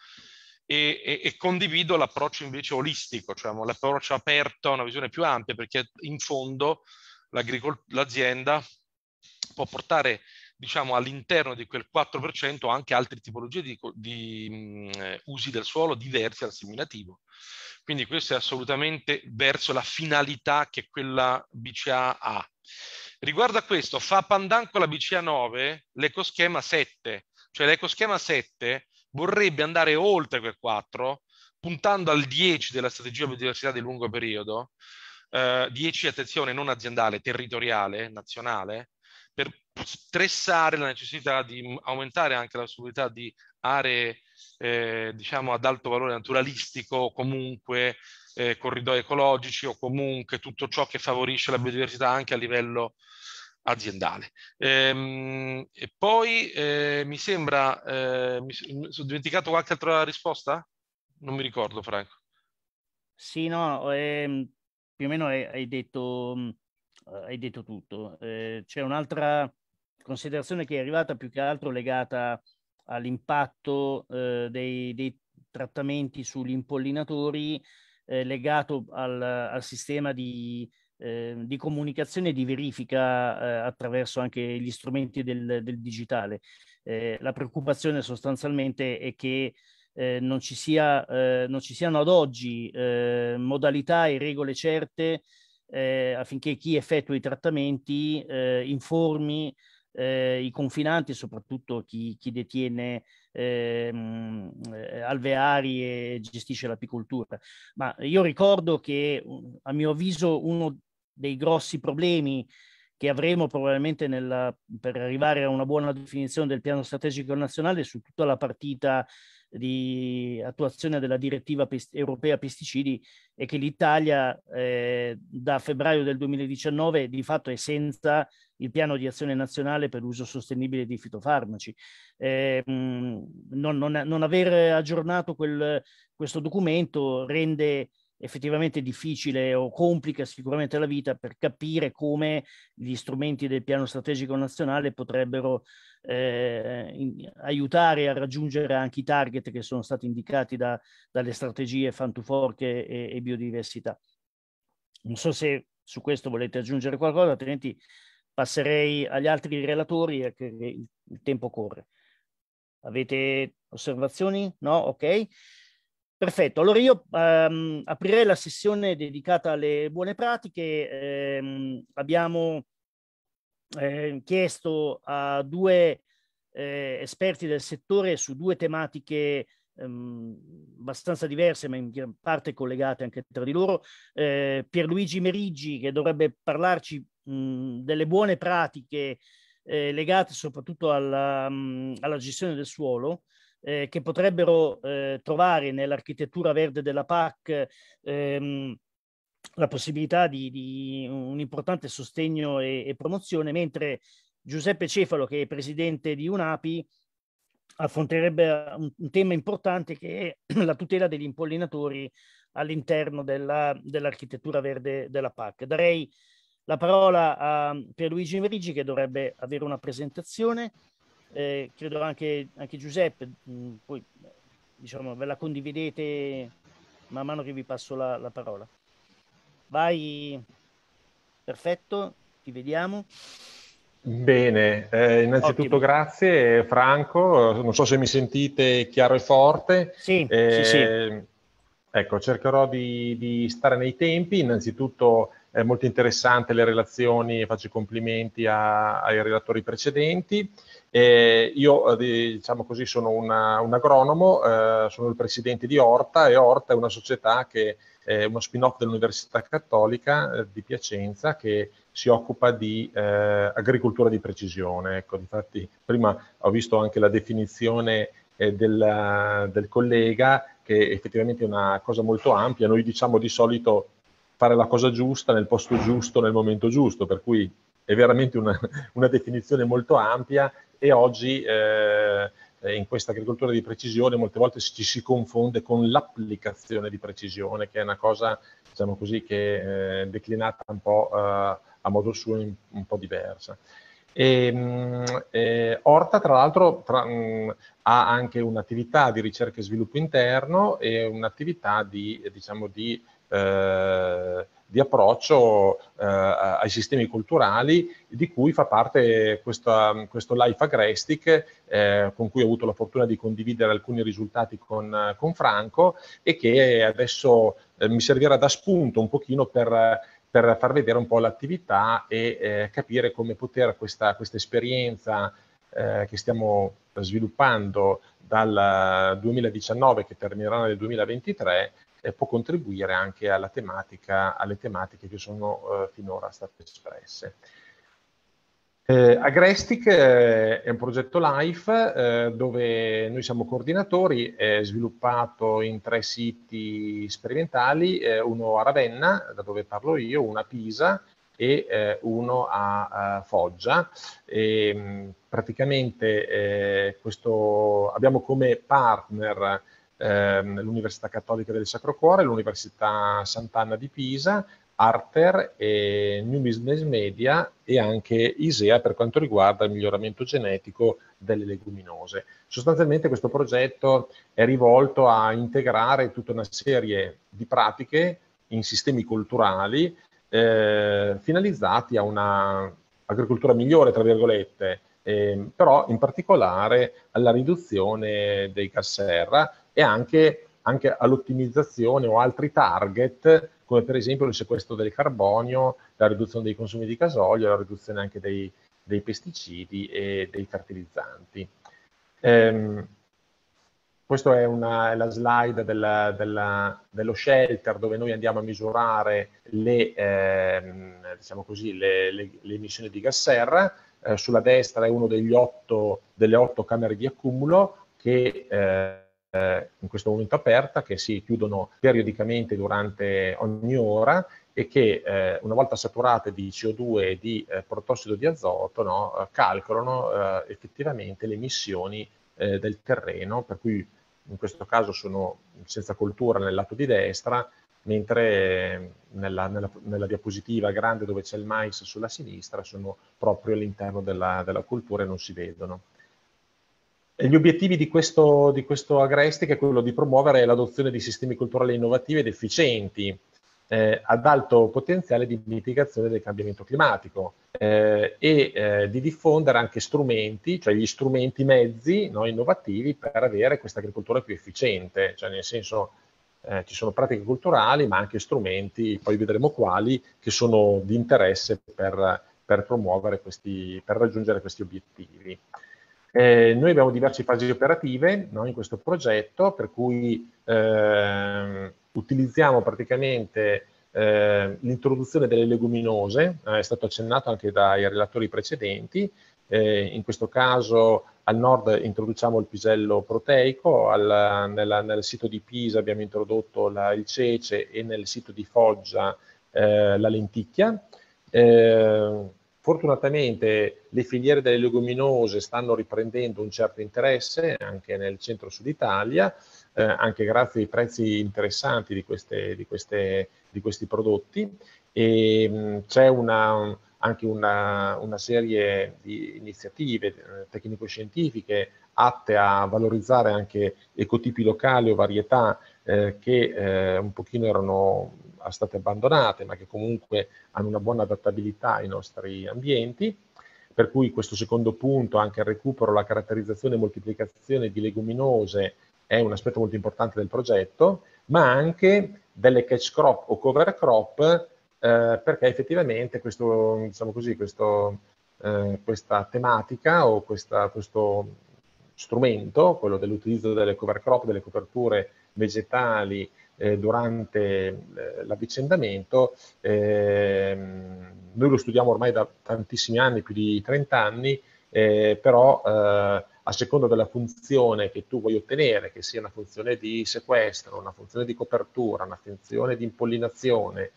e, e, e, condivido l'approccio invece olistico, cioè l'approccio aperto a una visione più ampia, perché in fondo l'azienda può portare diciamo, all'interno di quel 4% anche altre tipologie di, di mh, eh, usi del suolo diversi dal seminativo. Quindi questo è assolutamente verso la finalità che quella BCA ha. Riguardo a questo, fa pandan con la BCA 9 l'ecoschema 7, cioè l'ecoschema 7 vorrebbe andare oltre quel 4, puntando al 10 della strategia biodiversità di lungo periodo, eh, 10 attenzione non aziendale, territoriale, nazionale, per stressare la necessità di aumentare anche la possibilità di aree eh, diciamo ad alto valore naturalistico o comunque eh, corridoi ecologici o comunque tutto ciò che favorisce la biodiversità anche a livello aziendale. Ehm, e poi eh, mi sembra, eh, mi, sono dimenticato qualche altra risposta? Non mi ricordo Franco.
Sì, no, ehm, più o meno hai, hai detto eh, hai detto tutto. Eh, c'è un'altra considerazione che è arrivata più che altro legata all'impatto eh, dei, dei, trattamenti sugli impollinatori eh, legato al, al, sistema di, eh, di comunicazione e di verifica eh, attraverso anche gli strumenti del, del digitale. la preoccupazione sostanzialmente è che non ci, sia, non, ci siano ad oggi modalità e regole certe eh, affinché chi effettua i trattamenti eh, informi eh, i confinanti, soprattutto chi, chi detiene ehm, eh, alveari e gestisce l'apicoltura. Ma io ricordo che, eh, a mio avviso, uno dei grossi problemi che avremo probabilmente nella, per arrivare a una buona definizione del piano strategico nazionale su tutta la partita di attuazione della direttiva pest- europea pesticidi è che l'Italia eh, da febbraio del 2019 di fatto è senza il piano di azione nazionale per l'uso sostenibile di fitofarmaci. Eh, non, non, non, aver aggiornato quel, questo documento rende effettivamente difficile o complica sicuramente la vita per capire come gli strumenti del piano strategico nazionale potrebbero eh, in, aiutare a raggiungere anche i target che sono stati indicati da, dalle strategie Fantuforche e, e biodiversità. Non so se su questo volete aggiungere qualcosa, altrimenti passerei agli altri relatori perché il tempo corre. Avete osservazioni? No? Ok. Perfetto, allora io ehm, aprirei la sessione dedicata alle buone pratiche. Eh, abbiamo eh, chiesto a due eh, esperti del settore su due tematiche ehm, abbastanza diverse, ma in parte collegate anche tra di loro. Eh, Pierluigi Meriggi, che dovrebbe parlarci mh, delle buone pratiche eh, legate soprattutto alla, mh, alla gestione del suolo eh, che potrebbero eh, trovare nell'architettura verde della PAC ehm, la possibilità di, di, un importante sostegno e, e, promozione, mentre Giuseppe Cefalo, che è presidente di UNAPI, affronterebbe eh, un, un tema importante che è la tutela degli impollinatori all'interno della, dell'architettura verde della PAC. Darei la parola a Pierluigi Merigi che dovrebbe avere una presentazione eh, credo anche, anche Giuseppe, mh, mm, poi diciamo, ve la condividete man mano che vi passo la, la parola. Vai, perfetto, ti vediamo.
Bene, eh, innanzitutto Ottimo. grazie Franco, non so se mi sentite chiaro e forte. Sì, eh, sì, sì. Eh, ecco, cercherò di, di, stare nei tempi, innanzitutto è molto interessante le relazioni, faccio i complimenti a, ai relatori precedenti. Eh, io, diciamo così, sono una, un agronomo, eh, sono il presidente di Orta e Orta è una società che è uno spin-off dell'Università Cattolica eh, di Piacenza che si occupa di eh, agricoltura di precisione. Ecco, infatti prima ho visto anche la definizione eh, della, del collega che effettivamente è una cosa molto ampia. Noi diciamo di solito fare la cosa giusta nel posto giusto, nel momento giusto, per cui è veramente una, una definizione molto ampia e oggi eh, in questa agricoltura di precisione molte volte ci si confonde con l'applicazione di precisione, che è una cosa, diciamo così, che eh, è declinata un po' eh, a modo suo un, po' diversa. E, ehm, e eh, Orta, tra l'altro, mm, ha anche un'attività di ricerca e sviluppo interno e un'attività di, diciamo, di eh, di approccio eh, ai sistemi culturali di cui fa parte questa, questo Life Agrestic eh, con cui ho avuto la fortuna di condividere alcuni risultati con, con Franco e che adesso eh, mi servirà da spunto un pochino per, per far vedere un po' l'attività e eh, capire come poter questa, questa esperienza eh, che stiamo sviluppando dal 2019 che terminerà nel 2023 eh, può contribuire anche tematica, alle tematiche che sono eh, finora state espresse. Eh, Agrestic eh, è un progetto live eh, dove noi siamo coordinatori, è sviluppato in tre siti sperimentali, eh, uno a Ravenna, da dove parlo io, uno a Pisa e eh, uno a, a Foggia. E, mh, praticamente eh, questo, abbiamo come partner ehm, l'Università Cattolica del Sacro Cuore, l'Università Sant'Anna di Pisa, Arter e New Business Media e anche ISEA per quanto riguarda il miglioramento genetico delle leguminose. Sostanzialmente questo progetto è rivolto a integrare tutta una serie di pratiche in sistemi culturali eh, finalizzati a una agricoltura migliore, tra virgolette, eh, però in particolare alla riduzione dei gas serra, e anche, anche all'ottimizzazione o altri target come per esempio il sequestro del carbonio, la riduzione dei consumi di gasolio, la riduzione anche dei, dei pesticidi e dei fertilizzanti. Ehm, questa è, una, la slide della, della, dello shelter dove noi andiamo a misurare le, ehm, diciamo così, le, le, le, emissioni di gas serra. Eh, sulla destra è una delle otto camere di accumulo che eh, eh, in questo momento aperta che si chiudono periodicamente durante ogni ora e che eh, una volta saturate di CO2 e di eh, protossido di azoto no, eh, calcolano eh, effettivamente le emissioni eh, del terreno, per cui in questo caso sono senza coltura nel lato di destra, mentre nella, nella, nella diapositiva grande dove c'è il mais sulla sinistra sono proprio all'interno della, della coltura e non si vedono. Gli obiettivi di questo, di questo Agrestic è quello di promuovere l'adozione di sistemi culturali innovativi ed efficienti, eh, ad alto potenziale di mitigazione del cambiamento climatico eh, e eh, di diffondere anche strumenti, cioè gli strumenti mezzi no, innovativi per avere questa agricoltura più efficiente, cioè nel senso eh, ci sono pratiche culturali ma anche strumenti, poi vedremo quali, che sono di interesse per, per promuovere questi, per raggiungere questi obiettivi. Eh, noi abbiamo diverse fasi operative no, in questo progetto, per cui eh, utilizziamo praticamente eh, l'introduzione delle leguminose, eh, è stato accennato anche dai relatori precedenti, eh, in questo caso al nord introduciamo il pisello proteico, al, nella, nel sito di Pisa abbiamo introdotto la, il cece e nel sito di Foggia eh, la lenticchia. Ehm, Fortunatamente le filiere delle leguminose stanno riprendendo un certo interesse anche nel centro-sud Italia, eh, anche grazie ai prezzi interessanti di, queste, di, queste, di questi prodotti. E, mh, mm, c'è una, anche una, una, serie di iniziative eh, tecnico-scientifiche atte a valorizzare anche ecotipi locali o varietà eh, che eh, un pochino erano state abbandonate, ma che comunque hanno una buona adattabilità ai nostri ambienti. Per cui questo secondo punto, anche il recupero, la caratterizzazione e moltiplicazione di leguminose è un aspetto molto importante del progetto, ma anche delle catch crop o cover crop, eh, perché effettivamente questo, diciamo così, questo, eh, questa tematica o questa, questo strumento, quello dell'utilizzo delle cover crop, delle coperture vegetali eh, durante eh, l'avvicendamento. Eh, noi lo studiamo ormai da tantissimi anni, più di 30 anni, eh, però eh, a seconda della funzione che tu vuoi ottenere, che sia una funzione di sequestro, una funzione di copertura, una funzione di impollinazione,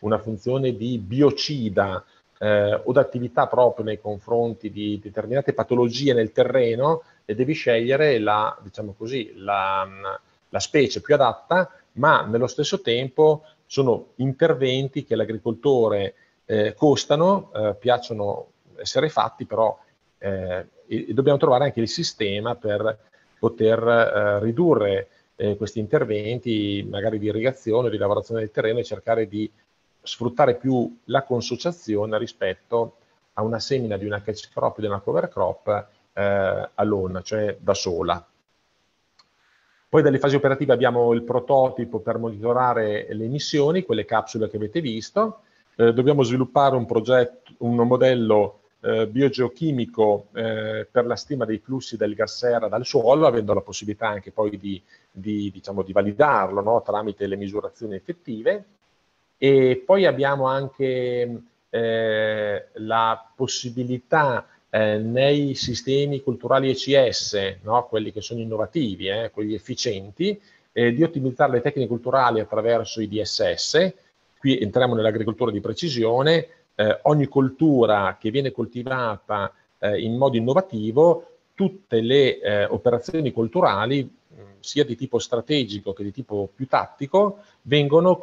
una funzione di biocida eh, o d'attività proprio nei confronti di determinate patologie nel terreno e eh, devi scegliere la, diciamo così, la, la specie più adatta ma nello stesso tempo sono interventi che l'agricoltore eh, costano, eh, piacciono essere fatti, però eh, e, dobbiamo trovare anche il sistema per poter eh, ridurre eh, questi interventi, magari di irrigazione, di lavorazione del terreno e cercare di sfruttare più la consociazione rispetto a una semina di una catch crop, di una cover crop eh, all'onna, cioè da sola. Poi dalle fasi operative abbiamo il prototipo per monitorare le emissioni, quelle capsule che avete visto. Eh, dobbiamo sviluppare un, progetto, un modello eh, biogeochimico eh, per la stima dei flussi del gas sera dal suolo, avendo la possibilità anche poi di, di, diciamo, di validarlo no? tramite le misurazioni effettive. E poi abbiamo anche eh, la possibilità eh, nei sistemi culturali ECS, no? quelli che sono innovativi, eh, quelli efficienti, eh, di ottimizzare le tecniche culturali attraverso i DSS. Qui entriamo nell'agricoltura di precisione. Eh, ogni coltura che viene coltivata eh, in modo innovativo, tutte le operazioni culturali sia di tipo strategico che di tipo più tattico, vengono,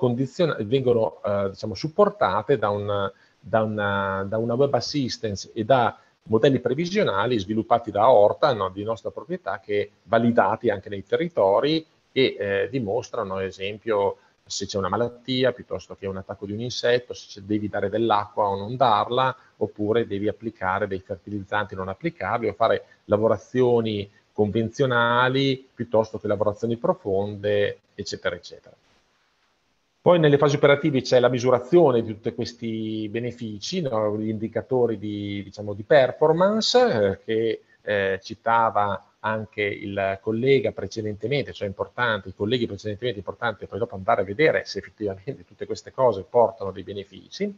vengono eh, diciamo, supportate da una, da, una, da una, web assistance e da modelli previsionali sviluppati da Orta no, di nostra proprietà, che validati anche nei territori e eh, dimostrano, ad esempio, se c'è una malattia piuttosto che un attacco di un insetto, se devi dare dell'acqua o non darla, oppure devi applicare dei fertilizzanti non applicabili o fare lavorazioni convenzionali piuttosto che lavorazioni profonde, eccetera, eccetera. Poi nelle fasi operative c'è la misurazione di tutti questi benefici, no? gli indicatori di, diciamo, di performance eh, che eh, citava anche il collega precedentemente, cioè importante, i colleghi precedentemente importante poi dopo andare a vedere se effettivamente tutte queste cose portano dei benefici.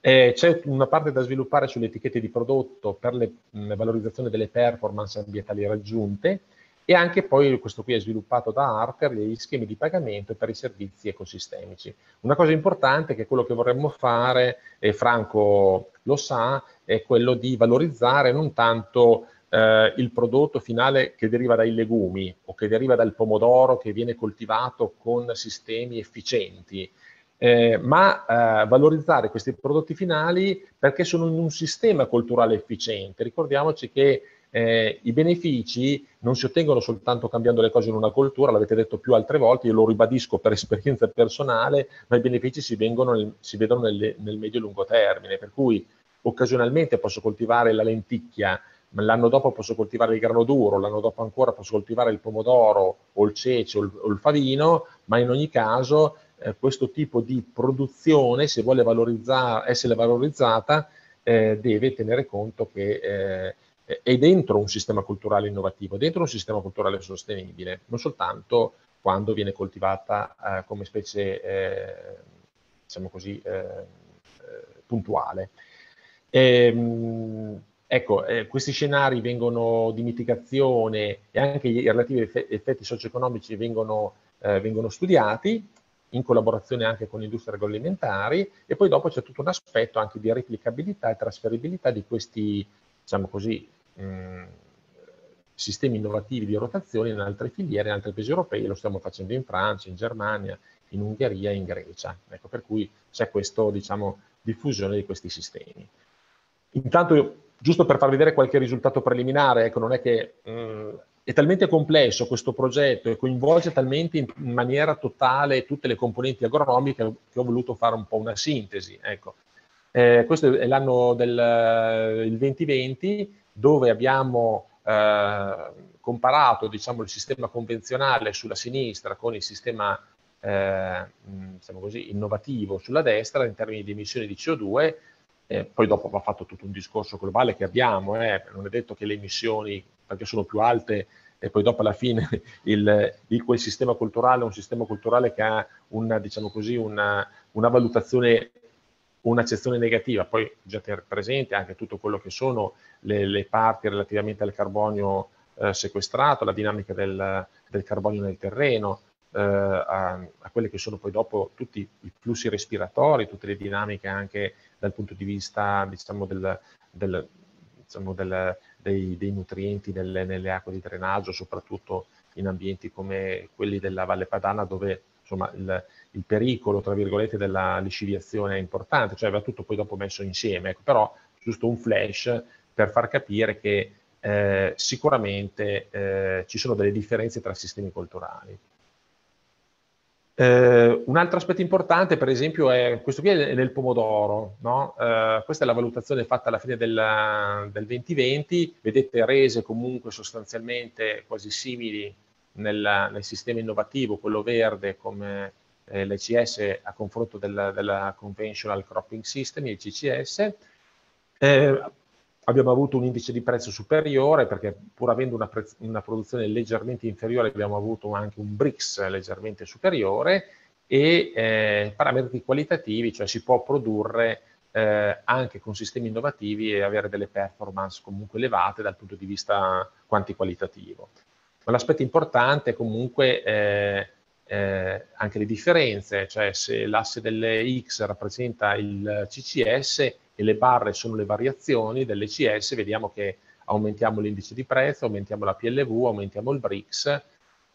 Eh, c'è una parte da sviluppare sulle etichette di prodotto per la valorizzazione delle performance ambientali raggiunte, e anche poi questo qui è sviluppato da Arter, gli schemi di pagamento per i servizi ecosistemici. Una cosa importante che quello che vorremmo fare, e Franco lo sa, è quello di valorizzare non tanto eh, il prodotto finale che deriva dai legumi o che deriva dal pomodoro che viene coltivato con sistemi efficienti, eh, ma eh, valorizzare questi prodotti finali perché sono in un sistema culturale efficiente. Ricordiamoci che eh, i benefici non si ottengono soltanto cambiando le cose in una cultura, l'avete detto più altre volte, io lo ribadisco per esperienza personale, ma i benefici si, nel, si vedono nel, nel medio e lungo termine, per cui occasionalmente posso coltivare la lenticchia, ma l'anno dopo posso coltivare il grano duro, l'anno dopo ancora posso coltivare il pomodoro o il cece o il, o il favino, ma in ogni caso eh, questo tipo di produzione, se vuole valorizzare, essere valorizzata, eh, deve tenere conto che eh, è dentro un sistema culturale innovativo, dentro un sistema culturale sostenibile, non soltanto quando viene coltivata eh, come specie, eh, diciamo così, eh, eh puntuale. E, ehm, ecco, eh, questi scenari vengono di mitigazione e anche i relativi effetti socio-economici vengono, eh, vengono studiati in collaborazione anche con industrie agroalimentari e poi dopo c'è tutto un aspetto anche di replicabilità e trasferibilità di questi, diciamo così, eh, sistemi innovativi di rotazione in altre filiere, in altri paesi europei, lo stiamo facendo in Francia, in Germania, in Ungheria, in Grecia. Ecco, per cui c'è questa diciamo, diffusione di questi sistemi. Intanto, giusto per far vedere qualche risultato preliminare, ecco, non è che mh, mm, è talmente complesso questo progetto e coinvolge talmente in maniera totale tutte le componenti agronomiche che ho voluto fare un po' una sintesi. Ecco. Eh, questo è l'anno del 2020, eh, dove abbiamo eh, comparato diciamo, il sistema convenzionale sulla sinistra con il sistema eh, diciamo così, innovativo sulla destra in termini di emissioni di CO2. Eh, poi dopo va fatto tutto un discorso globale che abbiamo, eh, non è detto che le emissioni, perché sono più alte, e poi dopo alla fine il, il, quel sistema culturale è un sistema culturale che ha una, diciamo così, una, una valutazione un'accezione negativa, poi già tenere presente anche tutto quello che sono le, le parti relativamente al carbonio eh, sequestrato, la dinamica del, del carbonio nel terreno, eh, a, a quelli che sono poi dopo tutti i flussi respiratori, tutte le dinamiche anche dal punto di vista diciamo, del, del, diciamo, del, dei, dei, nutrienti nelle, nelle, acque di drenaggio, soprattutto in ambienti come quelli della Valle Padana dove insomma, il, il pericolo, tra virgolette, della lisciviazione è importante, cioè va tutto poi dopo messo insieme, ecco, però giusto un flash per far capire che eh, sicuramente eh, ci sono delle differenze tra sistemi culturali. Eh, un altro aspetto importante, per esempio, è questo qui è del pomodoro. No? Eh, questa è la valutazione fatta alla fine della, del 2020. Vedete rese comunque sostanzialmente quasi simili nel, nel sistema innovativo, quello verde come eh, l'ECS a confronto della, della, Conventional Cropping System, il CCS. Eh, abbiamo avuto un indice di prezzo superiore perché pur avendo una, pre- una produzione leggermente inferiore abbiamo avuto anche un BRICS leggermente superiore e eh, parametri qualitativi, cioè si può produrre eh, anche con sistemi innovativi e avere delle performance comunque elevate dal punto di vista quanti qualitativo. Ma l'aspetto importante è comunque eh, eh, anche le differenze, cioè se l'asse delle X rappresenta il CCS e le barre sono le variazioni delle CS, vediamo che aumentiamo l'indice di prezzo, aumentiamo la PLV, aumentiamo il BRICS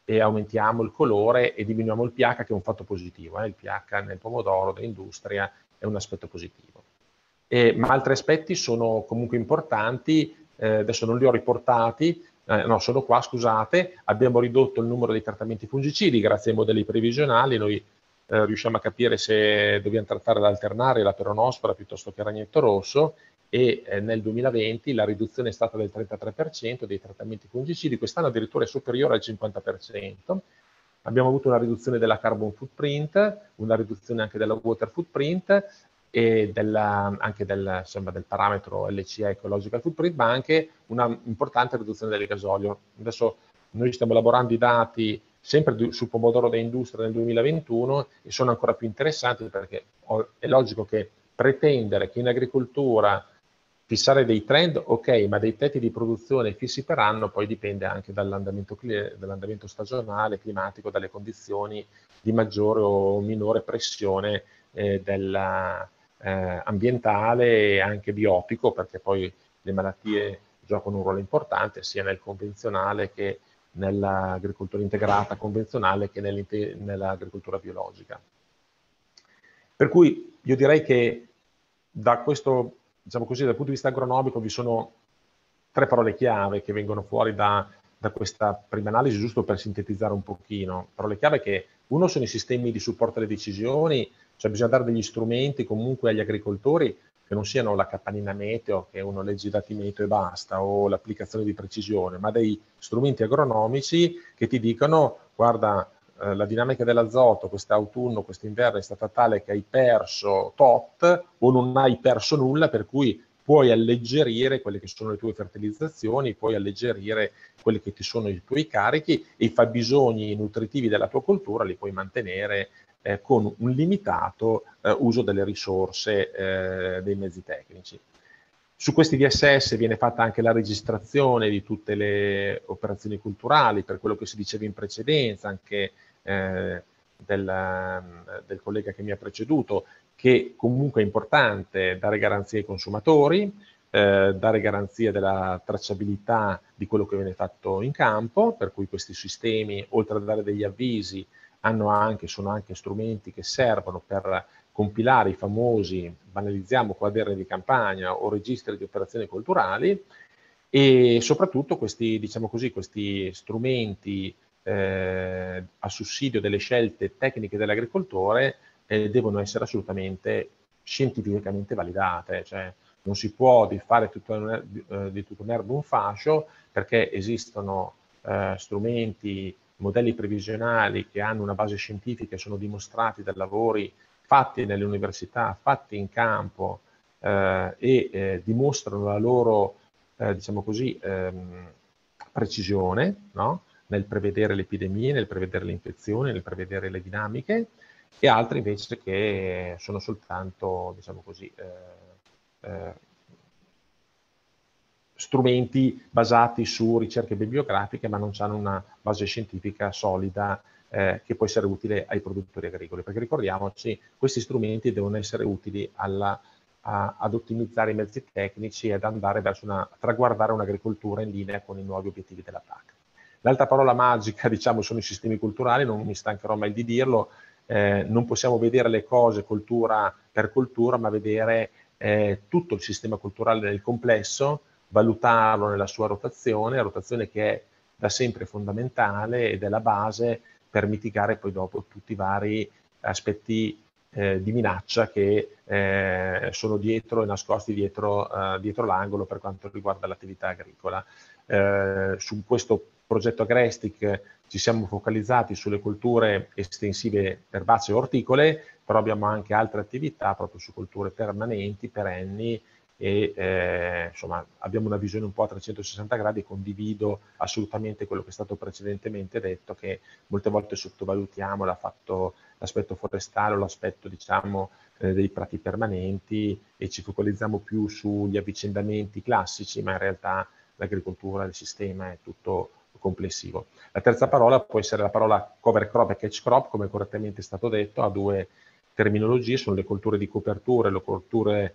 e aumentiamo il colore e diminuiamo il pH che è un fatto positivo, eh? il pH nel pomodoro, dell'industria è un aspetto positivo. E, ma altri aspetti sono comunque importanti, eh, adesso non li ho riportati, eh, no, solo qua, scusate, abbiamo ridotto il numero dei trattamenti fungicidi grazie ai modelli previsionali, noi eh, riusciamo a capire se dobbiamo trattare ad alternare la peronospora piuttosto che il ragnetto rosso e eh, nel 2020 la riduzione è stata del 33% dei trattamenti fungicidi, quest'anno addirittura è superiore al 50%. Abbiamo avuto una riduzione della carbon footprint, una riduzione anche della water footprint, e della, anche del, insomma, del parametro LCA Ecological Footprint, ma anche una importante riduzione del gasolio. Adesso noi stiamo elaborando i dati sempre su pomodoro da industria nel 2021 e sono ancora più interessanti perché è logico che pretendere che in agricoltura fissare dei trend, ok, ma dei tetti di produzione fissi per anno poi dipende anche dall'andamento, dall'andamento stagionale, climatico, dalle condizioni di maggiore o minore pressione eh, della, eh, ambientale e anche biotico, perché poi le malattie giocano un ruolo importante sia nel convenzionale che nell'agricoltura integrata convenzionale che nell'agricoltura biologica. Per cui io direi che da questo, diciamo così, dal punto di vista agronomico vi sono tre parole chiave che vengono fuori da, da questa prima analisi, giusto per sintetizzare un pochino. Parole chiave che uno sono i sistemi di supporto alle decisioni cioè bisogna dare degli strumenti comunque agli agricoltori che non siano la campanina meteo, che è uno legge i dati meteo e basta, o l'applicazione di precisione, ma dei strumenti agronomici che ti dicono, guarda, eh, la dinamica dell'azoto quest'autunno, quest'inverno è stata tale che hai perso tot o non hai perso nulla, per cui puoi alleggerire quelle che sono le tue fertilizzazioni, puoi alleggerire quelli che ti sono i tuoi carichi e i fabbisogni nutritivi della tua cultura li puoi mantenere eh, con un limitato eh, uso delle risorse eh, dei mezzi tecnici. Su questi VSS viene fatta anche la registrazione di tutte le operazioni culturali, per quello che si diceva in precedenza, anche eh, del, del collega che mi ha preceduto, che comunque è importante dare garanzie ai consumatori, eh, dare garanzia della tracciabilità di quello che viene fatto in campo, per cui questi sistemi, oltre a dare degli avvisi, anche, sono anche strumenti che servono per compilare i famosi, banalizziamo, quaderni di campagna o registri di operazioni culturali e soprattutto questi, diciamo così, questi strumenti eh, a sussidio delle scelte tecniche dell'agricoltore eh, devono essere assolutamente scientificamente validate, cioè non si può fare tutto un, er, eh, di tutto un erbo un fascio perché esistono eh, strumenti modelli previsionali che hanno una base scientifica, sono dimostrati da lavori fatti nelle università, fatti in campo eh, e eh, dimostrano la loro, eh, diciamo così, ehm, precisione no? nel prevedere le epidemie, nel prevedere le infezioni, nel prevedere le dinamiche e altri invece che sono soltanto, diciamo così, eh, eh, strumenti basati su ricerche bibliografiche ma non hanno una base scientifica solida eh, che può essere utile ai produttori agricoli. Perché ricordiamoci, questi strumenti devono essere utili alla, a, ad ottimizzare i mezzi tecnici e ad andare verso una, traguardare un'agricoltura in linea con i nuovi obiettivi della PAC. L'altra parola magica, diciamo, sono i sistemi culturali, non mi stancherò mai di dirlo, eh, non possiamo vedere le cose cultura per cultura, ma vedere eh, tutto il sistema culturale nel complesso, valutarlo nella sua rotazione, rotazione che è da sempre fondamentale ed è la base per mitigare poi dopo tutti i vari aspetti eh, di minaccia che eh, sono dietro e nascosti dietro, eh, dietro, l'angolo per quanto riguarda l'attività agricola. Eh, su questo progetto Agrestic ci siamo focalizzati sulle colture estensive erbacee e orticole, però abbiamo anche altre attività proprio su colture permanenti, perenni, e eh, insomma abbiamo una visione un po' a 360 gradi condivido assolutamente quello che è stato precedentemente detto che molte volte sottovalutiamo l'aspetto forestale o l'aspetto diciamo eh, dei prati permanenti e ci focalizziamo più sugli avvicendamenti classici ma in realtà l'agricoltura, il sistema è tutto complessivo. La terza parola può essere la parola cover crop e catch crop come correttamente è stato detto ha due terminologie, sono le colture di copertura e le colture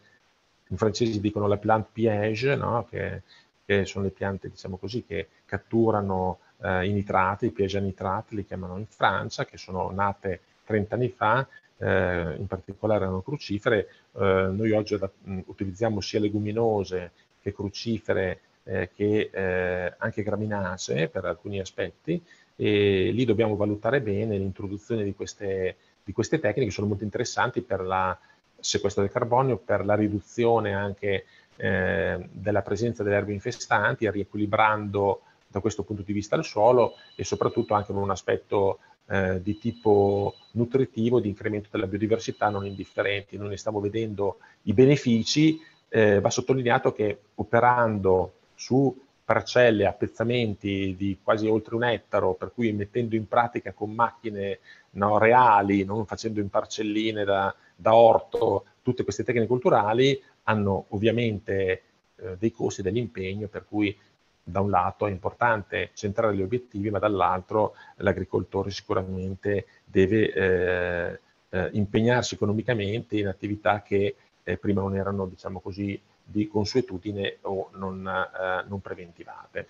in francese dicono la plante piège, no? che, che, sono le piante, diciamo così, che catturano eh, i nitrati, i piège nitrati li chiamano in Francia, che sono nate 30 anni fa, eh, in particolare erano crucifere. Eh, noi oggi ad, mh, mm, utilizziamo sia leguminose che crucifere eh, che eh, anche graminacee per alcuni aspetti e lì dobbiamo valutare bene l'introduzione di queste, di queste tecniche, sono molto interessanti per la sequestro del carbonio, per la riduzione anche eh, della presenza delle erbe infestanti, riequilibrando da questo punto di vista il suolo e soprattutto anche con un aspetto eh, di tipo nutritivo, di incremento della biodiversità non indifferenti. Noi ne stiamo vedendo i benefici, eh, va sottolineato che operando su parcelle, appezzamenti di quasi oltre un ettaro, per cui mettendo in pratica con macchine no, reali, non facendo in parcelline da da orto, tutte queste tecniche culturali hanno ovviamente eh, dei costi e dell'impegno, per cui da un lato è importante centrare gli obiettivi, ma dall'altro l'agricoltore sicuramente deve eh, eh, impegnarsi economicamente in attività che eh, prima non erano, diciamo così, di consuetudine o non, eh, non preventivate.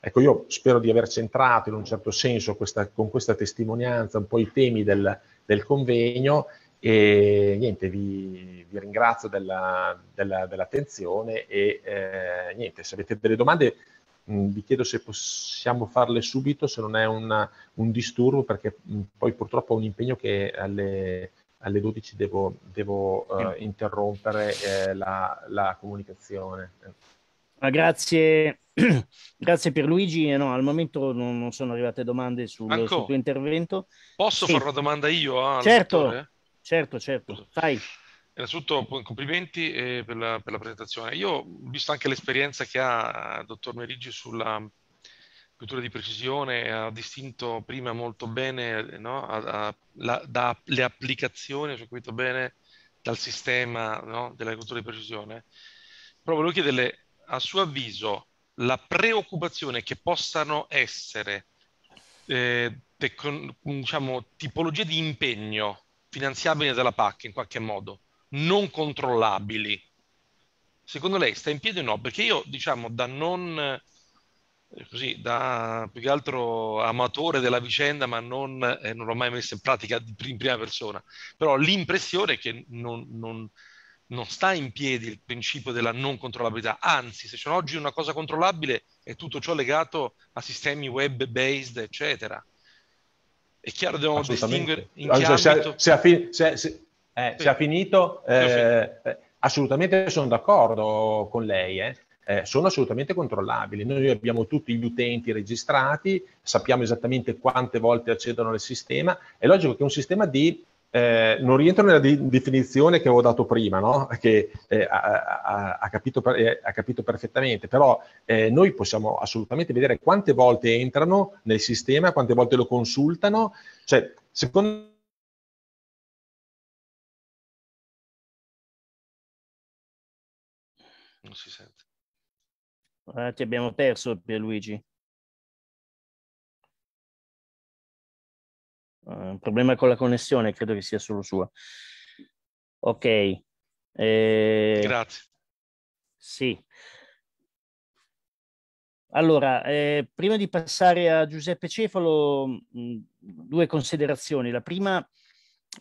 Ecco, io spero di aver centrato in un certo senso questa, con questa testimonianza un po' i temi del, del convegno e niente, vi, vi ringrazio della, della, dell'attenzione e eh, niente, se avete delle domande mh, mm, vi chiedo se possiamo farle subito, se non è una, un disturbo, perché mh, mm, poi purtroppo ho un impegno che alle, alle 12 devo, devo uh, interrompere eh, la, la, comunicazione. Grazie,
grazie per Luigi. Eh, no, al momento non, non, sono arrivate domande sul, sul tuo intervento.
Posso sì. fare una domanda io? Ah, certo,
Certo, certo. sai.
Innanzitutto complimenti eh, per, la, per, la, presentazione. Io ho visto anche l'esperienza che ha il dottor Merigi sulla cultura di precisione, ha distinto prima molto bene no, a, a, la, da, le applicazioni, ho capito bene, dal sistema no, dell'agricoltura di precisione. Però volevo chiederle, a suo avviso, la preoccupazione che possano essere eh, tecno, diciamo, tipologie di impegno finanziabili dalla PAC in qualche modo, non controllabili, secondo lei sta in piedi o no? Perché io, diciamo, da non eh, così, da più che altro amatore della vicenda, ma non, eh, non l'ho mai messa in pratica in prima persona, però l'impressione è che non, non, non sta in piedi il principio della non controllabilità, anzi, se c'è oggi una cosa controllabile è tutto ciò legato a sistemi web based, eccetera. È chiaro, dobbiamo distinguere in allora, se, ambito...
se, fi- se, se, eh, sì. se, ha finito, eh, eh, assolutamente sono d'accordo con lei. Eh. Eh, sono assolutamente controllabili. Noi abbiamo tutti gli utenti registrati, sappiamo esattamente quante volte accedono al sistema. È logico che un sistema di eh, non rientro nella di- definizione che avevo dato prima, no? che eh, ha, ha, ha, capito per- eh, ha, capito perfettamente, però eh, noi possiamo assolutamente vedere quante volte entrano nel sistema, quante volte lo consultano, cioè secondo
Non si sente. Ah, ti abbiamo perso Pierluigi. Eh, un problema con la connessione, credo che sia solo sua. Ok. Eh, Grazie. Sì. Allora, eh, prima di passare a Giuseppe Cefalo, mh, mm, due considerazioni. La prima,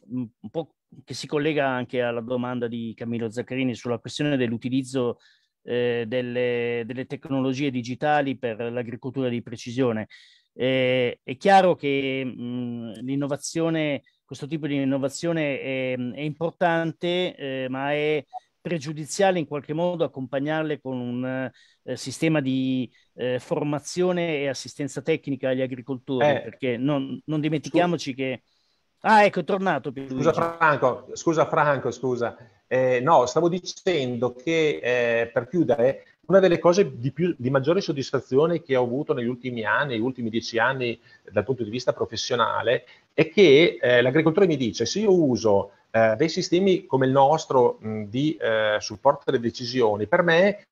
mh, mm, un po' che si collega anche alla domanda di Camillo Zaccarini sulla questione dell'utilizzo eh, delle, delle, tecnologie digitali per l'agricoltura di precisione. Eh, è chiaro che mh, mhmm, l'innovazione, questo tipo di innovazione è, mhmm, è importante, eh, ma è pregiudiziale in qualche modo accompagnarle con un eh, sistema di eh, formazione e assistenza tecnica agli agricoltori, eh. perché non, non dimentichiamoci
scusa. che... Ah, ecco, è tornato. Scusa Franco, scusa Franco, scusa. Eh, no, stavo dicendo che per chiudere una delle cose di, più, di maggiore soddisfazione che ho avuto negli ultimi anni, negli ultimi dieci anni dal punto di vista professionale, è che eh, l'agricoltore mi dice se io uso eh, dei sistemi come il nostro mh, di eh, supporto delle decisioni, per me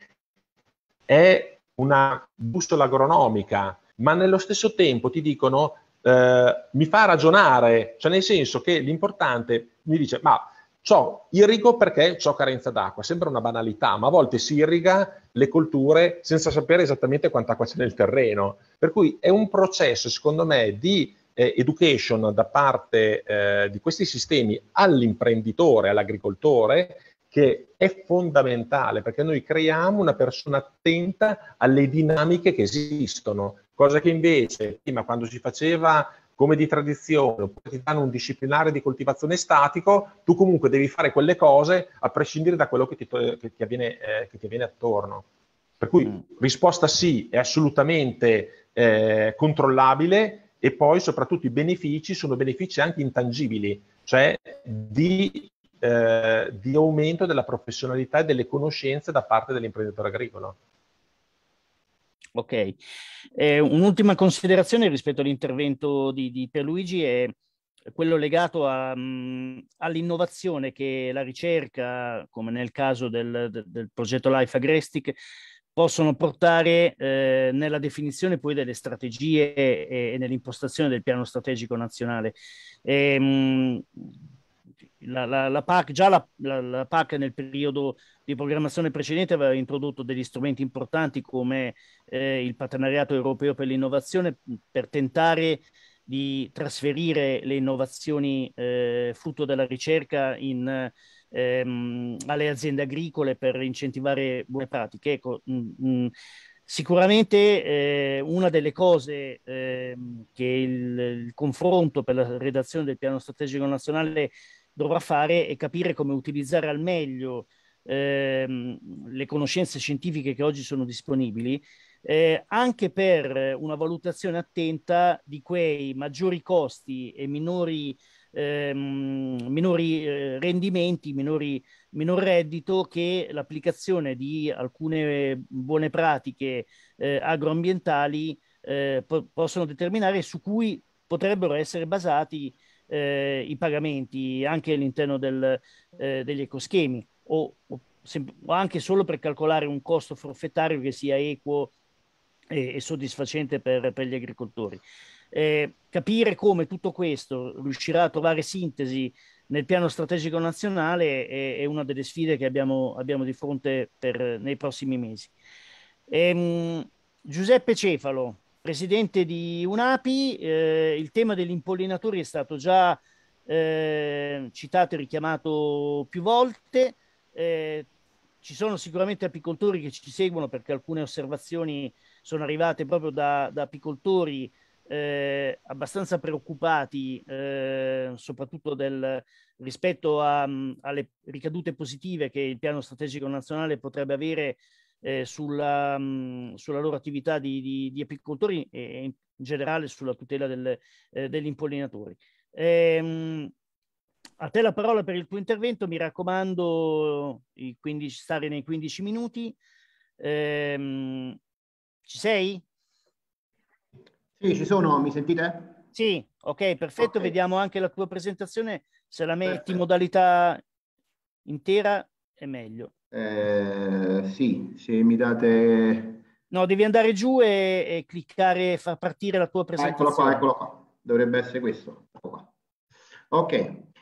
è una bussola agronomica, ma nello stesso tempo ti dicono eh, mi fa ragionare, cioè nel senso che l'importante mi dice ma Ciò irrigo perché ho carenza d'acqua, sembra una banalità, ma a volte si irriga le colture senza sapere esattamente quanta acqua c'è nel terreno. Per cui è un processo, secondo me, di eh, education da parte eh, di questi sistemi all'imprenditore, all'agricoltore, che è fondamentale perché noi creiamo una persona attenta alle dinamiche che esistono, cosa che invece prima quando si faceva come di tradizione, oppure ti danno un disciplinare di coltivazione statico, tu comunque devi fare quelle cose a prescindere da quello che ti, che ti, avviene, eh, che ti avviene, attorno. Per cui mm. risposta sì, è assolutamente eh, controllabile e poi soprattutto i benefici sono benefici anche intangibili, cioè di, eh, di aumento della professionalità e delle conoscenze da parte dell'imprenditore agricolo.
Ok, eh, un'ultima considerazione rispetto all'intervento di, di Pierluigi è quello legato mm, all'innovazione che la ricerca, come nel caso del, del, del progetto Life Agrestic, possono portare eh, nella definizione poi delle strategie e, e nell'impostazione del piano strategico nazionale. E, ehm, mh, la, la, la PAC, già la, la, PAC nel periodo di programmazione precedente aveva introdotto degli strumenti importanti come eh, il partenariato europeo per l'innovazione per tentare di trasferire le innovazioni eh, frutto della ricerca in, ehm, alle aziende agricole per incentivare buone pratiche. Ecco, mh, mh, Sicuramente eh, una delle cose eh, che il, il, confronto per la redazione del piano strategico nazionale dovrà fare è capire come utilizzare al meglio ehm, le conoscenze scientifiche che oggi sono disponibili, eh, anche per una valutazione attenta di quei maggiori costi e minori, ehm, minori eh, rendimenti, minori, minor reddito che l'applicazione di alcune buone pratiche eh, agroambientali eh, po- possono determinare su cui potrebbero essere basati eh, eh, i pagamenti anche all'interno del, eh, degli ecoschemi o, o, se, o, anche solo per calcolare un costo forfettario che sia equo e, e soddisfacente per, per, gli agricoltori. Eh, capire come tutto questo riuscirà a trovare sintesi nel piano strategico nazionale è, è una delle sfide che abbiamo, abbiamo di fronte per, nei prossimi mesi. Ehm, Giuseppe Cefalo, presidente di UNAPI, eh, il tema degli impollinatori è stato già eh, citato e richiamato più volte. Eh, ci sono sicuramente apicoltori che ci seguono perché alcune osservazioni sono arrivate proprio da, da apicoltori eh, abbastanza preoccupati, eh, soprattutto del, rispetto a, mh, alle ricadute positive che il piano strategico nazionale potrebbe avere eh, sulla, mh, sulla, loro attività di, di, di, apicoltori e in generale sulla tutela del, eh, degli impollinatori. Ehm, a te la parola per il tuo intervento, mi raccomando 15, stare nei 15 minuti. Ehm, ci sei? Sì, ci sono, mi sentite? Sì, ok, perfetto. Okay. Vediamo anche la tua presentazione. Se la metti in modalità intera è meglio.
Eh, sì, se mi date...
No, devi andare giù e, e cliccare, far partire la tua presentazione. Ah, eccolo qua, eccolo
qua. Dovrebbe essere questo. Ecco ok.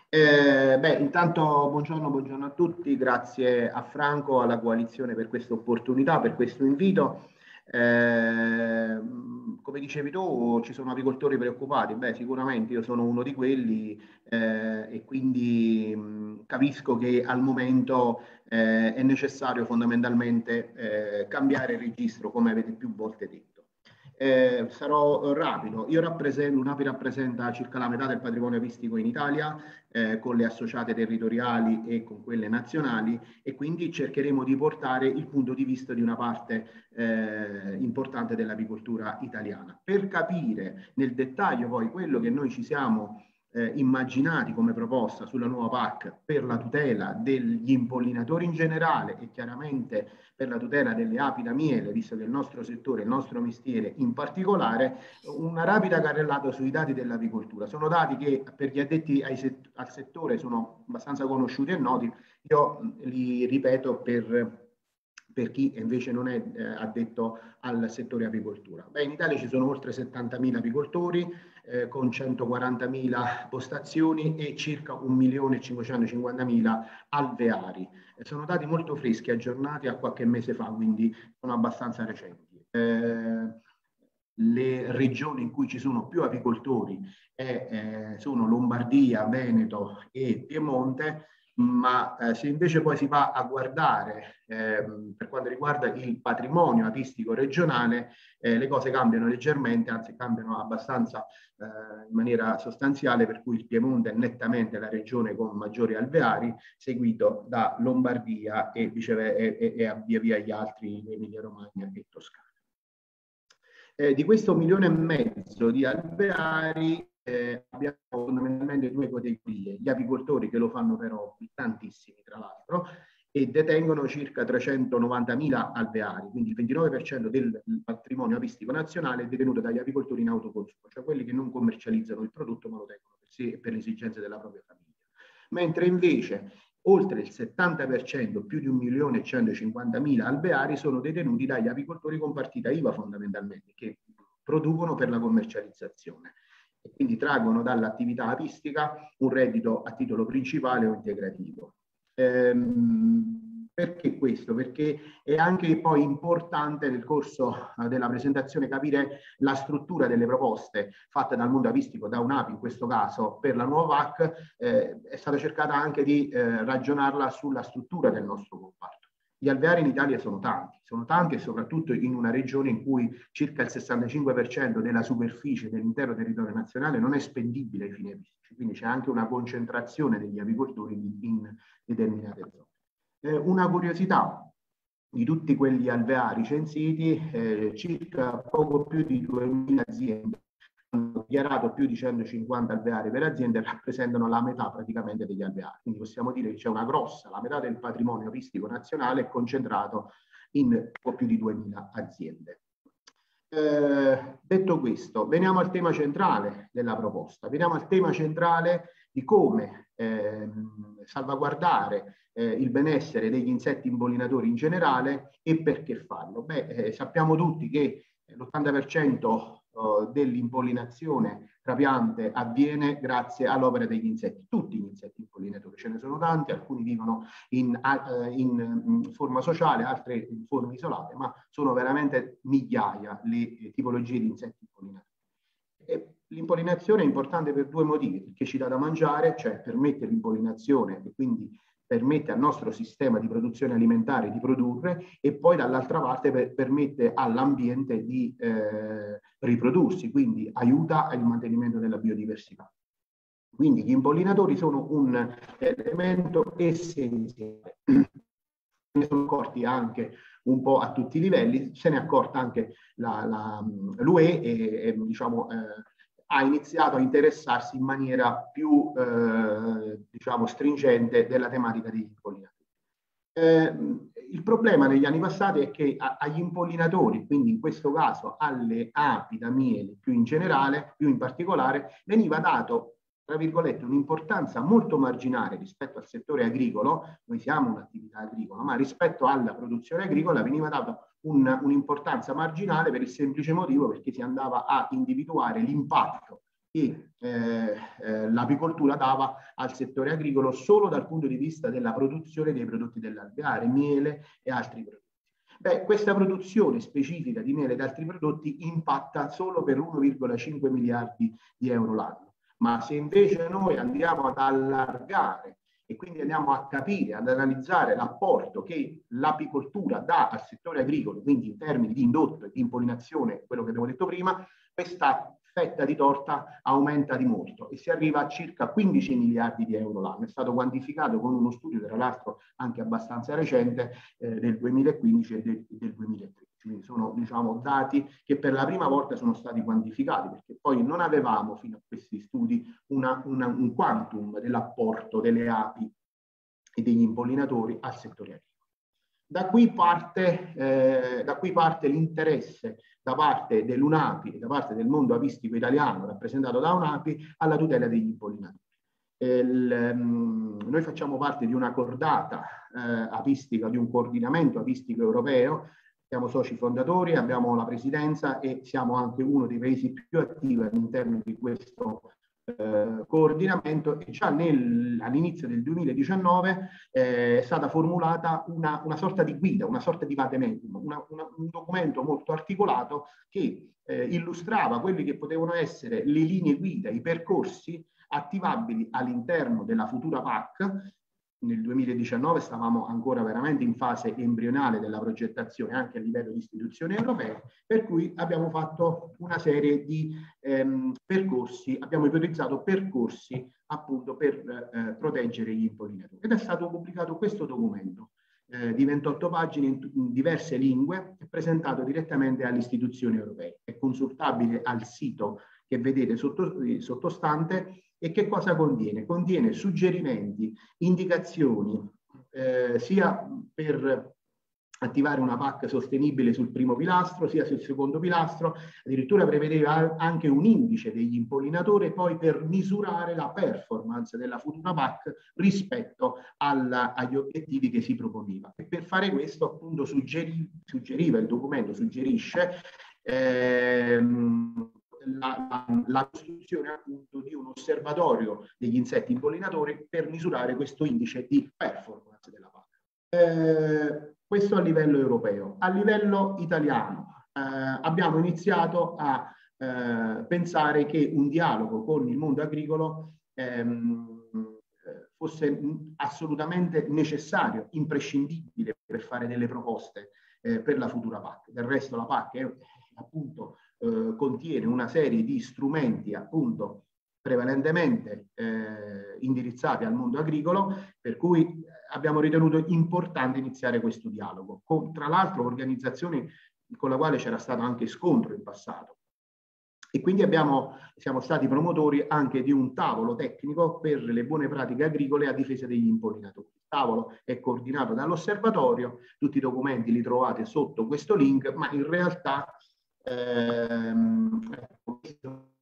Eh, beh, intanto buongiorno, buongiorno a tutti. Grazie a Franco, alla coalizione per questa opportunità, per questo invito. Ehm, come dicevi tu, ci sono apicoltori preoccupati, beh sicuramente io sono uno di quelli eh, e quindi mh, capisco che al momento eh, è necessario fondamentalmente eh, cambiare registro, come avete più volte detto. Eh, sarò rapido, io rappresento, l'UNAPI rappresenta circa la metà del patrimonio apistico in Italia eh, con le associate territoriali e con quelle nazionali e quindi cercheremo di portare il punto di vista di una parte eh, importante dell'apicoltura italiana. Per capire nel dettaglio poi quello che noi ci siamo eh, immaginati come proposta sulla nuova PAC per la tutela degli impollinatori in generale e chiaramente per la tutela delle api da miele, visto che il nostro settore, il nostro mestiere in particolare, una rapida carrellata sui dati dell'apicoltura. Sono dati che per gli addetti set- al settore sono abbastanza conosciuti e noti, io li ripeto per per chi invece non è eh, addetto al settore apicoltura. Beh, in Italia ci sono oltre 70.000 apicoltori, eh, con 140.000 postazioni e circa 1.550.000 alveari. Eh, sono dati molto freschi, aggiornati a qualche mese fa, quindi sono abbastanza recenti. Eh, le regioni in cui ci sono più apicoltori eh, sono Lombardia, Veneto e Piemonte, ma eh, se invece poi si va a guardare ehm, per quanto riguarda il patrimonio artistico regionale, eh, le cose cambiano leggermente, anzi cambiano abbastanza eh, in maniera sostanziale, per cui il Piemonte è nettamente la regione con maggiori alveari, seguito da Lombardia e, vicever- e, e via via gli altri Emilia Romagna e Toscana. Eh, di questo milione e mezzo di alveari, eh, abbiamo fondamentalmente due categorie, gli apicoltori che lo fanno per hobby, tantissimi tra l'altro, e detengono circa 390.000 alveari, quindi il 29% del patrimonio apistico nazionale è detenuto dagli apicoltori in autoconsumo, cioè quelli che non commercializzano il prodotto ma lo tengono per sé e per le esigenze della propria famiglia. Mentre invece oltre il 70%, più di 1.150.000 alveari sono detenuti dagli apicoltori con partita IVA fondamentalmente, che producono per la commercializzazione e quindi traggono dall'attività apistica un reddito a titolo principale o integrativo. Ehm, perché questo? Perché è anche poi importante nel corso della presentazione capire la struttura delle proposte fatte dal mondo apistico, da un'API in questo caso, per la nuova VAC, eh, è stata cercata anche di eh, ragionarla sulla struttura del nostro comparto. Gli alveari in Italia sono tanti, sono tanti e soprattutto in una regione in cui circa il 65% della superficie dell'intero territorio nazionale non è spendibile ai fini apistici, quindi c'è anche una concentrazione degli apicoltori in determinate zone. Eh, una curiosità, di tutti quegli alveari censiti, eh, circa poco più di 2.000 aziende dichiarato più di 150 alveari per aziende rappresentano la metà praticamente degli alveari. Quindi possiamo dire che c'è una grossa, la metà del patrimonio apistico nazionale è concentrato in un po' più di 2000 aziende. Eh, detto questo, veniamo al tema centrale della proposta, veniamo al tema centrale di come eh, salvaguardare eh, il benessere degli insetti impollinatori in generale e perché farlo. Beh, eh, sappiamo tutti che eh, l'80% eh, dell'impollinazione tra piante avviene grazie all'opera degli insetti, tutti gli insetti impollinatori, ce ne sono tanti, alcuni vivono in, eh, in mm, forma sociale, altri in forma isolata, ma sono veramente migliaia le eh, tipologie di insetti impollinatori. L'impollinazione è importante per due motivi, perché ci dà da mangiare, cioè permette l'impollinazione e quindi permette al nostro sistema di produzione alimentare di produrre e poi dall'altra parte per, permette all'ambiente di eh, riprodursi, quindi aiuta il mantenimento della biodiversità. Quindi gli impollinatori sono un elemento essenziale. Ne sono accorti anche un po' a tutti i livelli, se ne è accorta anche l'UE e, e diciamo, eh, ha iniziato a interessarsi in maniera più eh, diciamo, stringente della tematica degli impollinatori. Eh, il problema negli anni passati è che a, agli impollinatori, quindi in questo caso alle api da miele più in generale, più in particolare, veniva dato tra virgolette, un'importanza molto marginale rispetto al settore agricolo, noi siamo un'attività agricola, ma rispetto alla produzione agricola veniva data un, un'importanza marginale per il semplice motivo perché si andava a individuare l'impatto che eh, eh, l'apicoltura dava al settore agricolo solo dal punto di vista della produzione dei prodotti dell'alveare, miele e altri prodotti. Beh, questa produzione specifica di miele ed altri prodotti impatta solo per 1,5 miliardi di euro l'anno, ma se invece noi andiamo ad allargare e quindi andiamo a capire, ad analizzare l'apporto che l'apicoltura dà al settore agricolo, quindi in termini di indotto e di impollinazione, quello che abbiamo detto prima, questa fetta di torta aumenta di molto e si arriva a circa 15 miliardi di euro l'anno. È stato quantificato con uno studio, tra l'altro anche abbastanza recente, eh, del 2015 e del, del 2013. Quindi sono diciamo, dati che per la prima volta sono stati quantificati, perché poi non avevamo fino a questi studi una, una, un quantum dell'apporto delle api e degli impollinatori al settore agricolo. Da qui parte, eh, da qui parte l'interesse da parte dell'UNAPI e da parte del mondo apistico italiano rappresentato da UNAPI alla tutela degli impollinatori. Il, um, noi facciamo parte di una cordata eh, apistica, di un coordinamento apistico europeo, siamo soci fondatori, abbiamo la presidenza e siamo anche uno dei paesi più attivi all'interno di questo eh, coordinamento e già nel, all'inizio del 2019 eh, è stata formulata una, una, sorta di guida, una sorta di vademecum, un documento molto articolato che eh, illustrava quelli che potevano essere le linee guida, i percorsi attivabili all'interno della futura PAC nel 2019 stavamo ancora veramente in fase embrionale della progettazione anche a livello di istituzioni europee, per cui abbiamo fatto una serie di ehm, percorsi, abbiamo ipotizzato percorsi appunto per eh, proteggere gli impollinatori. Ed è stato pubblicato questo documento eh, di 28 pagine in, in diverse lingue e presentato direttamente alle istituzioni europee. È consultabile al sito che vedete sotto, eh, sottostante e che cosa contiene? Contiene suggerimenti, indicazioni, eh, sia per attivare una PAC sostenibile sul primo pilastro, sia sul secondo pilastro, addirittura prevedeva anche un indice degli impollinatori poi per misurare la performance della futura PAC rispetto alla, agli obiettivi che si proponeva. E per fare questo appunto suggeri, suggeriva il documento, suggerisce ehm, la, la costituzione appunto di un osservatorio degli insetti impollinatori per misurare questo indice di performance della PAC. Eh, questo a livello europeo. A livello italiano eh, abbiamo iniziato a eh, pensare che un dialogo con il mondo agricolo ehm, fosse mm, assolutamente necessario, imprescindibile per fare delle proposte eh, per la futura PAC. Del resto la PAC è appunto eh, contiene una serie di strumenti appunto prevalentemente eh, indirizzati al mondo agricolo, per cui abbiamo ritenuto importante iniziare questo dialogo, con tra l'altro organizzazioni con la quale c'era stato anche scontro in passato. E quindi abbiamo, siamo stati promotori anche di un tavolo tecnico per le buone pratiche agricole a difesa degli impollinatori. Il tavolo è coordinato dall'osservatorio, tutti i documenti li trovate sotto questo link, ma in realtà Ehm, ecco,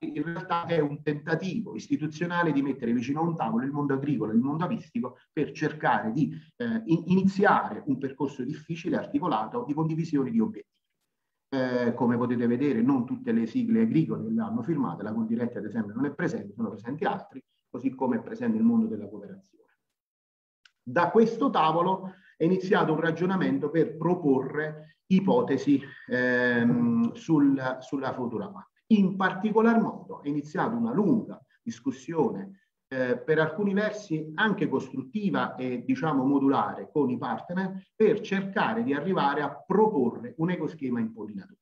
in realtà è un tentativo istituzionale di mettere vicino a un tavolo il mondo agricolo e il mondo avistico per cercare di eh, iniziare un percorso difficile, articolato, di condivisione di obiettivi. Eh, come potete vedere non tutte le sigle agricole le hanno firmate, la Condiretti ad esempio non è presente, sono presenti altri, così come è presente il mondo della cooperazione. Da questo tavolo è iniziato un ragionamento per proporre ipotesi ehm, sul, sulla futura Futurama. In particolar modo è iniziata una lunga discussione eh, per alcuni versi anche costruttiva e diciamo modulare con i partner per cercare di arrivare a proporre un ecoschema impollinatore.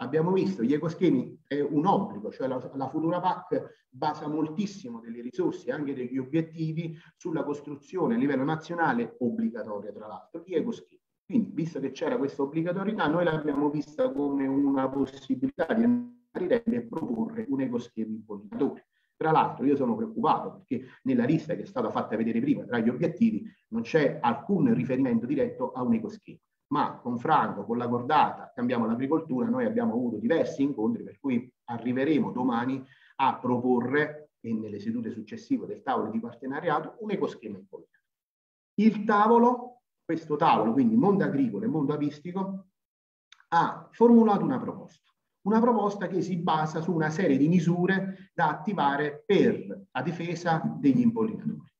Abbiamo visto che gli ecoschemi è un obbligo, cioè la, la, futura PAC basa moltissimo delle risorse e anche degli obiettivi sulla costruzione a livello nazionale, obbligatoria tra l'altro, di ecoschemi. Quindi, visto che c'era questa obbligatorietà, noi l'abbiamo vista come una possibilità di andare e proporre un ecoschema impollinatore. Tra l'altro io sono preoccupato perché nella lista che è stata fatta vedere prima tra gli obiettivi non c'è alcun riferimento diretto a un ecoschema, ma con Franco, con la cordata, cambiamo l'agricoltura, noi abbiamo avuto diversi incontri per cui arriveremo domani a proporre e nelle sedute successive del tavolo di partenariato un ecoschema impollinato. Il tavolo questo tavolo, quindi mondo agricolo e mondo avistico, ha formulato una proposta. Una proposta che si basa su una serie di misure da attivare per la difesa degli impollinatori.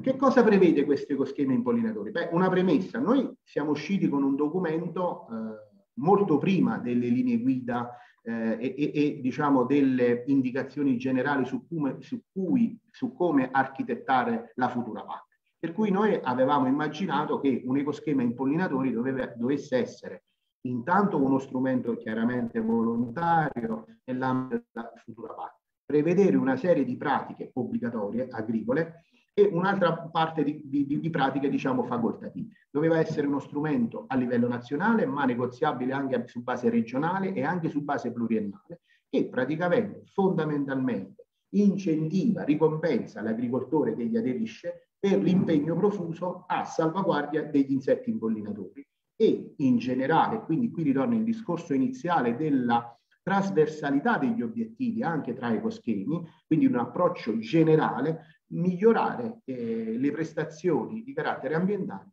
Che cosa prevede questo ecoschema impollinatori? Beh, una premessa. Noi siamo usciti con un documento eh, molto prima delle linee guida eh, e, e, e, diciamo delle indicazioni generali su, come, su, cui, su come architettare la futura PAC. Per cui noi avevamo immaginato che un ecoschema in pollinatori doveva, dovesse essere intanto uno strumento chiaramente volontario nell'ambito della futura PAC, prevedere una serie di pratiche obbligatorie agricole e un'altra parte di, di, di, pratiche, diciamo, facoltative. Doveva essere uno strumento a livello nazionale, ma negoziabile anche su base regionale e anche su base pluriennale, che praticamente, fondamentalmente, incentiva, ricompensa l'agricoltore che gli aderisce per l'impegno profuso a salvaguardia degli insetti impollinatori e in generale, quindi qui ritorno il discorso iniziale della trasversalità degli obiettivi anche tra ecoschemi, quindi un approccio generale, migliorare eh, le prestazioni di carattere ambientale.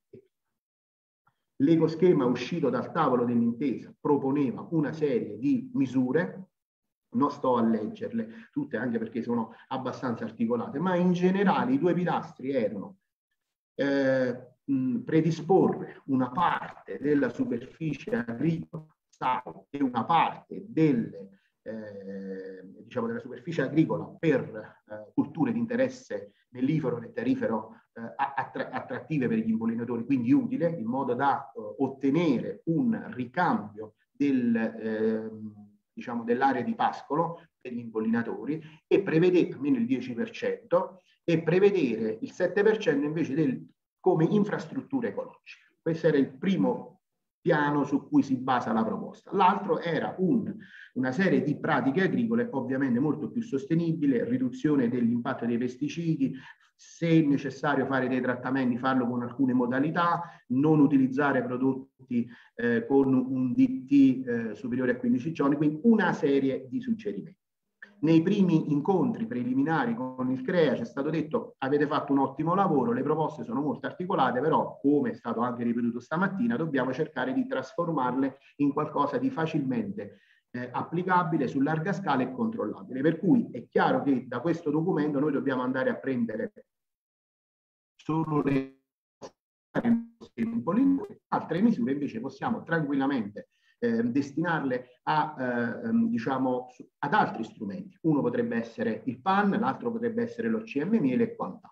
L'ecoschema uscito dal tavolo dell'intesa proponeva una serie di misure non sto a leggerle tutte anche perché sono abbastanza articolate, ma in generale i due pilastri erano eh, mh, predisporre una parte della superficie agricola e una parte delle, eh, diciamo della superficie agricola per eh, culture di interesse mellifero, nettarifero, eh, attra- attrattive per gli impollinatori, quindi utile, in modo da eh, ottenere un ricambio del ehm, diciamo, dell'area di pascolo per gli impollinatori e prevedere almeno il 10% e prevedere il 7% invece del, come infrastrutture ecologiche. Questo era il primo piano su cui si basa la proposta. L'altro era un, una serie di pratiche agricole ovviamente molto più sostenibile, riduzione dell'impatto dei pesticidi, se necessario fare dei trattamenti, farlo con alcune modalità, non utilizzare prodotti eh, con un DT eh, superiore a 15 giorni, quindi una serie di suggerimenti. Nei primi incontri preliminari con il CREA ci è stato detto avete fatto un ottimo lavoro, le proposte sono molto articolate, però come è stato anche ripetuto stamattina dobbiamo cercare di trasformarle in qualcosa di facilmente eh, applicabile su larga scala e controllabile. Per cui è chiaro che da questo documento noi dobbiamo andare a prendere solo le altre misure invece possiamo tranquillamente eh, destinarle a, eh, diciamo, ad altri strumenti. Uno potrebbe essere il PAN, l'altro potrebbe essere l'OCM Miele e quant'altro.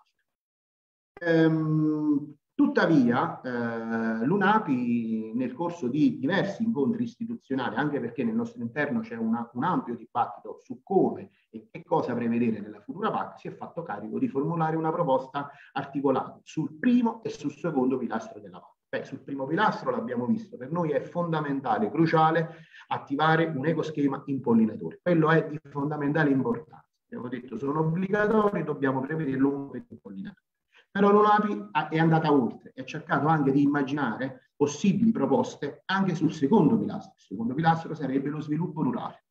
Ehm, tuttavia, eh, l'UNAPI nel corso di diversi incontri istituzionali, anche perché nel nostro interno c'è una, un ampio dibattito su come e che cosa prevedere nella futura PAC, si è fatto carico di formulare una proposta articolata sul primo e sul secondo pilastro della PAC. Beh, sul primo pilastro l'abbiamo visto, per noi è fondamentale, cruciale attivare un ecoschema impollinatore. Quello è di fondamentale importanza. Abbiamo detto sono obbligatori, dobbiamo prevederlo un per impollinatore.
Però l'ONAPI
è andata oltre e ha cercato anche di immaginare possibili proposte anche sul secondo pilastro. Il secondo pilastro sarebbe lo sviluppo rurale.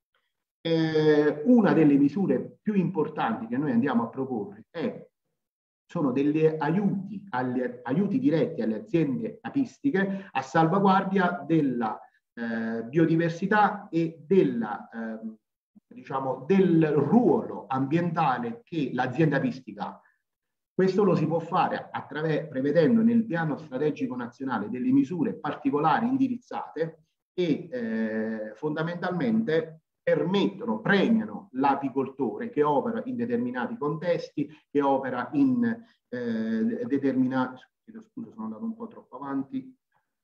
Eh, una delle misure più importanti che noi andiamo a proporre è sono degli aiuti, agli, aiuti diretti alle aziende apistiche a salvaguardia della eh, biodiversità e della, eh, diciamo, del ruolo ambientale che l'azienda apistica ha. Questo lo si può fare prevedendo nel piano strategico nazionale delle misure particolari indirizzate e eh, fondamentalmente permettono, premiano l'apicoltore che opera in determinati contesti, che opera in eh, determinati... Scusa, sono andato un po' troppo avanti.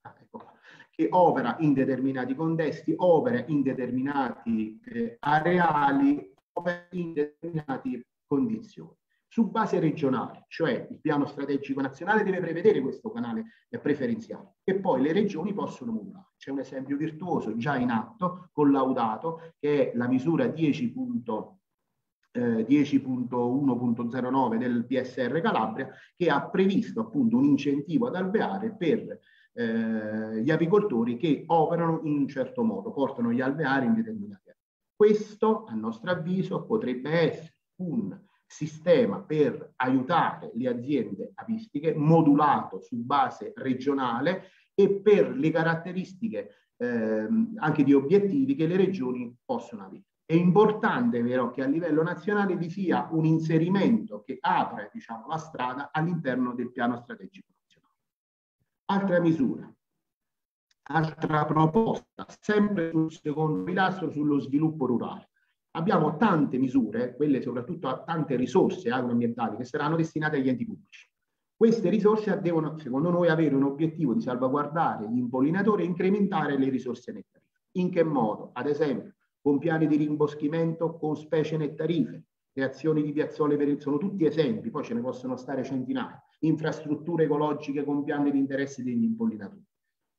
Ah, ecco che opera in determinati contesti, opera in determinati eh, areali, opera in determinate condizioni su base regionale, cioè il piano strategico nazionale deve prevedere questo canale preferenziale e poi le regioni possono modulare. C'è un esempio virtuoso già in atto, collaudato, che è la misura 10.1. 10.1.09 eh, del PSR Calabria che ha previsto appunto un incentivo ad alveare per eh, gli apicoltori che operano in un certo modo, portano gli alveari in determinati anni. Questo, a nostro avviso, potrebbe essere un sistema per aiutare le aziende apistiche modulato su base regionale e per le caratteristiche ehm, anche di obiettivi che le regioni possono avere. È importante però che a livello nazionale vi sia un inserimento che apre diciamo, la strada all'interno del piano strategico nazionale. Altra misura, altra proposta, sempre sul secondo pilastro sullo sviluppo rurale abbiamo tante misure, quelle soprattutto a tante risorse agroambientali che saranno destinate agli enti pubblici. Queste risorse devono, secondo noi, avere un obiettivo di salvaguardare gli impollinatori e incrementare le risorse nettarife. In che modo? Ad esempio, con piani di rimboschimento con specie nettarife, creazioni di piazzole per il... sono tutti esempi, poi ce ne possono stare centinaia, infrastrutture ecologiche con piani di interesse degli impollinatori.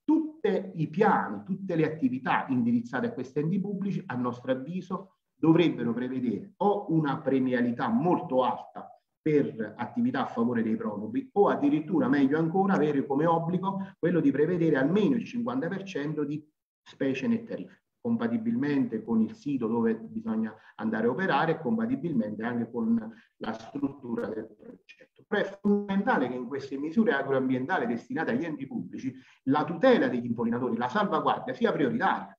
Tutti i piani, tutte le attività indirizzate a questi enti pubblici, a nostro avviso, dovrebbero prevedere o una premialità molto alta per attività a favore dei prodotti, o addirittura meglio ancora avere come obbligo quello di prevedere almeno il 50% di specie nettarife compatibilmente con il sito dove bisogna andare a operare e compatibilmente anche con la struttura del progetto. Però è fondamentale che in queste misure agroambientali destinate agli enti pubblici la tutela degli impollinatori, la salvaguardia sia prioritaria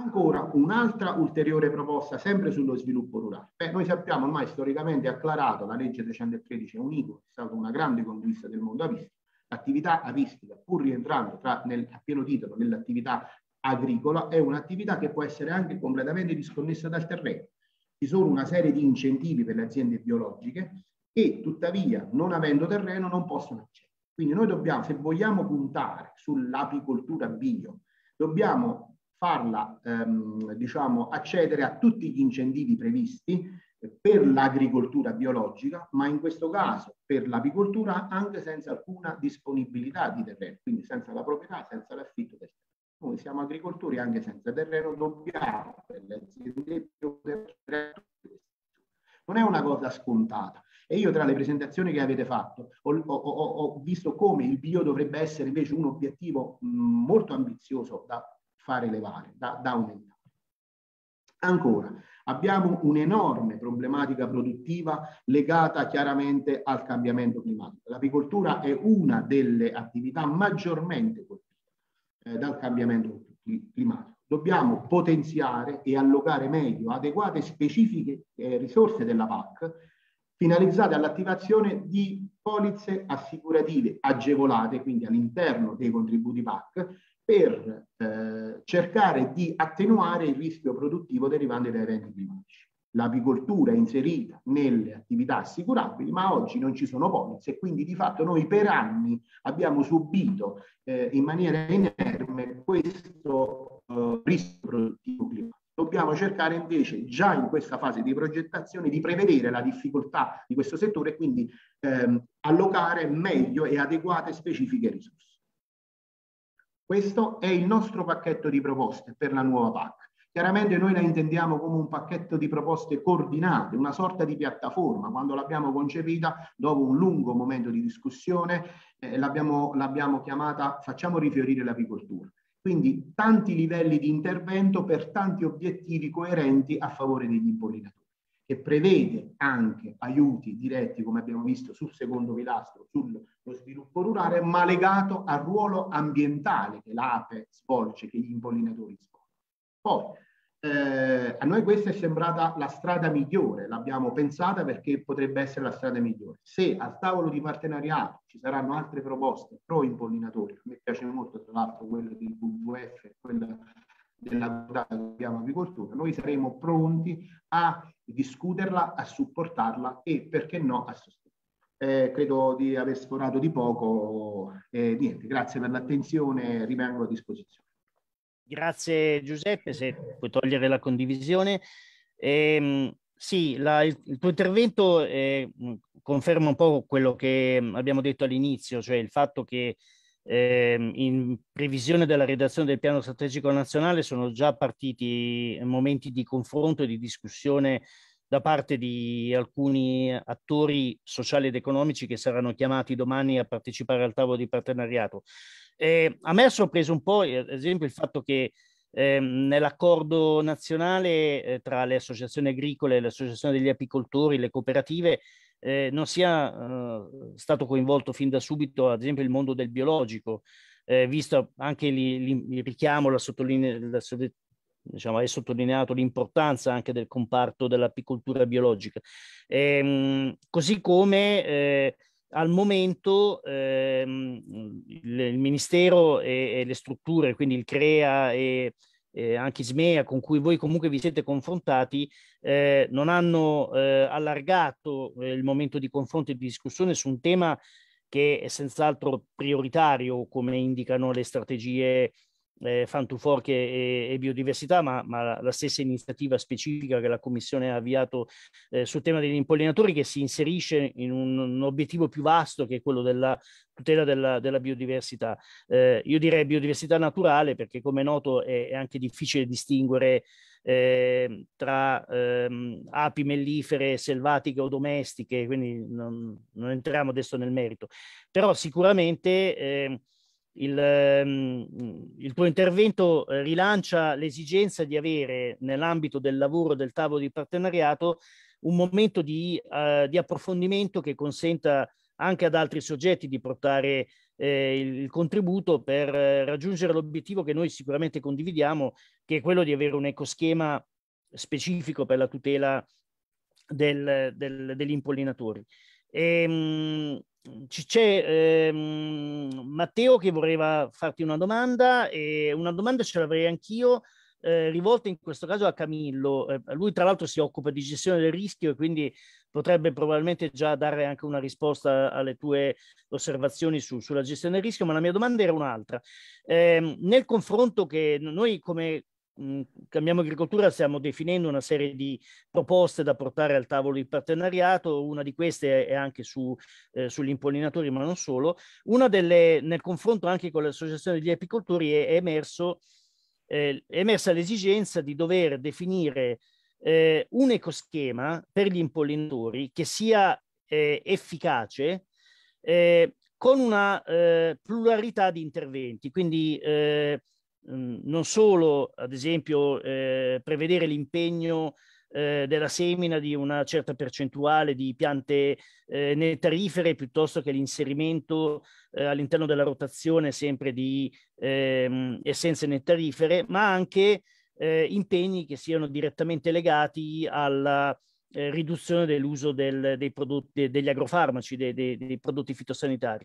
Ancora un'altra ulteriore proposta, sempre sullo sviluppo rurale. Beh, noi sappiamo ormai storicamente acclarato la legge 313 è UNICO, è stata una grande conquista del mondo avistico. L'attività avistica, pur rientrando tra, nel, a pieno titolo nell'attività agricola, è un'attività che può essere anche completamente disconnessa dal terreno. Ci sono una serie di incentivi per le aziende biologiche che tuttavia, non avendo terreno, non possono accedere. Quindi noi dobbiamo, se vogliamo puntare sull'apicoltura bio, dobbiamo farla ehm, diciamo, accedere a tutti gli incentivi previsti eh, per l'agricoltura biologica, ma in questo caso per l'apicoltura anche senza alcuna disponibilità di terreno, quindi senza la proprietà, senza l'affitto del terreno. Noi siamo agricoltori anche senza terreno, dobbiamo per le aziende non è una cosa scontata. E io tra le presentazioni che avete fatto ho, ho, ho visto come il bio dovrebbe essere invece un obiettivo molto ambizioso da far elevare, da, da aumentare. Ancora, abbiamo un'enorme problematica produttiva legata chiaramente al cambiamento climatico. L'apicoltura è una delle attività maggiormente colpite eh, dal cambiamento climatico. Dobbiamo potenziare e allocare meglio adeguate specifiche eh, risorse della PAC finalizzate all'attivazione di polizze assicurative agevolate, quindi all'interno dei contributi PAC, per eh, cercare di attenuare il rischio produttivo derivante dai eventi climatici. L'apicoltura è inserita nelle attività assicurabili, ma oggi non ci sono polizze e quindi di fatto noi per anni abbiamo subito eh, in maniera inerme questo eh, rischio produttivo climatico. Dobbiamo cercare invece già in questa fase di progettazione di prevedere la difficoltà di questo settore e quindi ehm, allocare meglio e adeguate specifiche risorse. Questo è il nostro pacchetto di proposte per la nuova PAC. Chiaramente noi la intendiamo come un pacchetto di proposte coordinate, una sorta di piattaforma. Quando l'abbiamo concepita, dopo un lungo momento di discussione, eh, l'abbiamo chiamata Facciamo rifiorire l'apicoltura. Quindi tanti livelli di intervento per tanti obiettivi coerenti a favore degli impollinatori che prevede anche aiuti diretti, come abbiamo visto, sul secondo pilastro, sullo sviluppo rurale, ma legato al ruolo ambientale che l'APE svolge, che gli impollinatori svolgono. Poi, eh, a noi questa è sembrata la strada migliore, l'abbiamo pensata perché potrebbe essere la strada migliore. Se al tavolo di partenariato ci saranno altre proposte pro impollinatori, a me piace molto tra l'altro quella di WWF, quella della quota che abbiamo agricoltura, noi saremo pronti a discuterla, a supportarla e perché no a sostenerla. Eh, credo di aver sforato di poco. Eh, niente, grazie per l'attenzione, rimango a disposizione.
Grazie Giuseppe, se puoi togliere la condivisione. Eh, sì, la, il, il, tuo intervento eh, conferma un po' quello che abbiamo detto all'inizio, cioè il fatto che eh, in previsione della redazione del piano strategico nazionale sono già partiti momenti di confronto e di discussione da parte di alcuni attori sociali ed economici che saranno chiamati domani a partecipare al tavolo di partenariato. Eh, a me ha sorpreso un po', ad esempio, il fatto che eh, nell'accordo nazionale eh, tra le associazioni agricole, l'associazione degli apicoltori, le cooperative, eh, non sia eh, stato coinvolto fin da subito, ad esempio, il mondo del biologico, eh, visto anche il richiamo, la sottoline- la, diciamo, è sottolineato l'importanza anche del comparto dell'apicoltura biologica. Ehm, così come eh, al momento ehm, il, il, Ministero e, e, le strutture, quindi il CREA e eh, anche Ismea con cui voi comunque vi siete confrontati, eh, non hanno eh, allargato eh, il momento di confronto e di discussione su un tema che è senz'altro prioritario, come indicano le strategie eh, Farm to Fork e, e biodiversità, ma, ma, la stessa iniziativa specifica che la Commissione ha avviato eh, sul tema degli impollinatori che si inserisce in un, un obiettivo più vasto che è quello della tutela della, della biodiversità. Eh, io direi biodiversità naturale perché come è noto è, è anche difficile distinguere eh, tra ehm, api mellifere selvatiche o domestiche, quindi non, non entriamo adesso nel merito, però sicuramente eh, il, ehm, il, tuo intervento eh, rilancia l'esigenza di avere nell'ambito del lavoro del tavolo di partenariato un momento di, uh, di approfondimento che consenta anche ad altri soggetti di portare eh, il, il contributo per eh, raggiungere l'obiettivo che noi sicuramente condividiamo, che è quello di avere un ecoschema specifico per la tutela del, del, degli impollinatori. E, ehm, mh, Mhmm, c'è ehm, Matteo che voleva farti una domanda e una domanda ce l'avrei anch'io eh, rivolta in questo caso a Camillo. Eh, lui tra l'altro si occupa di gestione del rischio e quindi potrebbe probabilmente già dare anche una risposta alle tue osservazioni su, sulla gestione del rischio, ma la mia domanda era un'altra. Eh, nel confronto che noi come Mm, Cambiamo Agricoltura stiamo definendo una serie di proposte da portare al tavolo di partenariato, una di queste è anche su, eh, sugli impollinatori, ma non solo. Una delle, nel confronto anche con l'Associazione degli apicoltori è, emerso, eh, è emersa l'esigenza di dover definire eh, un ecoschema per gli impollinatori che sia eh, efficace, eh, con una eh, pluralità di interventi, quindi Mhmm, non solo, ad esempio, eh, prevedere l'impegno eh, della semina di una certa percentuale di piante eh, nettarifere piuttosto che l'inserimento eh, all'interno della rotazione sempre di ehm, essenze nettarifere, ma anche eh, impegni che siano direttamente legati alla eh, riduzione dell'uso del, dei prodotti, degli agrofarmaci, dei, dei, dei prodotti fitosanitari.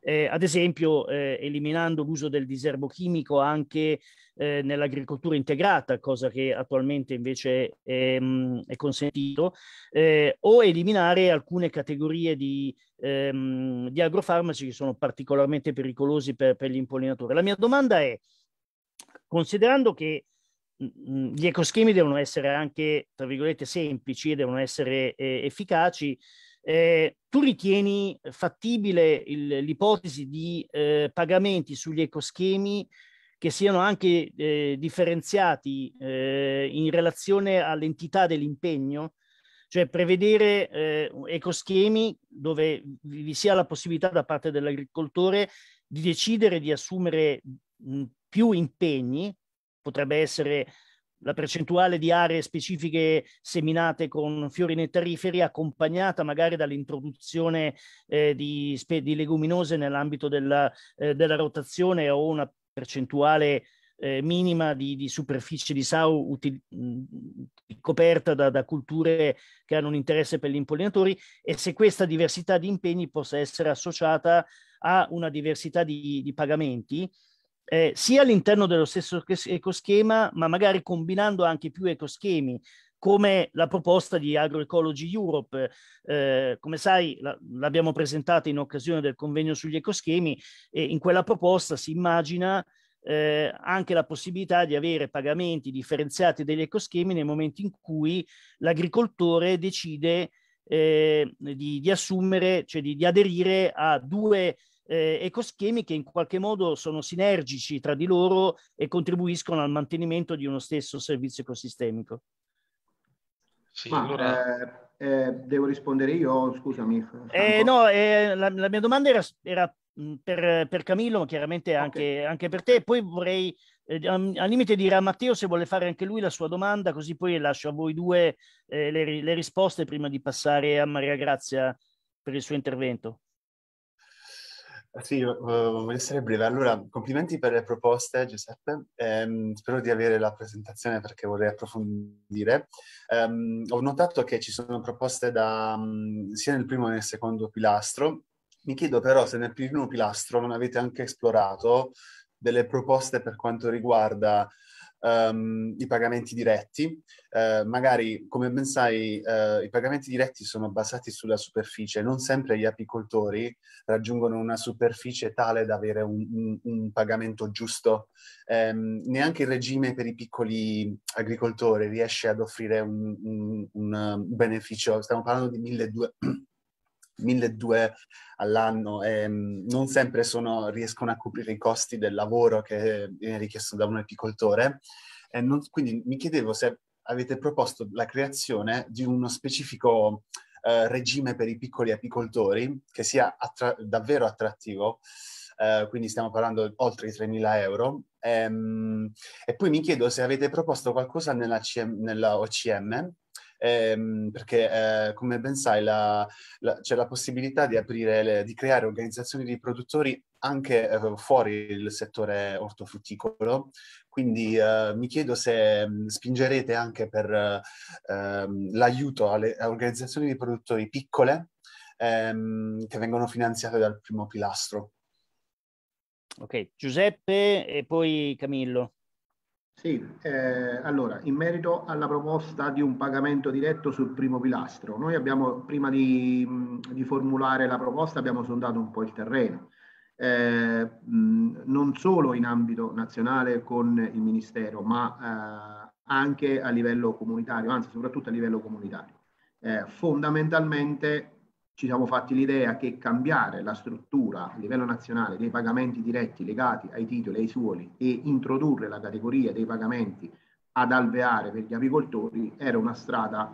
Eh, ad esempio, eh, eliminando l'uso del diserbo chimico anche eh, nell'agricoltura integrata, cosa che attualmente invece è, mm, è consentito, eh, o eliminare alcune categorie di, ehm, di, agrofarmaci che sono particolarmente pericolosi per, per gli impollinatori. La mia domanda è, considerando che gli ecoschemi devono essere anche, tra virgolette, semplici, e devono essere eh, efficaci. Eh, tu ritieni fattibile il, l'ipotesi di eh, pagamenti sugli ecoschemi che siano anche eh, differenziati eh, in relazione all'entità dell'impegno? Cioè prevedere eh, ecoschemi dove vi sia la possibilità da parte dell'agricoltore di decidere di assumere mh, più impegni potrebbe essere la percentuale di aree specifiche seminate con fiori nettariferi accompagnata magari dall'introduzione eh, di, spe- di, leguminose nell'ambito della, eh, della, rotazione o una percentuale eh, minima di, di, superficie di SAU uti- coperta da, da, culture che hanno un interesse per gli impollinatori e se questa diversità di impegni possa essere associata a una diversità di, di pagamenti eh, sia all'interno dello stesso ecoschema, ma magari combinando anche più ecoschemi, come la proposta di Agroecology Europe. Eh, come sai, la, l'abbiamo presentata in occasione del convegno sugli ecoschemi e in quella proposta si immagina eh, anche la possibilità di avere pagamenti differenziati degli ecoschemi nel momento in cui l'agricoltore decide eh, di, di, assumere, cioè di, di aderire a due eh, ecoschemi che in qualche modo sono sinergici tra di loro e contribuiscono al mantenimento di uno stesso servizio ecosistemico. Sì, Ma,
allora... eh, eh, devo rispondere io, scusami. Eh, no,
eh, la, la, mia domanda era, era mm, per, per, Camillo, chiaramente anche, okay. anche, per te. Poi vorrei eh, al limite dire a Matteo se vuole fare anche lui la sua domanda, così poi lascio a voi due eh, le, le risposte prima di passare a Maria Grazia per il suo intervento.
Sì, voglio essere breve. Allora, complimenti per le proposte, Giuseppe. Ehm, spero di avere la presentazione perché vorrei approfondire. Ehm, ho notato che ci sono proposte da, mm, sia nel primo che nel secondo pilastro. Mi chiedo però se nel primo pilastro non avete anche esplorato delle proposte per quanto riguarda um, i pagamenti diretti. Uh, magari, come ben sai, uh, i pagamenti diretti sono basati sulla superficie. Non sempre gli apicoltori raggiungono una superficie tale da avere un, un, un pagamento giusto. Um, neanche il regime per i piccoli agricoltori riesce ad offrire un, un eh, beneficio. Stiamo parlando di 1200 1200 all'anno e mm, non sempre sono, riescono a coprire i costi del lavoro che eh, viene richiesto da un apicoltore. Non, quindi mi chiedevo se avete proposto la creazione di uno specifico eh, regime per i piccoli apicoltori che sia attra- davvero attrattivo, eh, quindi stiamo parlando di oltre i 3.000 euro. Ehm, e poi mi chiedo se avete proposto qualcosa nella, CM, nella OCM ehm, perché eh, come ben sai la, la, c'è la possibilità di, aprire, di creare organizzazioni di produttori anche eh, fuori il settore ortofrutticolo, quindi eh, mi chiedo se mh, mm, spingerete anche per eh, l'aiuto alle organizzazioni di produttori piccole ehm, che vengono finanziate dal primo pilastro.
Ok, Giuseppe e poi Camillo. Sì, eh, allora,
in merito alla proposta di un pagamento diretto sul primo pilastro, noi abbiamo, prima di, di formulare la proposta, abbiamo sondato un po' il terreno, eh, mh, non solo in ambito nazionale con il Ministero, ma eh, anche a livello comunitario, anzi soprattutto a livello comunitario. Eh, fondamentalmente ci siamo fatti l'idea che cambiare la struttura a livello nazionale dei pagamenti diretti legati ai titoli e ai suoli e introdurre la categoria dei pagamenti ad alveare per gli apicoltori era una strada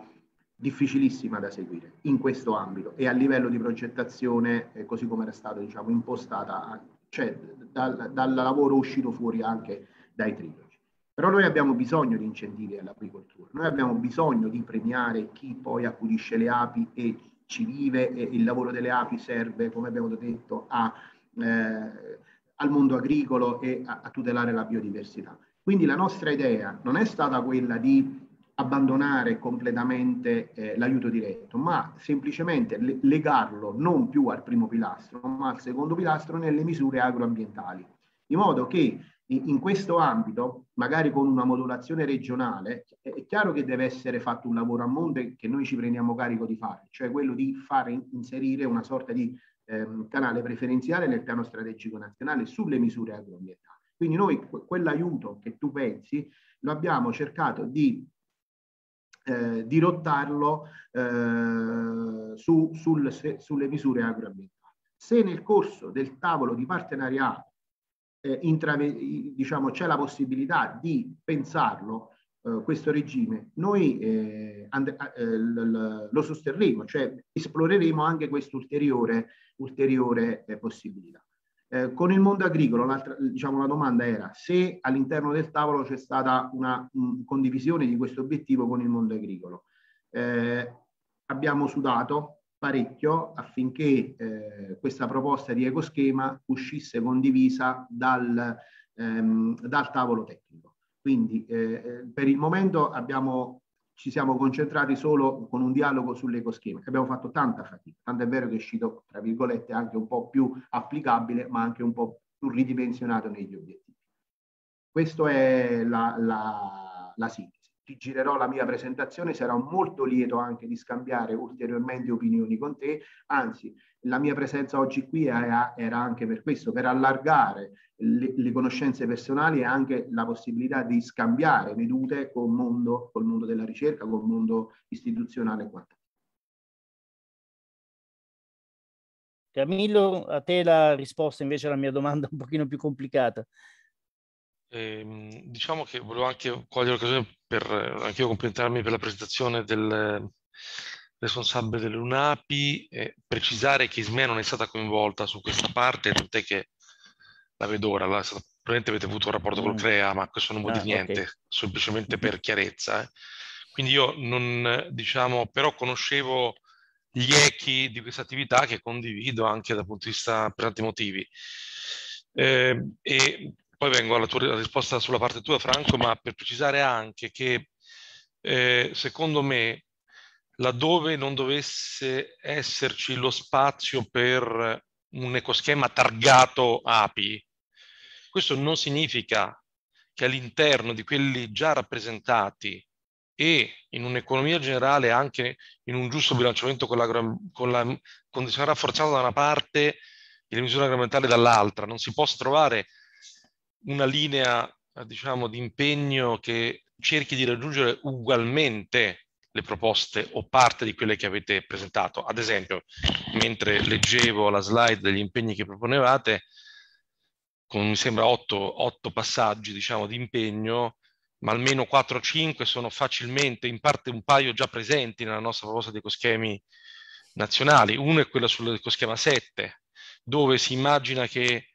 difficilissima da seguire in questo ambito e a livello di progettazione, eh, così come era stata diciamo, impostata, cioè dal, dal, lavoro uscito fuori anche dai trilogi. Però noi abbiamo bisogno di incentivi all'apicoltura, noi abbiamo bisogno di premiare chi poi accudisce le api e ci vive e il lavoro delle api serve, come abbiamo detto, a, eh, al mondo agricolo e a, a tutelare la biodiversità. Quindi la nostra idea non è stata quella di abbandonare completamente eh, l'aiuto diretto, ma semplicemente legarlo non più al primo pilastro, ma al secondo pilastro nelle misure agroambientali, di modo che in questo ambito, magari con una modulazione regionale, è chiaro che deve essere fatto un lavoro a monte che noi ci prendiamo carico di fare, cioè quello di fare inserire una sorta di ehm, canale preferenziale nel piano strategico nazionale sulle misure agroambientali. Quindi noi quell'aiuto che tu pensi lo abbiamo cercato di eh, dirottarlo eh, su, sul, se, sulle misure agroambientali. Se nel corso del tavolo di partenariato eh, intrave- diciamo, c'è la possibilità di pensarlo eh, questo regime, noi eh, and- eh, l- l- lo sosterremo, cioè esploreremo anche questa ulteriore, ulteriore eh, possibilità. Eh, con il mondo agricolo, diciamo, la domanda era se all'interno del tavolo c'è stata una mh, condivisione di questo obiettivo con il mondo agricolo. abbiamo sudato, parecchio affinché eh, questa proposta di ecoschema uscisse condivisa dal, ehm, dal tavolo tecnico. Quindi eh, eh per il momento abbiamo, ci siamo concentrati solo con un dialogo sull'ecoschema. Abbiamo fatto tanta fatica, tanto è vero che è uscito, tra virgolette, anche un po' più applicabile, ma anche un po' più ridimensionato negli obiettivi. Questa è la, la, la sigla ti girerò la mia presentazione, sarò molto lieto anche di scambiare ulteriormente opinioni con te, anzi la mia presenza oggi qui era, anche per questo, per allargare le, le, conoscenze personali e anche la possibilità di scambiare vedute col mondo, col mondo della ricerca, col mondo istituzionale
Camillo, a te la risposta invece alla mia domanda un pochino più complicata.
Ehm, diciamo che volevo anche cogliere l'occasione per anch'io complimentarmi per la presentazione del responsabile dell'UNAPI e precisare che ISMEA non è stata coinvolta su questa parte, tant'è che la vedo ora, la, probabilmente avete avuto un rapporto mm. con CREA, ma questo non vuol ah, dire niente, okay. semplicemente per chiarezza. Eh. Quindi io non, diciamo, però conoscevo gli echi di questa attività che condivido anche dal punto di vista per tanti motivi. Eh, e poi vengo alla tua risposta sulla parte tua, Franco, ma per precisare anche che eh, secondo me laddove non dovesse esserci lo spazio per un ecoschema targato API, questo non significa che all'interno di quelli già rappresentati e in un'economia generale anche in un giusto bilanciamento con la, con la condizione rafforzata da una parte e le misure agroambientali dall'altra, non si possa trovare una linea diciamo, di impegno che cerchi di raggiungere ugualmente le proposte o parte di quelle che avete presentato. Ad esempio, mentre leggevo la slide degli impegni che proponevate, con mi sembra 8, 8 passaggi diciamo, di impegno, ma almeno 4 o 5 sono facilmente, in parte un paio già presenti nella nostra proposta di ecoschemi nazionali. Uno è quello sull'ecoschema 7, dove si immagina che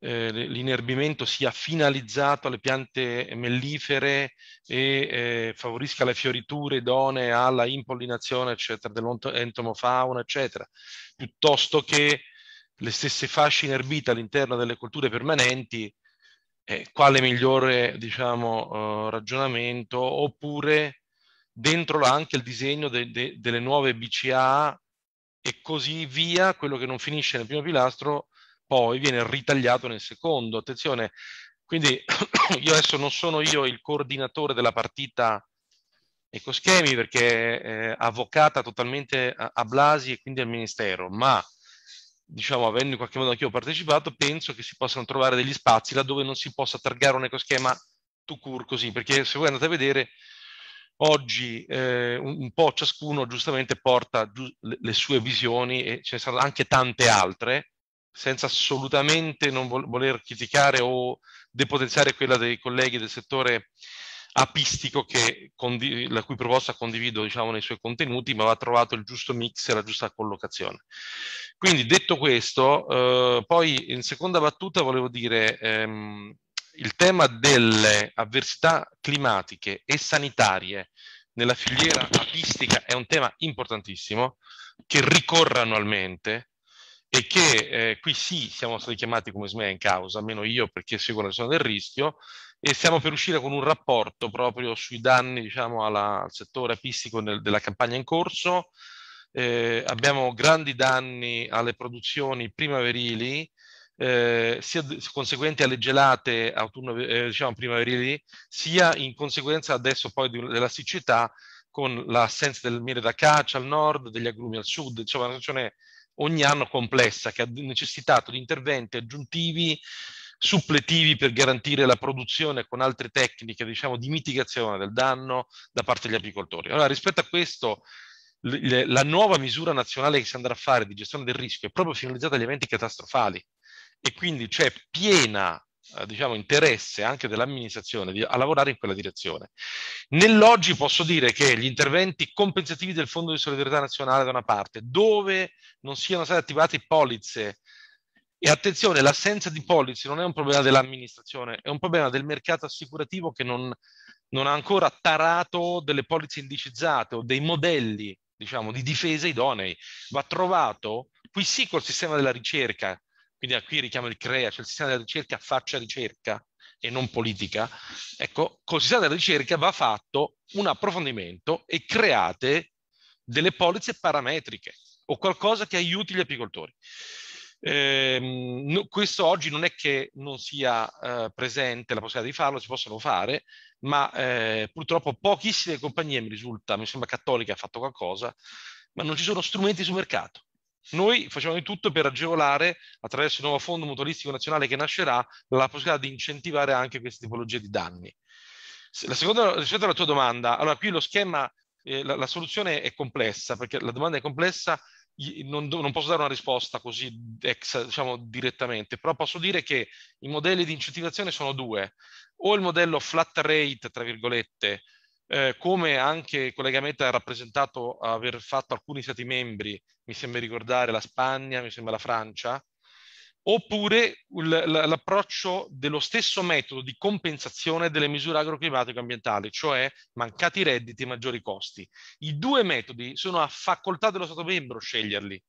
eh, l'inerbimento sia finalizzato alle piante mellifere e eh, favorisca le fioriture idonee alla impollinazione, eccetera, dell'entomofauna, eccetera, piuttosto che le stesse fasce inerbite all'interno delle colture permanenti, eh, quale migliore diciamo, eh, ragionamento, oppure dentro anche il disegno de de delle nuove BCA e così via, quello che non finisce nel primo pilastro poi viene ritagliato nel secondo. Attenzione, quindi io adesso non sono io il coordinatore della partita Ecoschemi perché è eh, avvocata totalmente a, Blasi e quindi al Ministero, ma diciamo avendo in qualche modo anch'io partecipato, penso che si possano trovare degli spazi laddove non si possa targare un ecoschema to cure così, perché se voi andate a vedere oggi eh, un, po' ciascuno giustamente porta le, sue visioni e ce ne saranno anche tante altre, senza assolutamente non voler criticare o depotenziare quella dei colleghi del settore apistico che, la cui proposta condivido diciamo, nei suoi contenuti, ma va trovato il giusto mix e la giusta collocazione. Quindi detto questo, eh, poi in seconda battuta volevo dire ehm, il tema delle avversità climatiche e sanitarie nella filiera apistica è un tema importantissimo che ricorre annualmente, e che eh, qui sì siamo stati chiamati come SME in causa, almeno io perché seguo la zona del rischio, e stiamo per uscire con un rapporto proprio sui danni diciamo, alla, al settore apistico nel, della campagna in corso. Eh, abbiamo grandi danni alle produzioni primaverili, eh, sia conseguenti alle gelate autunno, eh, diciamo primaverili, sia in conseguenza adesso poi di, della siccità con l'assenza del miele da caccia al nord, degli agrumi al sud, insomma una situazione ogni anno complessa che ha necessitato di interventi aggiuntivi suppletivi per garantire la produzione con altre tecniche diciamo, di mitigazione del danno da parte degli apicoltori. Allora, rispetto a questo, la nuova misura nazionale che si andrà a fare di gestione del rischio è proprio finalizzata agli eventi catastrofali e quindi c'è cioè, piena eh, diciamo, interesse anche dell'amministrazione a lavorare in quella direzione. Nell'oggi posso dire che gli interventi compensativi del Fondo di Solidarietà Nazionale da una parte, dove non siano state attivate polizze, e attenzione, l'assenza di polizze non è un problema dell'amministrazione, è un problema del mercato assicurativo che non, non ha ancora tarato delle polizze indicizzate o dei modelli diciamo, di difesa idonei. Va trovato, qui sì col sistema della ricerca, quindi ah, qui richiamo il CREA, cioè il sistema della ricerca faccia ricerca e non politica, ecco, col sistema della ricerca va fatto un approfondimento e create delle polizze parametriche o qualcosa che aiuti gli apicoltori. Eh, no, questo oggi non è che non sia eh, presente la possibilità di farlo, si possono fare, ma eh, purtroppo pochissime compagnie mi risulta, mi sembra Cattolica ha fatto qualcosa, ma non ci sono strumenti sul mercato. Noi facciamo di tutto per agevolare, attraverso il nuovo fondo mutualistico nazionale che nascerà, la possibilità di incentivare anche queste tipologie di danni. La seconda, rispetto alla tua domanda, allora qui lo schema, eh, la, la, soluzione è complessa, perché la domanda è complessa, non, non posso dare una risposta così ex, diciamo, direttamente, però posso dire che i modelli di incentivazione sono due, o il modello flat rate, tra virgolette, eh, come anche il collega Meta ha rappresentato aver fatto alcuni stati membri, mi sembra ricordare la Spagna, mi sembra la Francia, oppure l'approccio dello stesso metodo di compensazione delle misure agroclimatiche ambientali, cioè mancati redditi e maggiori costi. I due metodi sono a facoltà dello Stato membro sceglierli,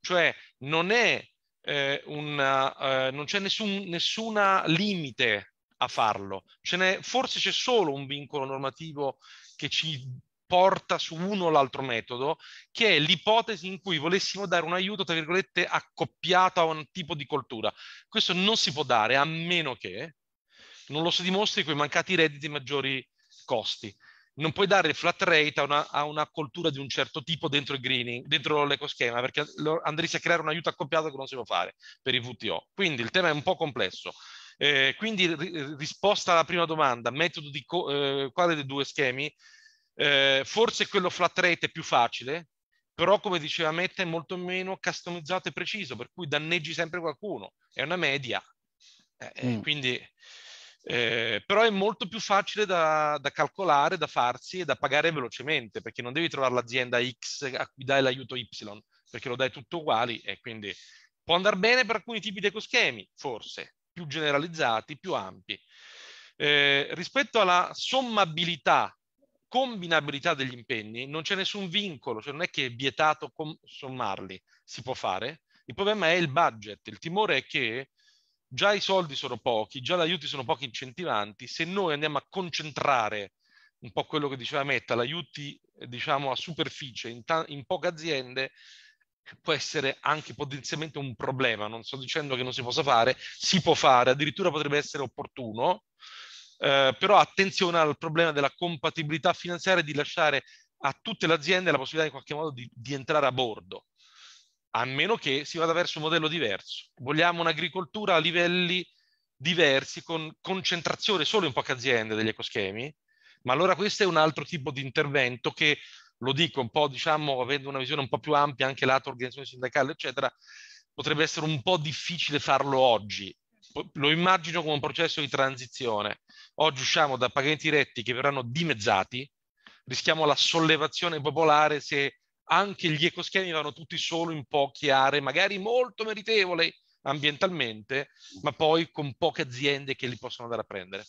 cioè non, è, eh, una, eh, non c'è nessun nessuna limite a farlo. forse c'è solo un vincolo normativo che ci porta su uno o l'altro metodo, che è l'ipotesi in cui volessimo dare un aiuto, tra virgolette, accoppiato a un tipo di coltura. Questo non si può dare a meno che non lo si dimostri con i mancati redditi e maggiori costi. Non puoi dare il flat rate a una, a una, coltura di un certo tipo dentro il greening, dentro l'ecoschema, perché andresti a creare un aiuto accoppiato che non si può fare per i VTO. Quindi il tema è un po' complesso. Eh, quindi risposta alla prima domanda, metodo di eh, quale dei due schemi? Eh, forse quello flat rate è più facile, però come diceva Mette è molto meno customizzato e preciso, per cui danneggi sempre qualcuno, è una media. Eh, eh, mm. Quindi, eh, però è molto più facile da, da calcolare, da farsi e da pagare velocemente, perché non devi trovare l'azienda X a cui dai l'aiuto Y, perché lo dai tutto uguali e quindi può andare bene per alcuni tipi di ecoschemi, forse, più generalizzati, più ampi. Eh, rispetto alla sommabilità, combinabilità degli impegni, non c'è nessun vincolo, cioè non è che è vietato sommarli, si può fare. Il problema è il budget, il timore è che già i soldi sono pochi, già gli aiuti sono pochi incentivanti, se noi andiamo a concentrare un po' quello che diceva Metta, gli aiuti eh, diciamo a superficie in, in poche aziende, può essere anche potenzialmente un problema. Non sto dicendo che non si possa fare, si può fare, addirittura potrebbe essere opportuno, eh, però attenzione al problema della compatibilità finanziaria di lasciare a tutte le aziende la possibilità in qualche modo di, di entrare a bordo, a meno che si vada verso un modello diverso. Vogliamo un'agricoltura a livelli diversi, con concentrazione solo in poche aziende degli ecoschemi, ma allora questo è un altro tipo di intervento che lo dico un po', diciamo, avendo una visione un po' più ampia, anche lato organizzazione sindacale, eccetera, potrebbe essere un po' difficile farlo oggi. Lo immagino come un processo di transizione. Oggi usciamo da pagamenti diretti che verranno dimezzati, rischiamo la sollevazione popolare se anche gli ecoschemi vanno tutti solo in poche aree, magari molto meritevoli ambientalmente, ma poi con poche aziende che li possono andare a prendere.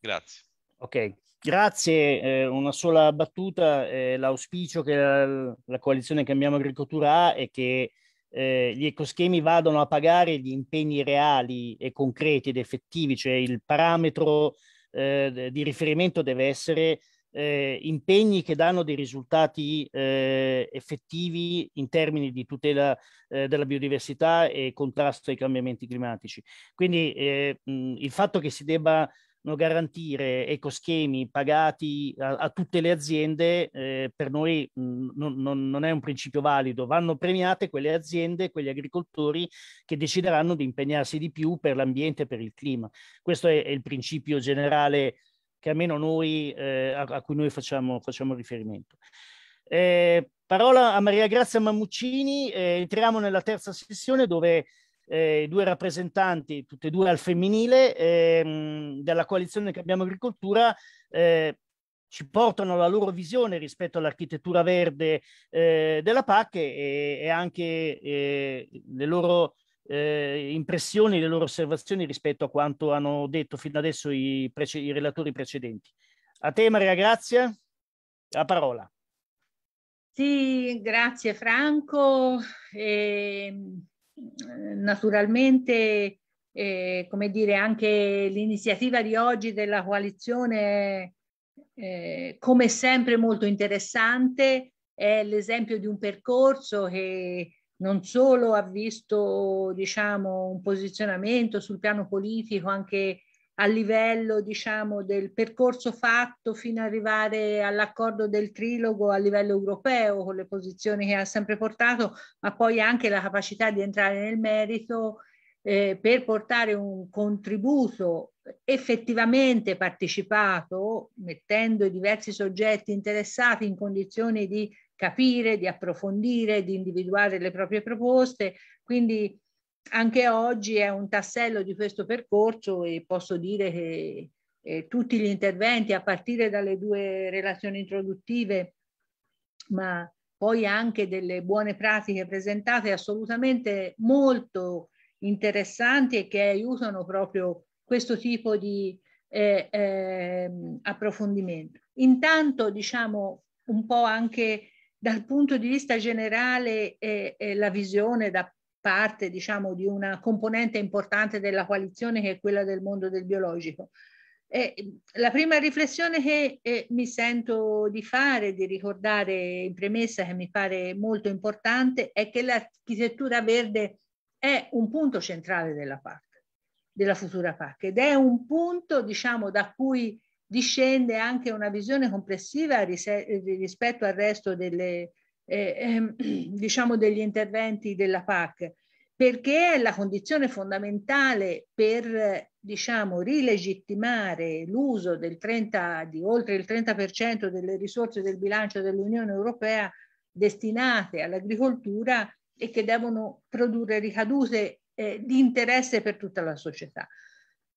Grazie.
Ok, grazie. Eh, una sola battuta. Eh, l'auspicio che la, la, coalizione Cambiamo Agricoltura ha è che eh, gli ecoschemi vadano a pagare gli impegni reali e concreti ed effettivi, cioè il parametro eh, di riferimento deve essere eh, impegni che danno dei risultati eh, effettivi in termini di tutela della biodiversità e contrasto ai cambiamenti climatici. Quindi mh, il fatto che si debba no, garantire ecoschemi pagati a, a, tutte le aziende, eh, per noi mh, mm, non, non, è un principio valido. Vanno premiate quelle aziende, quegli agricoltori che decideranno di impegnarsi di più per l'ambiente e per il clima. Questo è, è il principio generale che almeno noi, eh, a, a, cui noi facciamo, facciamo riferimento. Eh, parola a Maria Grazia Mammuccini, eh, entriamo nella terza sessione dove eh, due rappresentanti, tutte e due al femminile, ehm, della coalizione che abbiamo agricoltura, eh, ci portano la loro visione rispetto all'architettura verde eh, della PAC e, e anche eh, le loro eh, impressioni, le loro osservazioni rispetto a quanto hanno detto fino adesso i, prece- i relatori precedenti. A te Maria Grazia, la parola.
Sì, grazie Franco. E ehm, Ehm, naturalmente, eh, come dire, anche l'iniziativa di oggi della coalizione, eh, come sempre molto interessante, è l'esempio di un percorso che non solo ha visto diciamo, un posizionamento sul piano politico anche a livello diciamo, del percorso fatto fino ad arrivare all'accordo del trilogo a livello europeo con le posizioni che ha sempre portato, ma poi anche la capacità di entrare nel merito eh, per portare un contributo effettivamente partecipato, mettendo i diversi soggetti interessati in condizioni di capire, di approfondire, di individuare le proprie proposte. Quindi anche oggi è un tassello di questo percorso e posso dire che eh, tutti gli interventi, a partire dalle due relazioni introduttive, ma poi anche delle buone pratiche presentate, assolutamente molto interessanti e che aiutano proprio questo tipo di eh, eh, approfondimento. Intanto, diciamo, un po' anche dal punto di vista generale eh, eh, la visione da, parte diciamo, di una componente importante della coalizione che è quella del mondo del biologico. Eh, la prima riflessione che eh, mi sento di fare, di ricordare in premessa, che mi pare molto importante, è che l'architettura verde è un punto centrale della PAC, della futura PAC, ed è un punto diciamo, da cui discende anche una visione complessiva rispetto al resto delle, eh, ehm, diciamo degli interventi della PAC, perché è la condizione fondamentale per diciamo, rilegittimare l'uso del 30, di oltre il 30% delle risorse del bilancio dell'Unione Europea destinate all'agricoltura e che devono produrre ricadute eh, di interesse per tutta la società.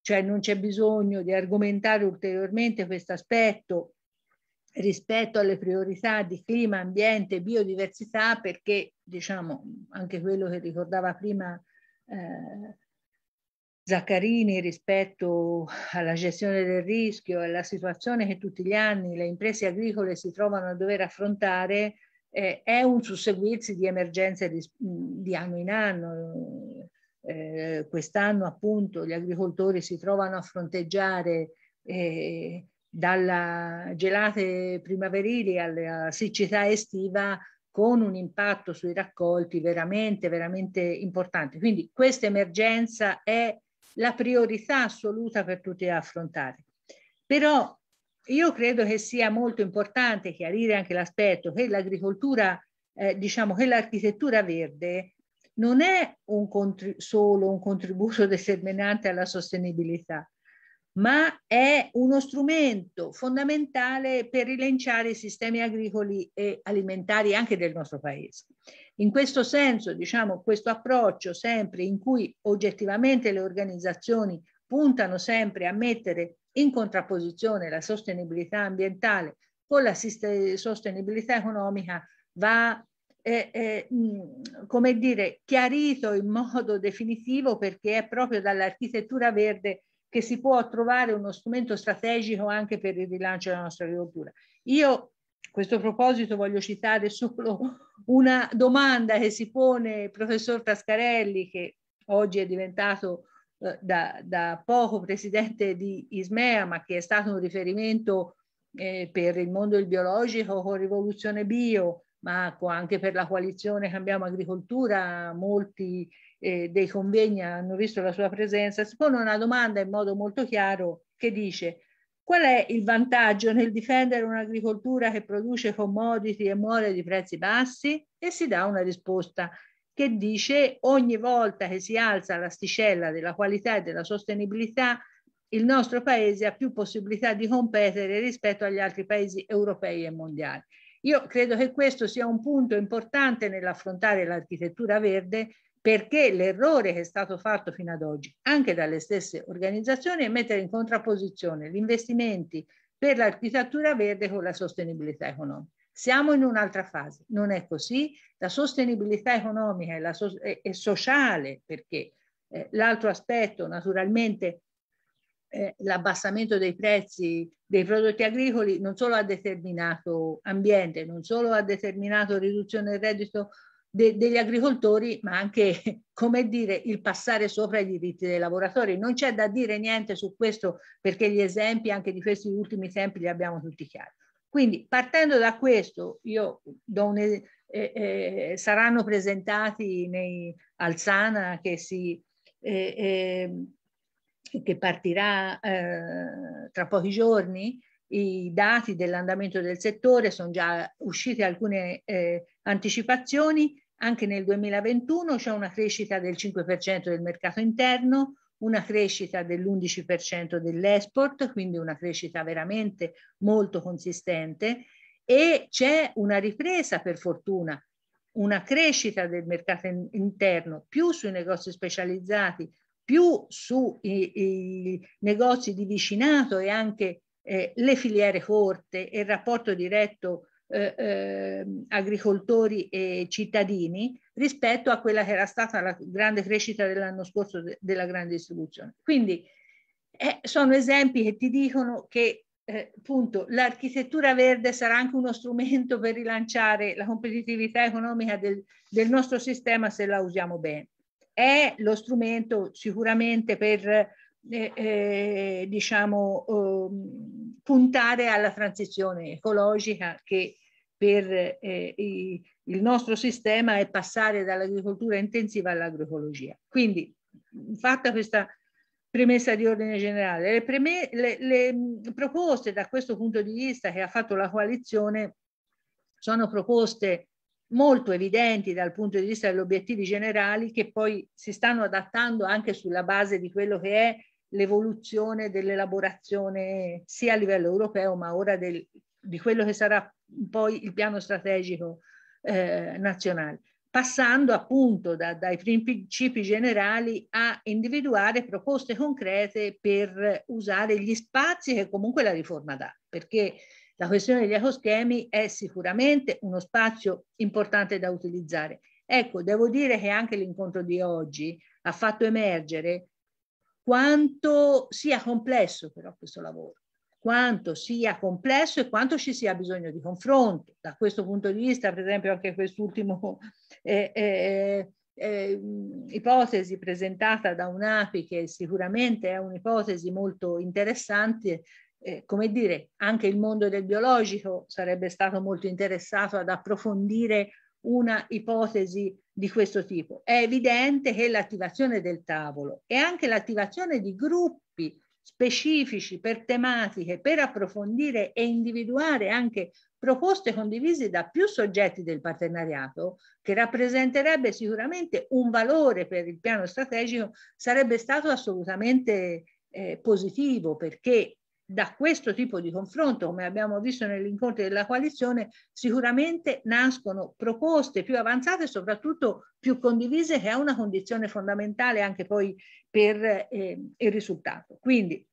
Cioè non c'è bisogno di argomentare ulteriormente questo aspetto rispetto alle priorità di clima, ambiente e biodiversità perché diciamo anche quello che ricordava prima eh, Zaccarini rispetto alla gestione del rischio e alla situazione che tutti gli anni le imprese agricole si trovano a dover affrontare eh, è un susseguirsi di emergenze di, di anno in anno. Eh, quest'anno appunto gli agricoltori si trovano a fronteggiare eh, dalla gelate primaverili alla siccità estiva con un impatto sui raccolti veramente, veramente importante. Quindi questa emergenza è la priorità assoluta per tutti da affrontare. Però io credo che sia molto importante chiarire anche l'aspetto che l'agricoltura, eh, diciamo che l'architettura verde non è un solo un contributo determinante alla sostenibilità, ma è uno strumento fondamentale per rilanciare i sistemi agricoli e alimentari anche del nostro paese. In questo senso, diciamo, questo approccio sempre in cui oggettivamente le organizzazioni puntano sempre a mettere in contrapposizione la sostenibilità ambientale con la sostenibilità economica va eh, eh, come dire, chiarito in modo definitivo perché è proprio dall'architettura verde che si può trovare uno strumento strategico anche per il rilancio della nostra agricoltura. Io a questo proposito voglio citare solo una domanda che si pone il professor Tascarelli, che oggi è diventato eh, da, da, poco presidente di Ismea, ma che è stato un riferimento eh, per il mondo del biologico con Rivoluzione Bio, ma anche per la coalizione Cambiamo Agricoltura, molti eh, dei convegni hanno visto la sua presenza, si pone una domanda in modo molto chiaro che dice qual è il vantaggio nel difendere un'agricoltura che produce commodity e muore di prezzi bassi? E si dà una risposta che dice ogni volta che si alza l'asticella della qualità e della sostenibilità, il nostro paese ha più possibilità di competere rispetto agli altri paesi europei e mondiali. Io credo che questo sia un punto importante nell'affrontare l'architettura verde perché l'errore che è stato fatto fino ad oggi anche dalle stesse organizzazioni è mettere in contrapposizione gli investimenti per l'architettura verde con la sostenibilità economica. Siamo in un'altra fase, non è così. La sostenibilità economica e, so e sociale, perché eh, l'altro aspetto naturalmente eh, l'abbassamento dei prezzi dei prodotti agricoli non solo ha determinato ambiente, non solo ha determinato riduzione del reddito de, degli agricoltori, ma anche, come dire, il passare sopra i diritti dei lavoratori. Non c'è da dire niente su questo perché gli esempi anche di questi ultimi tempi li abbiamo tutti chiari. Quindi partendo da questo, io do un, eh, eh, saranno presentati nei, al Sana che si... Eh, ehm, che partirà eh, tra pochi giorni, i dati dell'andamento del settore, sono già uscite alcune eh, anticipazioni anche nel 2021 c'è una crescita del 5% del mercato interno, una crescita dell'11% dell'export, quindi una crescita veramente molto consistente e c'è una ripresa per fortuna, una crescita del mercato interno più sui negozi specializzati, più sui negozi di vicinato e anche eh, le filiere corte e il rapporto diretto eh, eh, agricoltori e cittadini rispetto a quella che era stata la grande crescita dell'anno scorso de della grande distribuzione. Quindi eh, sono esempi che ti dicono che eh, appunto l'architettura verde sarà anche uno strumento per rilanciare la competitività economica del, del nostro sistema se la usiamo bene. È lo strumento sicuramente per eh, eh, diciamo, eh, puntare alla transizione ecologica che per eh, i, il nostro sistema è passare dall'agricoltura intensiva all'agroecologia. Quindi, fatta questa premessa di ordine generale, le, preme, le, le proposte da questo punto di vista che ha fatto la coalizione sono proposte molto evidenti dal punto di vista degli obiettivi generali che poi si stanno adattando anche sulla base di quello che è l'evoluzione dell'elaborazione sia a livello europeo ma ora del, di quello che sarà poi il piano strategico eh, nazionale, passando appunto da, dai principi generali a individuare proposte concrete per usare gli spazi che comunque la riforma dà, perché la questione degli ecoschemi è sicuramente uno spazio importante da utilizzare. Ecco, devo dire che anche l'incontro di oggi ha fatto emergere quanto sia complesso però questo lavoro quanto sia complesso e quanto ci sia bisogno di confronto. Da questo punto di vista, per esempio, anche quest'ultima eh, eh, eh, eh ipotesi presentata da un'API, che sicuramente è un'ipotesi molto interessante, eh, come dire, anche il mondo del biologico sarebbe stato molto interessato ad approfondire una ipotesi di questo tipo. È evidente che l'attivazione del tavolo e anche l'attivazione di gruppi specifici per tematiche, per approfondire e individuare anche proposte condivise da più soggetti del partenariato, che rappresenterebbe sicuramente un valore per il piano strategico, sarebbe stato assolutamente eh, positivo perché da questo tipo di confronto, come abbiamo visto nell'incontro della coalizione, sicuramente nascono proposte più avanzate e soprattutto più condivise, che è una condizione fondamentale anche poi per eh, il risultato. Quindi,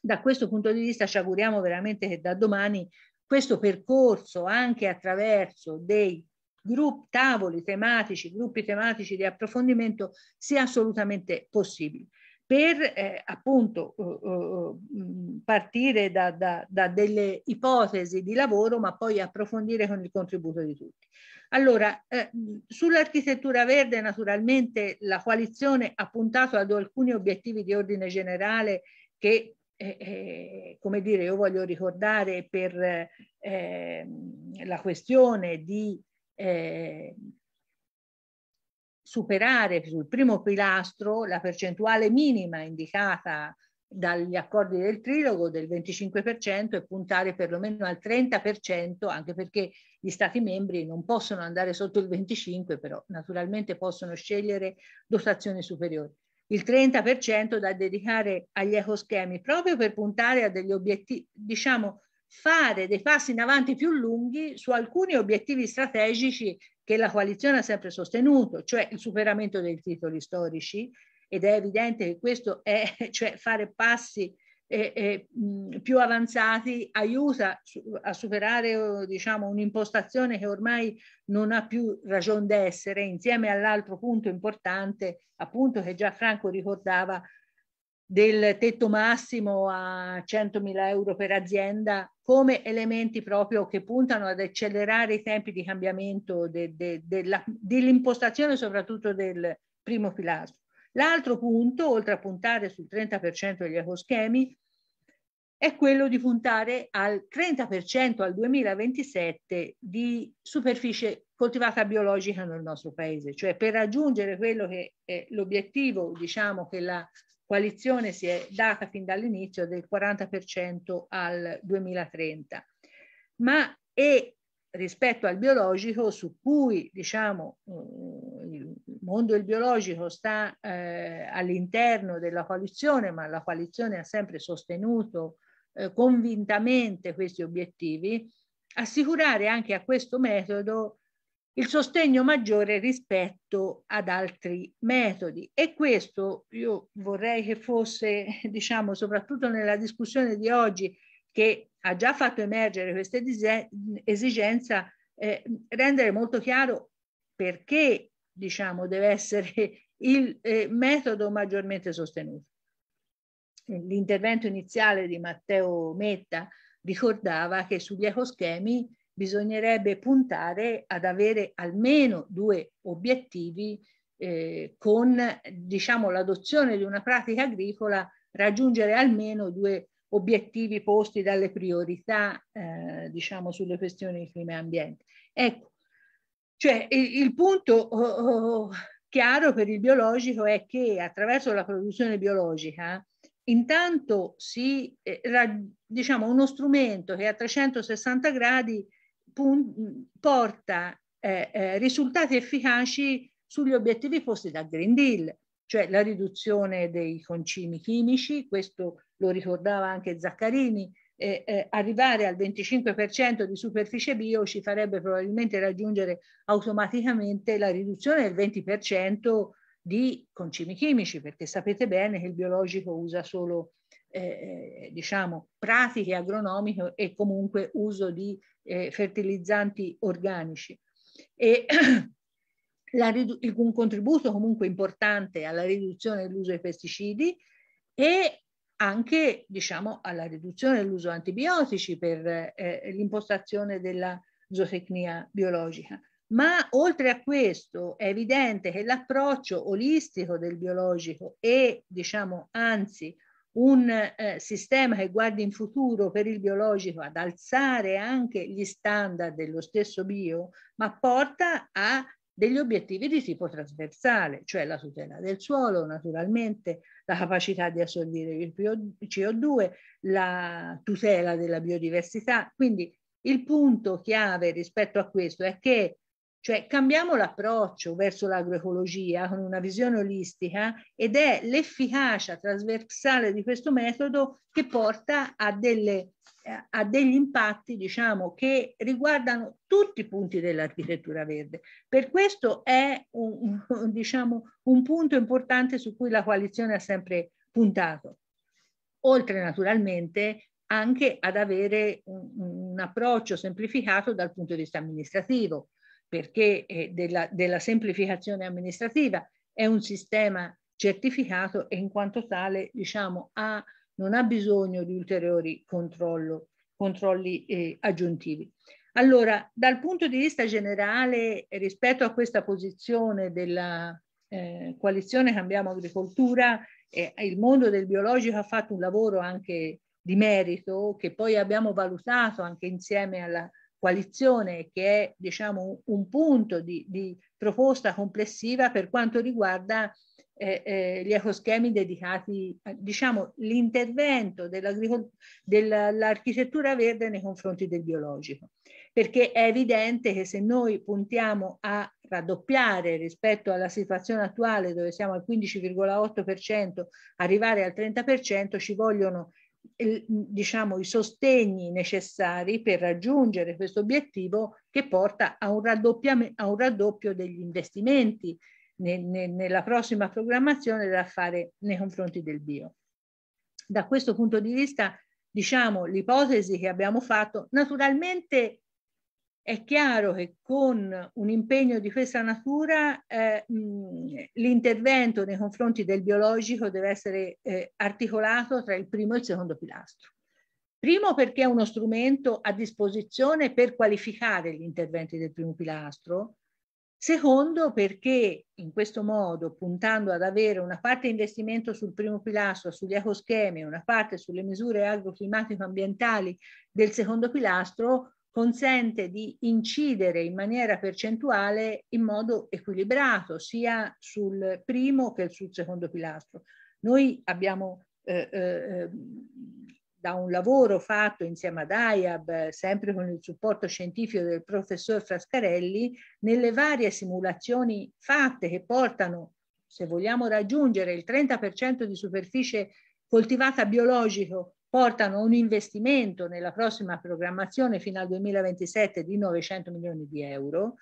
da questo punto di vista, ci auguriamo veramente che da domani questo percorso, anche attraverso dei gruppi, tavoli tematici, gruppi tematici di approfondimento, sia assolutamente possibile per eh, appunto eh, eh mm, partire da, da, da, delle ipotesi di lavoro ma poi approfondire con il contributo di tutti. Allora, eh, mm, sull'architettura verde naturalmente la coalizione ha puntato ad alcuni obiettivi di ordine generale che, eh, eh, come dire, io voglio ricordare per ehm, la questione di superare sul primo pilastro la percentuale minima indicata dagli accordi del trilogo del 25% e puntare perlomeno al 30%, anche perché gli Stati membri non possono andare sotto il 25%, però naturalmente possono scegliere dotazioni superiori. Il 30% da dedicare agli ecoschemi proprio per puntare a degli obiettivi, diciamo, fare dei passi in avanti più lunghi su alcuni obiettivi strategici che la coalizione ha sempre sostenuto, cioè il superamento dei titoli storici, ed è evidente che questo è cioè fare passi eh, eh, più avanzati aiuta a superare eh, diciamo, un'impostazione che ormai non ha più ragione d'essere, insieme all'altro punto importante, appunto che già Franco ricordava, del tetto massimo a 100.000 euro per azienda come elementi proprio che puntano ad accelerare i tempi di cambiamento de, de, de dell'impostazione soprattutto del primo pilastro. L'altro punto, oltre a puntare sul 30% degli ecoschemi, è quello di puntare al 30% al 2027 di superficie coltivata biologica nel nostro paese, cioè per raggiungere quello che è l'obiettivo, diciamo, che la coalizione si è data fin dall'inizio del 40% al 2030, ma e rispetto al biologico su cui diciamo eh, il mondo del biologico sta eh, all'interno della coalizione, ma la coalizione ha sempre sostenuto eh, convintamente questi obiettivi, assicurare anche a questo metodo il sostegno maggiore rispetto ad altri metodi e questo io vorrei che fosse diciamo soprattutto nella discussione di oggi che ha già fatto emergere questa esigenza eh, rendere molto chiaro perché diciamo deve essere il eh, metodo maggiormente sostenuto l'intervento iniziale di Matteo Metta ricordava che sugli ecoschemi bisognerebbe puntare ad avere almeno due obiettivi eh, con diciamo, l'adozione di una pratica agricola, raggiungere almeno due obiettivi posti dalle priorità eh, diciamo, sulle questioni di clima e ambiente. Ecco, cioè, il punto oh, oh, chiaro per il biologico è che attraverso la produzione biologica intanto si, eh, ra, diciamo, uno strumento che a 360 gradi porta eh, eh, risultati efficaci sugli obiettivi posti dal Green Deal, cioè la riduzione dei concimi chimici, questo lo ricordava anche Zaccarini, eh, eh, arrivare al 25% di superficie bio ci farebbe probabilmente raggiungere automaticamente la riduzione del 20% di concimi chimici, perché sapete bene che il biologico usa solo eh, eh, diciamo, pratiche agronomiche e comunque uso di eh, fertilizzanti organici. E la, un contributo comunque importante alla riduzione dell'uso dei pesticidi e anche diciamo, alla riduzione dell'uso antibiotici per eh, l'impostazione della zootecnia biologica. Ma oltre a questo è evidente che l'approccio olistico del biologico e diciamo anzi un eh, sistema che guardi in futuro per il biologico ad alzare anche gli standard dello stesso bio, ma porta a degli obiettivi di tipo trasversale, cioè la tutela del suolo, naturalmente la capacità di assorbire il CO2, la tutela della biodiversità. Quindi il punto chiave rispetto a questo è che cioè cambiamo l'approccio verso l'agroecologia con una visione olistica ed è l'efficacia trasversale di questo metodo che porta a, delle, eh, a degli impatti diciamo, che riguardano tutti i punti dell'architettura verde. Per questo è un, un, diciamo, un punto importante su cui la coalizione ha sempre puntato. Oltre naturalmente anche ad avere un, un approccio semplificato dal punto di vista amministrativo perché eh, della, della semplificazione amministrativa è un sistema certificato e in quanto tale diciamo, ha, non ha bisogno di ulteriori controlli eh, aggiuntivi. Allora, dal punto di vista generale, rispetto a questa posizione della eh, coalizione Cambiamo Agricoltura, eh, il mondo del biologico ha fatto un lavoro anche di merito che poi abbiamo valutato anche insieme alla coalizione che è diciamo, un punto di, di proposta complessiva per quanto riguarda eh, eh, gli ecoschemi dedicati, eh, diciamo, l'intervento dell'architettura dell verde nei confronti del biologico. Perché è evidente che se noi puntiamo a raddoppiare rispetto alla situazione attuale dove siamo al 15,8%, arrivare al 30%, ci vogliono diciamo, i sostegni necessari per raggiungere questo obiettivo che porta a un, a un raddoppio degli investimenti nel, nel, nella prossima programmazione da fare nei confronti del bio. Da questo punto di vista, diciamo, l'ipotesi che abbiamo fatto naturalmente è chiaro che con un impegno di questa natura eh, l'intervento nei confronti del biologico deve essere eh, articolato tra il primo e il secondo pilastro. Primo perché è uno strumento a disposizione per qualificare gli interventi del primo pilastro, Secondo perché in questo modo, puntando ad avere una parte investimento sul primo pilastro, sugli ecoschemi, una parte sulle misure agroclimatico-ambientali del secondo pilastro, consente di incidere in maniera percentuale in modo equilibrato sia sul primo che sul secondo pilastro. Noi abbiamo eh, eh, da un lavoro fatto insieme ad AIAB, sempre con il supporto scientifico del professor Frascarelli, nelle varie simulazioni fatte che portano, se vogliamo raggiungere il 30% di superficie coltivata biologico portano un investimento nella prossima programmazione fino al 2027 di 900 milioni di euro.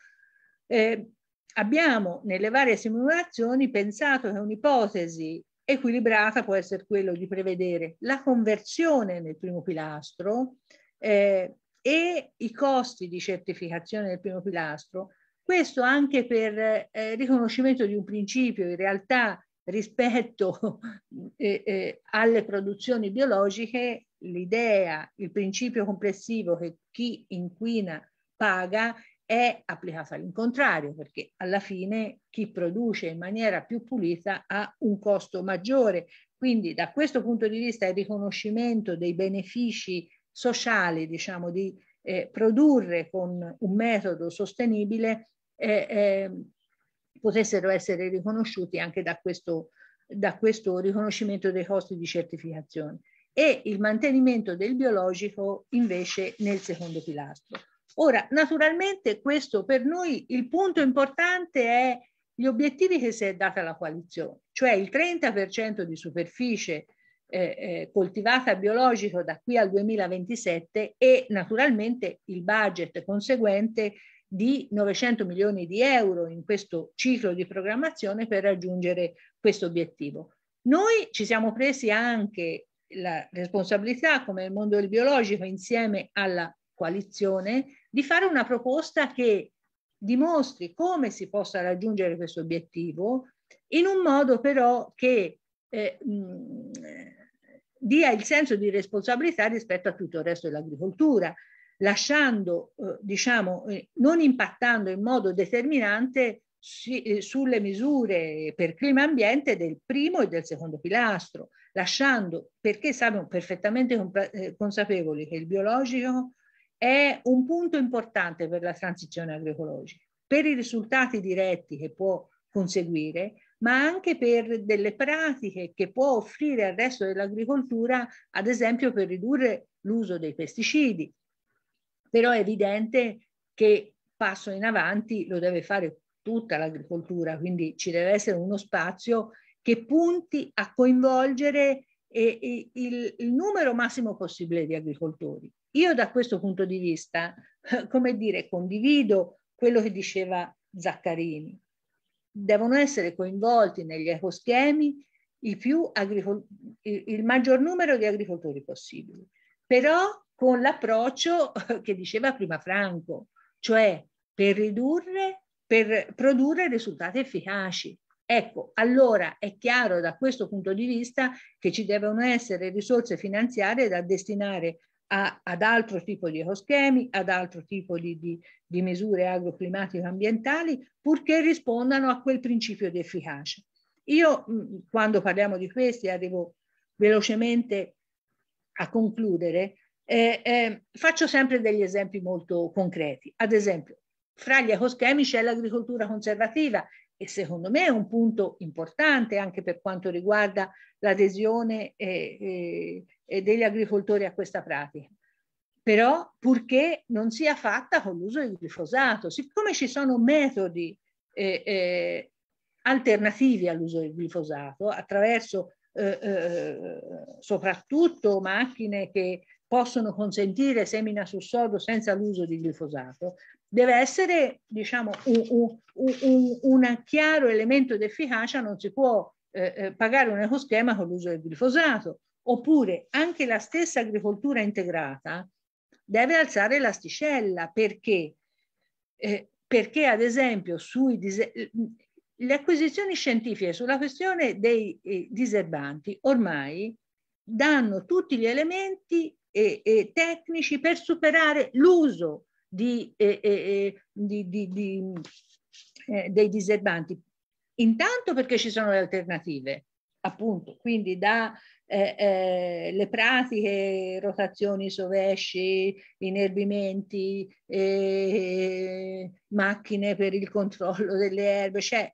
Eh, abbiamo nelle varie simulazioni pensato che un'ipotesi equilibrata può essere quella di prevedere la conversione nel primo pilastro eh, e i costi di certificazione del primo pilastro. Questo anche per eh, riconoscimento di un principio, in realtà rispetto eh, eh, alle produzioni biologiche l'idea, il principio complessivo che chi inquina paga è applicato all'incontrario, perché alla fine chi produce in maniera più pulita ha un costo maggiore. Quindi da questo punto di vista il riconoscimento dei benefici sociali, diciamo, di eh, produrre con un metodo sostenibile eh, eh, potessero essere riconosciuti anche da questo, da questo riconoscimento dei costi di certificazione e il mantenimento del biologico invece nel secondo pilastro. Ora, naturalmente questo per noi il punto importante è gli obiettivi che si è data la coalizione, cioè il 30% di superficie eh, eh, coltivata biologico da qui al 2027 e naturalmente il budget conseguente di 900 milioni di euro in questo ciclo di programmazione per raggiungere questo obiettivo. Noi ci siamo presi anche la responsabilità come il mondo del biologico insieme alla coalizione di fare una proposta che dimostri come si possa raggiungere questo obiettivo in un modo però che eh, mh, dia il senso di responsabilità rispetto a tutto il resto dell'agricoltura lasciando, eh, diciamo, eh, non impattando in modo determinante si, eh, sulle misure per clima e ambiente del primo e del secondo pilastro, lasciando, perché siamo perfettamente comp- eh, consapevoli che il biologico è un punto importante per la transizione agroecologica, per i risultati diretti che può conseguire, ma anche per delle pratiche che può offrire al resto dell'agricoltura, ad esempio per ridurre l'uso dei pesticidi, però è evidente che passo in avanti lo deve fare tutta l'agricoltura, quindi ci deve essere uno spazio che punti a coinvolgere e, e, il, il, numero massimo possibile di agricoltori. Io da questo punto di vista, come dire, condivido quello che diceva Zaccarini. Devono essere coinvolti negli ecoschemi il, il, il maggior numero di agricoltori possibile però con l'approccio eh, che diceva prima Franco, cioè per ridurre, per produrre risultati efficaci. Ecco, allora è chiaro da questo punto di vista che ci devono essere risorse finanziarie da destinare a, ad altro tipo di ecoschemi, ad altro tipo di, di, di misure agroclimatico-ambientali, purché rispondano a quel principio di efficacia. Io, mm, quando parliamo di questi, arrivo velocemente a concludere, eh, eh, faccio sempre degli esempi molto concreti. Ad esempio, fra gli ecoschemi c'è l'agricoltura conservativa e secondo me è un punto importante anche per quanto riguarda l'adesione eh, eh, eh, degli agricoltori a questa pratica però purché non sia fatta con l'uso del glifosato. Siccome ci sono metodi eh, eh, alternativi all'uso del glifosato, attraverso eh, eh, soprattutto macchine che possono consentire semina sul sodo senza l'uso di glifosato, deve essere diciamo, un, un, un, un chiaro elemento di efficacia, non si può eh, eh, pagare un ecoschema con l'uso del glifosato, oppure anche la stessa agricoltura integrata deve alzare l'asticella perché eh, perché ad esempio sui le acquisizioni scientifiche sulla questione dei eh, diserbanti ormai danno tutti gli elementi eh, eh, tecnici per superare l'uso di, eh, eh, eh, di, di, dei diserbanti. Intanto perché ci sono le alternative, appunto, quindi da eh, eh, le pratiche, rotazioni, sovesci, inerbimenti, eh, macchine per il controllo delle erbe, cioè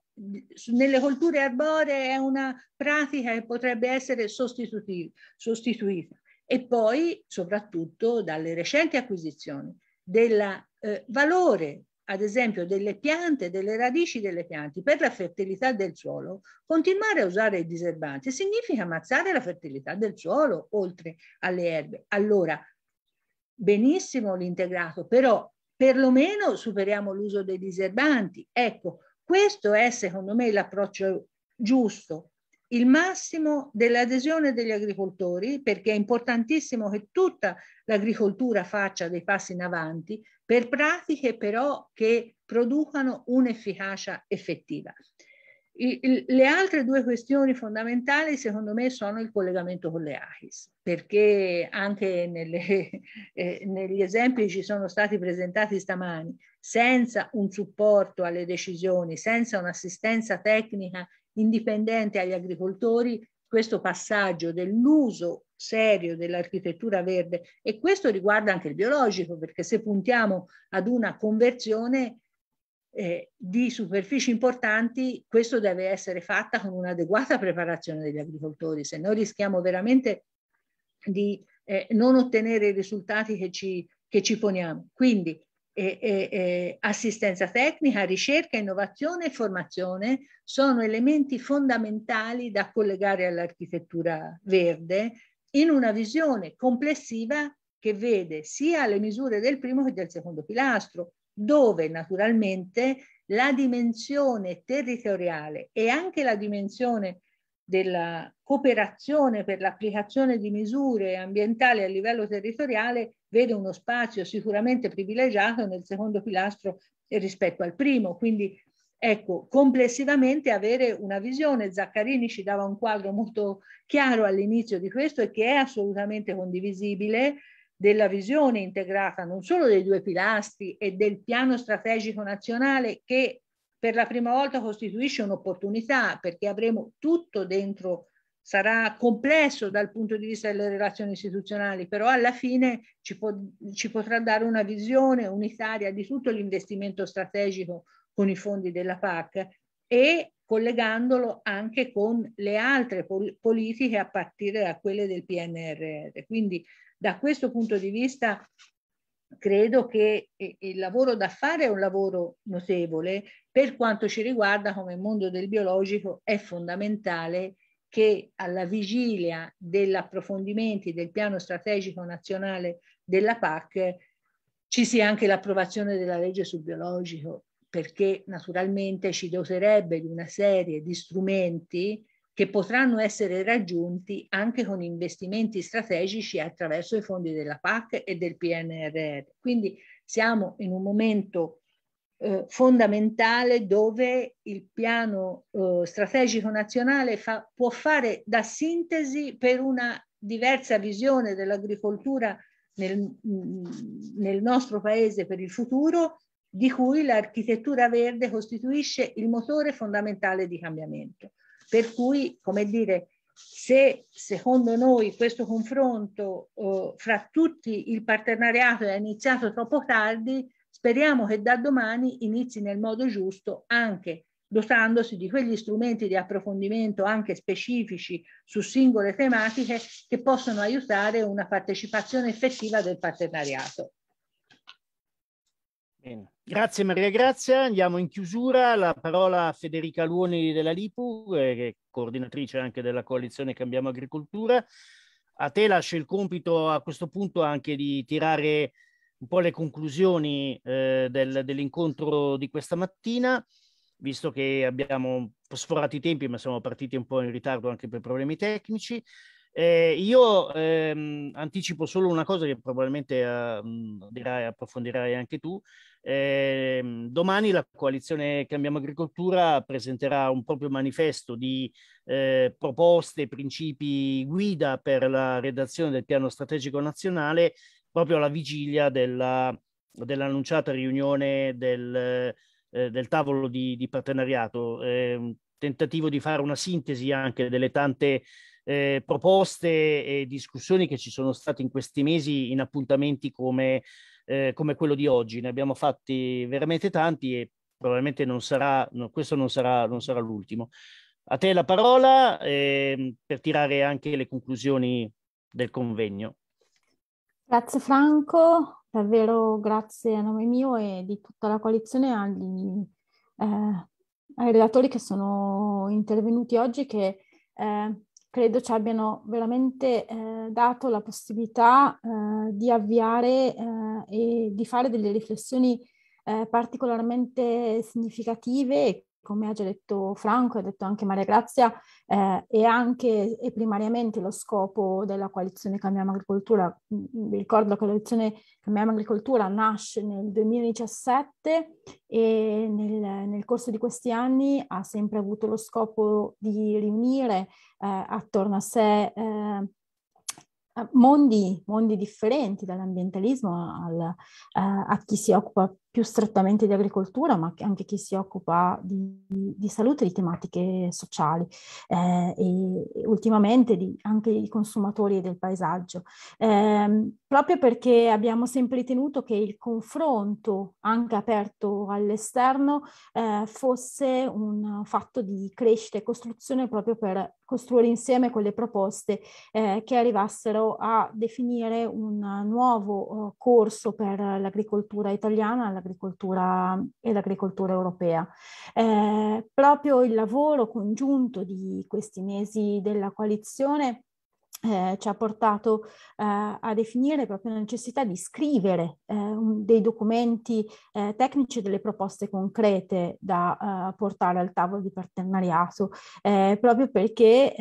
nelle colture arboree è una pratica che potrebbe essere sostituita e poi soprattutto dalle recenti acquisizioni del eh, valore ad esempio delle piante, delle radici delle piante per la fertilità del suolo, continuare a usare i diserbanti significa ammazzare la fertilità del suolo oltre alle erbe. Allora, benissimo l'integrato, però perlomeno superiamo l'uso dei diserbanti. Ecco, questo è secondo me l'approccio giusto, il massimo dell'adesione degli agricoltori, perché è importantissimo che tutta l'agricoltura faccia dei passi in avanti per pratiche però che producano un'efficacia effettiva le altre due questioni fondamentali secondo me sono il collegamento con le AIS, perché anche nelle, eh, negli esempi che ci sono stati presentati stamani, senza un supporto alle decisioni, senza un'assistenza tecnica indipendente agli agricoltori, questo passaggio dell'uso serio dell'architettura verde e questo riguarda anche il biologico, perché se puntiamo ad una conversione eh, di superfici importanti, questo deve essere fatto con un'adeguata preparazione degli agricoltori, se no rischiamo veramente di eh, non ottenere i risultati che ci, che ci poniamo. Quindi eh, eh, eh, assistenza tecnica, ricerca, innovazione e formazione sono elementi fondamentali da collegare all'architettura verde in una visione complessiva che vede sia le misure del primo che del secondo pilastro, dove naturalmente la dimensione territoriale e anche la dimensione della cooperazione per l'applicazione di misure ambientali a livello territoriale vede uno spazio sicuramente privilegiato nel secondo pilastro rispetto al primo. Quindi ecco, complessivamente avere una visione, Zaccarini ci dava un quadro molto chiaro all'inizio di questo e che è assolutamente condivisibile, della visione integrata non solo dei due pilastri e del piano strategico nazionale che per la prima volta costituisce un'opportunità perché avremo tutto dentro, sarà complesso dal punto di vista delle relazioni istituzionali, però alla fine ci, po ci potrà dare una visione unitaria di tutto l'investimento strategico con i fondi della PAC e collegandolo anche con le altre pol politiche a partire da quelle del PNRR. Quindi da questo punto di vista credo che eh, il lavoro da fare è un lavoro notevole. Per quanto ci riguarda come mondo del biologico è fondamentale che alla vigilia degli approfondimenti del piano strategico nazionale della PAC ci sia anche l'approvazione della legge sul biologico, perché naturalmente ci doserebbe di una serie di strumenti che potranno essere raggiunti anche con investimenti strategici attraverso i fondi della PAC e del PNRR. Quindi siamo in un momento eh, fondamentale dove il piano eh, strategico nazionale fa, può fare da sintesi per una diversa visione dell'agricoltura nel, mm, nel nostro paese per il futuro, di cui l'architettura verde costituisce il motore fondamentale di cambiamento. Per cui, come dire, se secondo noi questo confronto eh, fra tutti il partenariato è iniziato troppo tardi, speriamo che da domani inizi nel modo giusto anche dotandosi di quegli strumenti di approfondimento anche specifici su singole tematiche che possono aiutare una partecipazione effettiva del partenariato.
Bene. Grazie Maria Grazia, andiamo in chiusura. La parola a Federica Luoni della Lipu, eh, che è coordinatrice anche della coalizione Cambiamo Agricoltura. A te lascio il compito a questo punto anche di tirare un po' le conclusioni eh, del, dell'incontro di questa mattina, visto che abbiamo sforato i tempi, ma siamo partiti un po' in ritardo anche per problemi tecnici. Eh, io ehm, anticipo solo una cosa che probabilmente eh, dirai, approfondirai anche tu. Eh, domani la coalizione Cambiamo Agricoltura presenterà un proprio manifesto di eh, proposte, principi guida per la redazione del piano strategico nazionale proprio alla vigilia della, dell'annunciata riunione del, eh, del tavolo di, di partenariato. Ehm, tentativo di fare una sintesi anche delle tante eh, proposte e discussioni che ci sono state in questi mesi in appuntamenti come, eh, come quello di oggi. Ne abbiamo fatti veramente tanti e probabilmente non sarà, no, questo non sarà, non sarà l'ultimo. A te la parola eh, per tirare anche le conclusioni del convegno.
Grazie Franco, davvero grazie a nome mio e di tutta la coalizione agli, eh, ai relatori che sono intervenuti oggi che eh, credo ci abbiano veramente eh, dato la possibilità eh, di avviare eh, e di fare delle riflessioni eh, particolarmente significative come ha già detto Franco ha detto anche Maria Grazia, eh, è anche e primariamente lo scopo della coalizione Cambiamo Agricoltura. Mm, vi ricordo che la coalizione Cambiamo Agricoltura nasce nel 2017 e nel, nel, corso di questi anni ha sempre avuto lo scopo di riunire eh, attorno a sé eh, Mondi, mondi, differenti dall'ambientalismo al, uh, a chi si occupa più strettamente di agricoltura, ma anche chi si occupa di, di salute di tematiche sociali eh, e ultimamente di, anche i consumatori del paesaggio. Eh, proprio perché abbiamo sempre ritenuto che il confronto, anche aperto all'esterno, eh, fosse un fatto di crescita e costruzione proprio per costruire insieme quelle proposte eh, che arrivassero a definire un nuovo eh, corso per l'agricoltura italiana l'agricoltura e l'agricoltura europea. Eh, proprio il lavoro congiunto di questi mesi della coalizione eh, ci ha portato eh, a definire proprio la necessità di scrivere eh, un, dei documenti eh, tecnici e delle proposte concrete da eh, portare al tavolo di partenariato, eh, proprio perché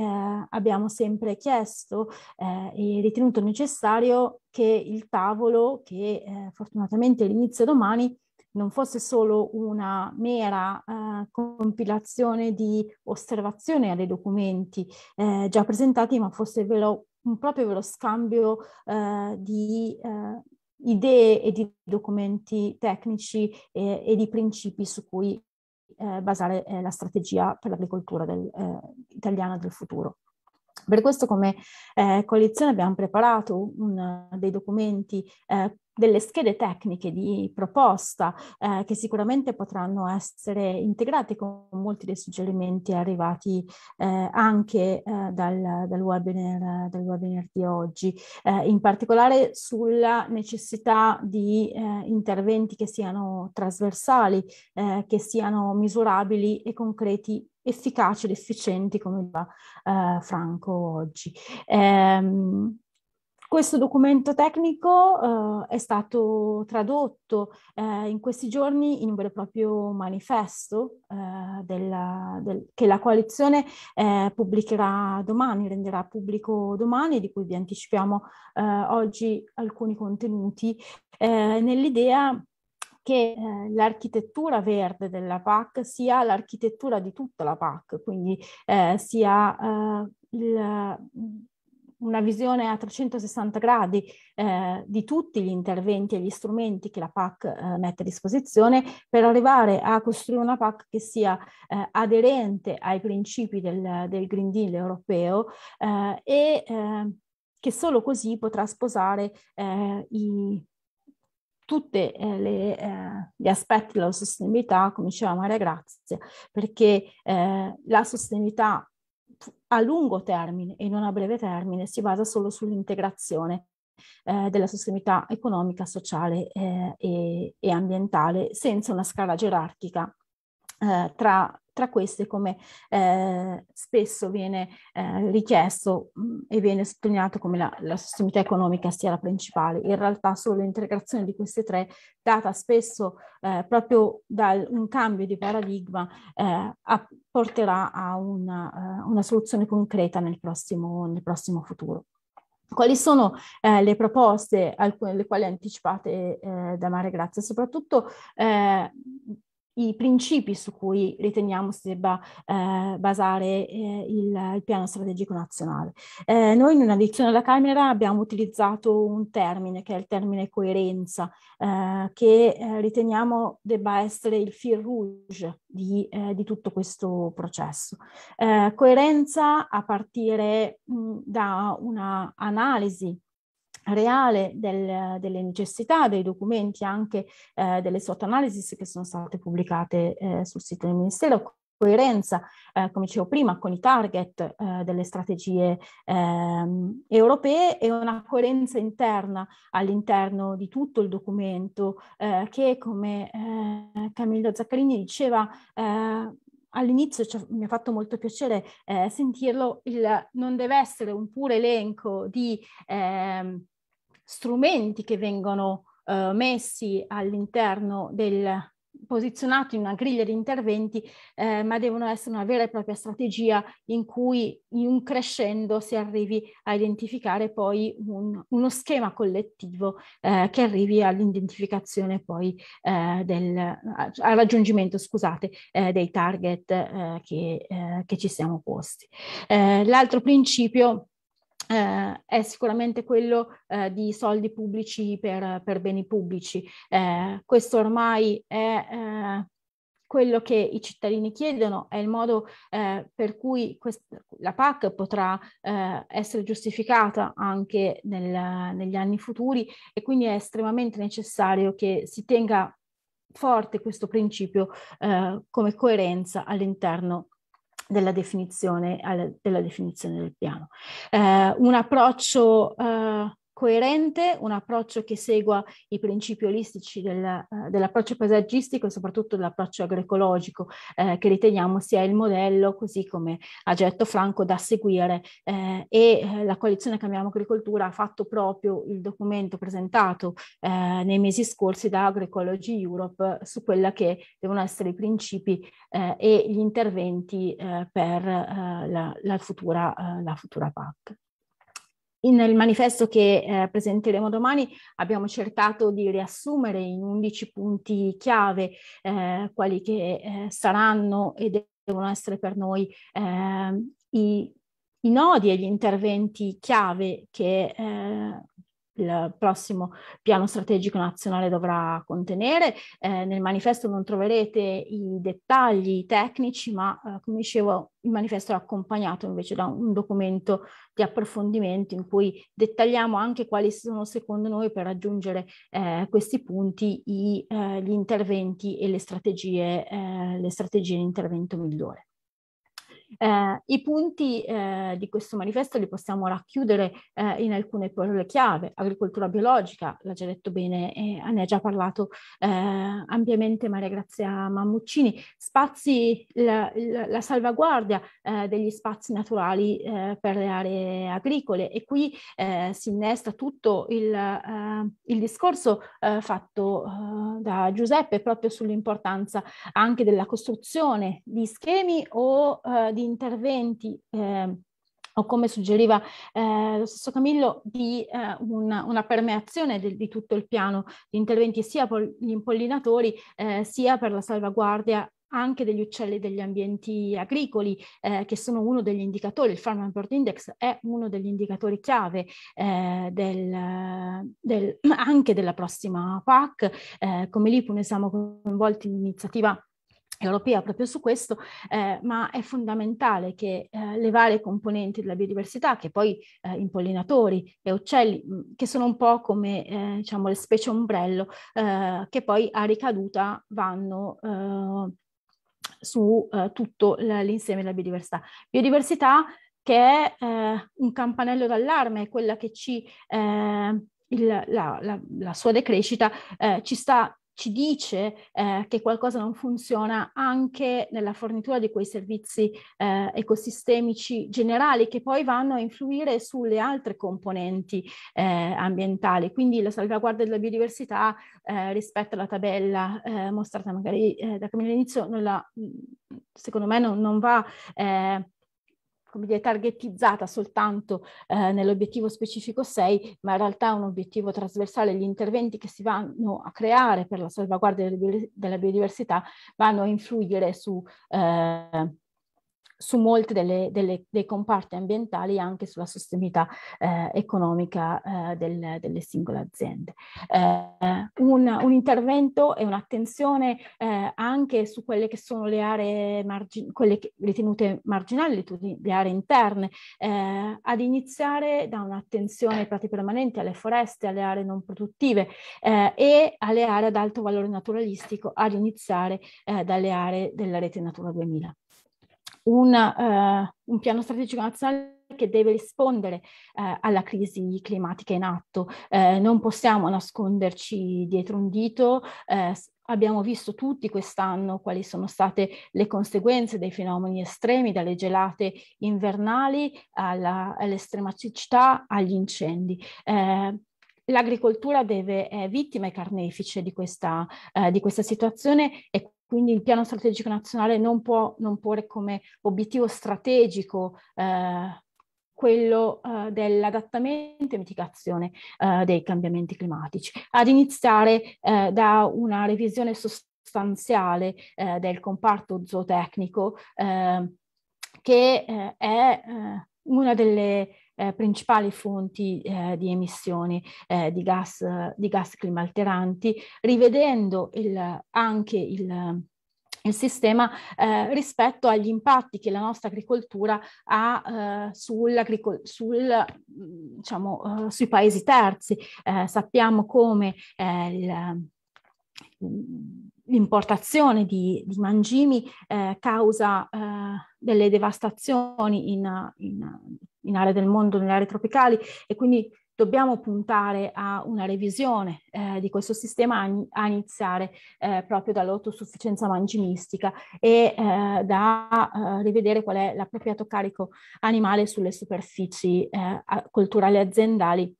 abbiamo sempre chiesto e ritenuto necessario che il tavolo, che fortunatamente inizia domani, non fosse solo una mera eh, compilazione di osservazione alle documenti eh, già presentati, ma fosse vero, un proprio vero scambio eh, di eh, idee e di documenti tecnici eh, e di principi su cui eh, basare la strategia per l'agricoltura del, italiana del futuro. Per questo come eh, collezione abbiamo preparato un, dei documenti, eh, delle schede tecniche di proposta eh, che sicuramente potranno essere integrate con molti dei suggerimenti arrivati eh, anche eh, dal, dal, webinar, dal, webinar, di oggi, eh, in particolare sulla necessità di interventi che siano trasversali, che siano misurabili e concreti efficaci ed efficienti, come diceva eh, Franco oggi. Ehm, questo documento tecnico eh, è stato tradotto eh, in questi giorni in un vero e proprio manifesto eh, della, del, che la coalizione eh, pubblicherà domani, renderà pubblico domani, di cui vi anticipiamo eh, oggi alcuni contenuti, eh, nell'idea che eh, l'architettura verde della PAC sia l'architettura di tutta la PAC, quindi eh, sia eh, il, mm, una visione a 360 gradi eh, di tutti gli interventi e gli strumenti che la PAC eh, mette a disposizione per arrivare a costruire una PAC che sia eh, aderente ai principi del, del Green Deal europeo eh, e eh, che solo così potrà sposare i, tutti eh, eh, gli aspetti della sostenibilità, come diceva Maria Grazia, perché eh, la sostenibilità a lungo termine e non a breve termine si basa solo sull'integrazione eh, della sostenibilità economica, sociale eh, e, e, ambientale senza una scala gerarchica eh, tra tra queste, come eh, spesso viene eh, richiesto mh, e viene sottolineato come la, la sostenibilità economica sia la principale, in realtà solo l'integrazione di queste tre, data spesso eh, proprio da un cambio di paradigma, eh, a, porterà a una, eh, una, soluzione concreta nel prossimo, nel prossimo futuro. Quali sono eh, le proposte, alcune delle quali anticipate eh, da Mare Grazia? Soprattutto eh, i principi su cui riteniamo si debba eh, basare eh, il, il, piano strategico nazionale. Eh, noi in una lezione alla Camera abbiamo utilizzato un termine che è il termine coerenza, eh, che eh, riteniamo debba essere il fil rouge di, eh, di tutto questo processo. coerenza a partire mh, da una analisi reale del, delle necessità dei documenti anche eh, delle sottoanalisi che sono state pubblicate eh, sul sito del Ministero coerenza, eh, come dicevo prima, con i target eh, delle strategie eh, europee e una coerenza interna all'interno di tutto il documento eh, che, come eh, Camillo Zaccarini diceva, eh, all'inizio cioè, mi ha fatto molto piacere sentirlo, il, non deve essere un puro elenco di... Ehm, strumenti che vengono eh, messi all'interno del posizionato in una griglia di interventi, eh, ma devono essere una vera e propria strategia in cui in un crescendo si arrivi a identificare poi un, uno schema collettivo eh, che arrivi all'identificazione poi eh, del, al raggiungimento, scusate, eh, dei target eh, che, eh, che, ci siamo posti. l'altro principio eh, è sicuramente quello eh, di soldi pubblici per, per beni pubblici. Eh, questo ormai è eh, quello che i cittadini chiedono, è il modo eh, per cui quest- la PAC potrà eh, essere giustificata anche nel, negli anni futuri e quindi è estremamente necessario che si tenga forte questo principio come coerenza all'interno della definizione, della definizione del piano. Eh, un approccio eh, coerente, un approccio che segua i principi olistici del, uh, dell'approccio paesaggistico e soprattutto dell'approccio agroecologico eh, che riteniamo sia il modello, così come ha detto Franco, da seguire eh, e eh, la coalizione Cambiamo Agricoltura ha fatto proprio il documento presentato eh, nei mesi scorsi da Agroecology Europe su quella che devono essere i principi eh, e gli interventi per la, la, futura, la futura PAC nel manifesto che eh, presenteremo domani abbiamo cercato di riassumere in 11 punti chiave eh, quali che eh, saranno e devono essere per noi ehm, i, i, nodi e gli interventi chiave che eh, il prossimo piano strategico nazionale dovrà contenere. Eh, nel manifesto non troverete i dettagli tecnici, ma eh, come dicevo il manifesto è accompagnato invece da un documento di approfondimento in cui dettagliamo anche quali sono secondo noi per raggiungere eh, questi punti i, eh, gli interventi e le strategie, eh, le strategie di intervento migliore. Eh, I punti eh, di questo manifesto li possiamo racchiudere eh, in alcune parole chiave, agricoltura biologica, l'ha già detto bene, eh, ne ha già parlato eh, ampiamente Maria Grazia Mammuccini, spazi, la, la, la salvaguardia eh, degli spazi naturali eh, per le aree agricole e qui si innesta tutto il, il discorso fatto da Giuseppe proprio sull'importanza anche della costruzione di schemi o di interventi eh, o come suggeriva eh, lo stesso Camillo, di eh, una, una, permeazione del, di tutto il piano di interventi sia per gli impollinatori eh, sia per la salvaguardia anche degli uccelli degli ambienti agricoli, eh, che sono uno degli indicatori, il Farm Import Index è uno degli indicatori chiave eh, del, del, anche della prossima PAC. Eh, come l'IPU ne siamo coinvolti in un'iniziativa europea proprio su questo, eh, ma è fondamentale che eh, le varie componenti della biodiversità, che poi eh, impollinatori e uccelli, mh, mm, che sono un po' come eh, diciamo, le specie ombrello, eh, che poi a ricaduta vanno eh, su eh, tutto l'insieme della biodiversità. Biodiversità che è eh, un campanello d'allarme, è quella che ci... Eh, il, la, la, la, sua decrescita eh, ci sta ci dice eh, che qualcosa non funziona anche nella fornitura di quei servizi eh, ecosistemici generali che poi vanno a influire sulle altre componenti eh, ambientali. Quindi la salvaguardia della biodiversità eh, rispetto alla tabella eh, mostrata magari eh, da Camilla all'inizio, mm, secondo me non, non va come dire, targetizzata soltanto eh, nell'obiettivo specifico 6, ma in realtà è un obiettivo trasversale. Gli interventi che si vanno a creare per la salvaguardia della biodiversità vanno a influire su eh, su molti dei comparti ambientali e anche sulla sostenibilità eh, economica eh, del, delle singole aziende. Eh, un, un, intervento e un'attenzione eh, anche su quelle che sono le aree margin- quelle ritenute marginali, le aree interne, eh, ad iniziare da un'attenzione ai prati permanenti, alle foreste, alle aree non produttive eh, e alle aree ad alto valore naturalistico, ad iniziare dalle aree della rete Natura 2000 una, uh, eh, un piano strategico nazionale che deve rispondere eh, alla crisi climatica in atto. Eh, non possiamo nasconderci dietro un dito. Eh, abbiamo visto tutti quest'anno quali sono state le conseguenze dei fenomeni estremi, dalle gelate invernali alla, all'estrema siccità, agli incendi. Eh, l'agricoltura deve, è vittima e carnefice di questa, eh, di questa situazione e quindi il piano strategico nazionale non può non porre come obiettivo strategico eh, quello eh, dell'adattamento e mitigazione eh, dei cambiamenti climatici, ad iniziare eh, da una revisione sostanziale eh, del comparto zootecnico eh, che è una delle eh, principali fonti eh, di emissioni eh, di, gas, di gas climalteranti, rivedendo il, anche il, il sistema eh, rispetto agli impatti che la nostra agricoltura ha eh, sul, diciamo, eh, sui paesi terzi. Eh, sappiamo come eh, il, l'importazione di, di mangimi eh, causa eh, delle devastazioni in, in, in, aree del mondo, nelle aree tropicali e quindi dobbiamo puntare a una revisione eh, di questo sistema a, a iniziare eh, proprio dall'autosufficienza mangimistica e eh, da eh, rivedere qual è l'appropriato carico animale sulle superfici culturali aziendali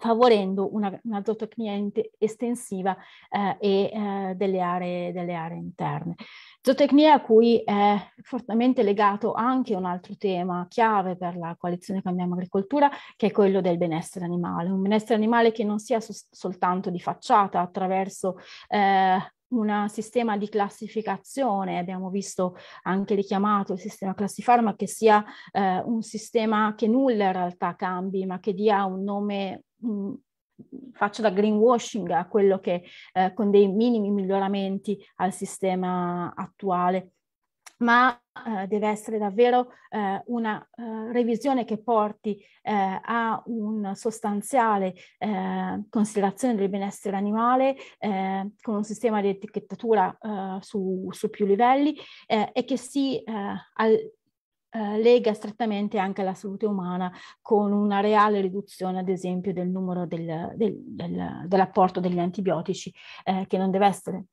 favorendo una, una zootecnia estensiva eh, e eh, delle, aree, delle, aree, interne. Zootecnia a cui è fortemente legato anche un altro tema chiave per la coalizione Cambiamo Agricoltura, che è quello del benessere animale. Un benessere animale che non sia so soltanto di facciata attraverso eh, un sistema di classificazione, abbiamo visto anche richiamato il sistema Classifarma, che sia eh, un sistema che nulla in realtà cambi, ma che dia un nome mh, mm, faccio da greenwashing a quello che eh, con dei minimi miglioramenti al sistema attuale, ma eh, deve essere davvero eh, una eh, revisione che porti eh, a una sostanziale eh, considerazione del benessere animale con un sistema di etichettatura su, su, più livelli e che si al, eh, lega strettamente anche la salute umana con una reale riduzione, ad esempio, del numero del, del, del, dell'apporto degli antibiotici eh, che non deve essere,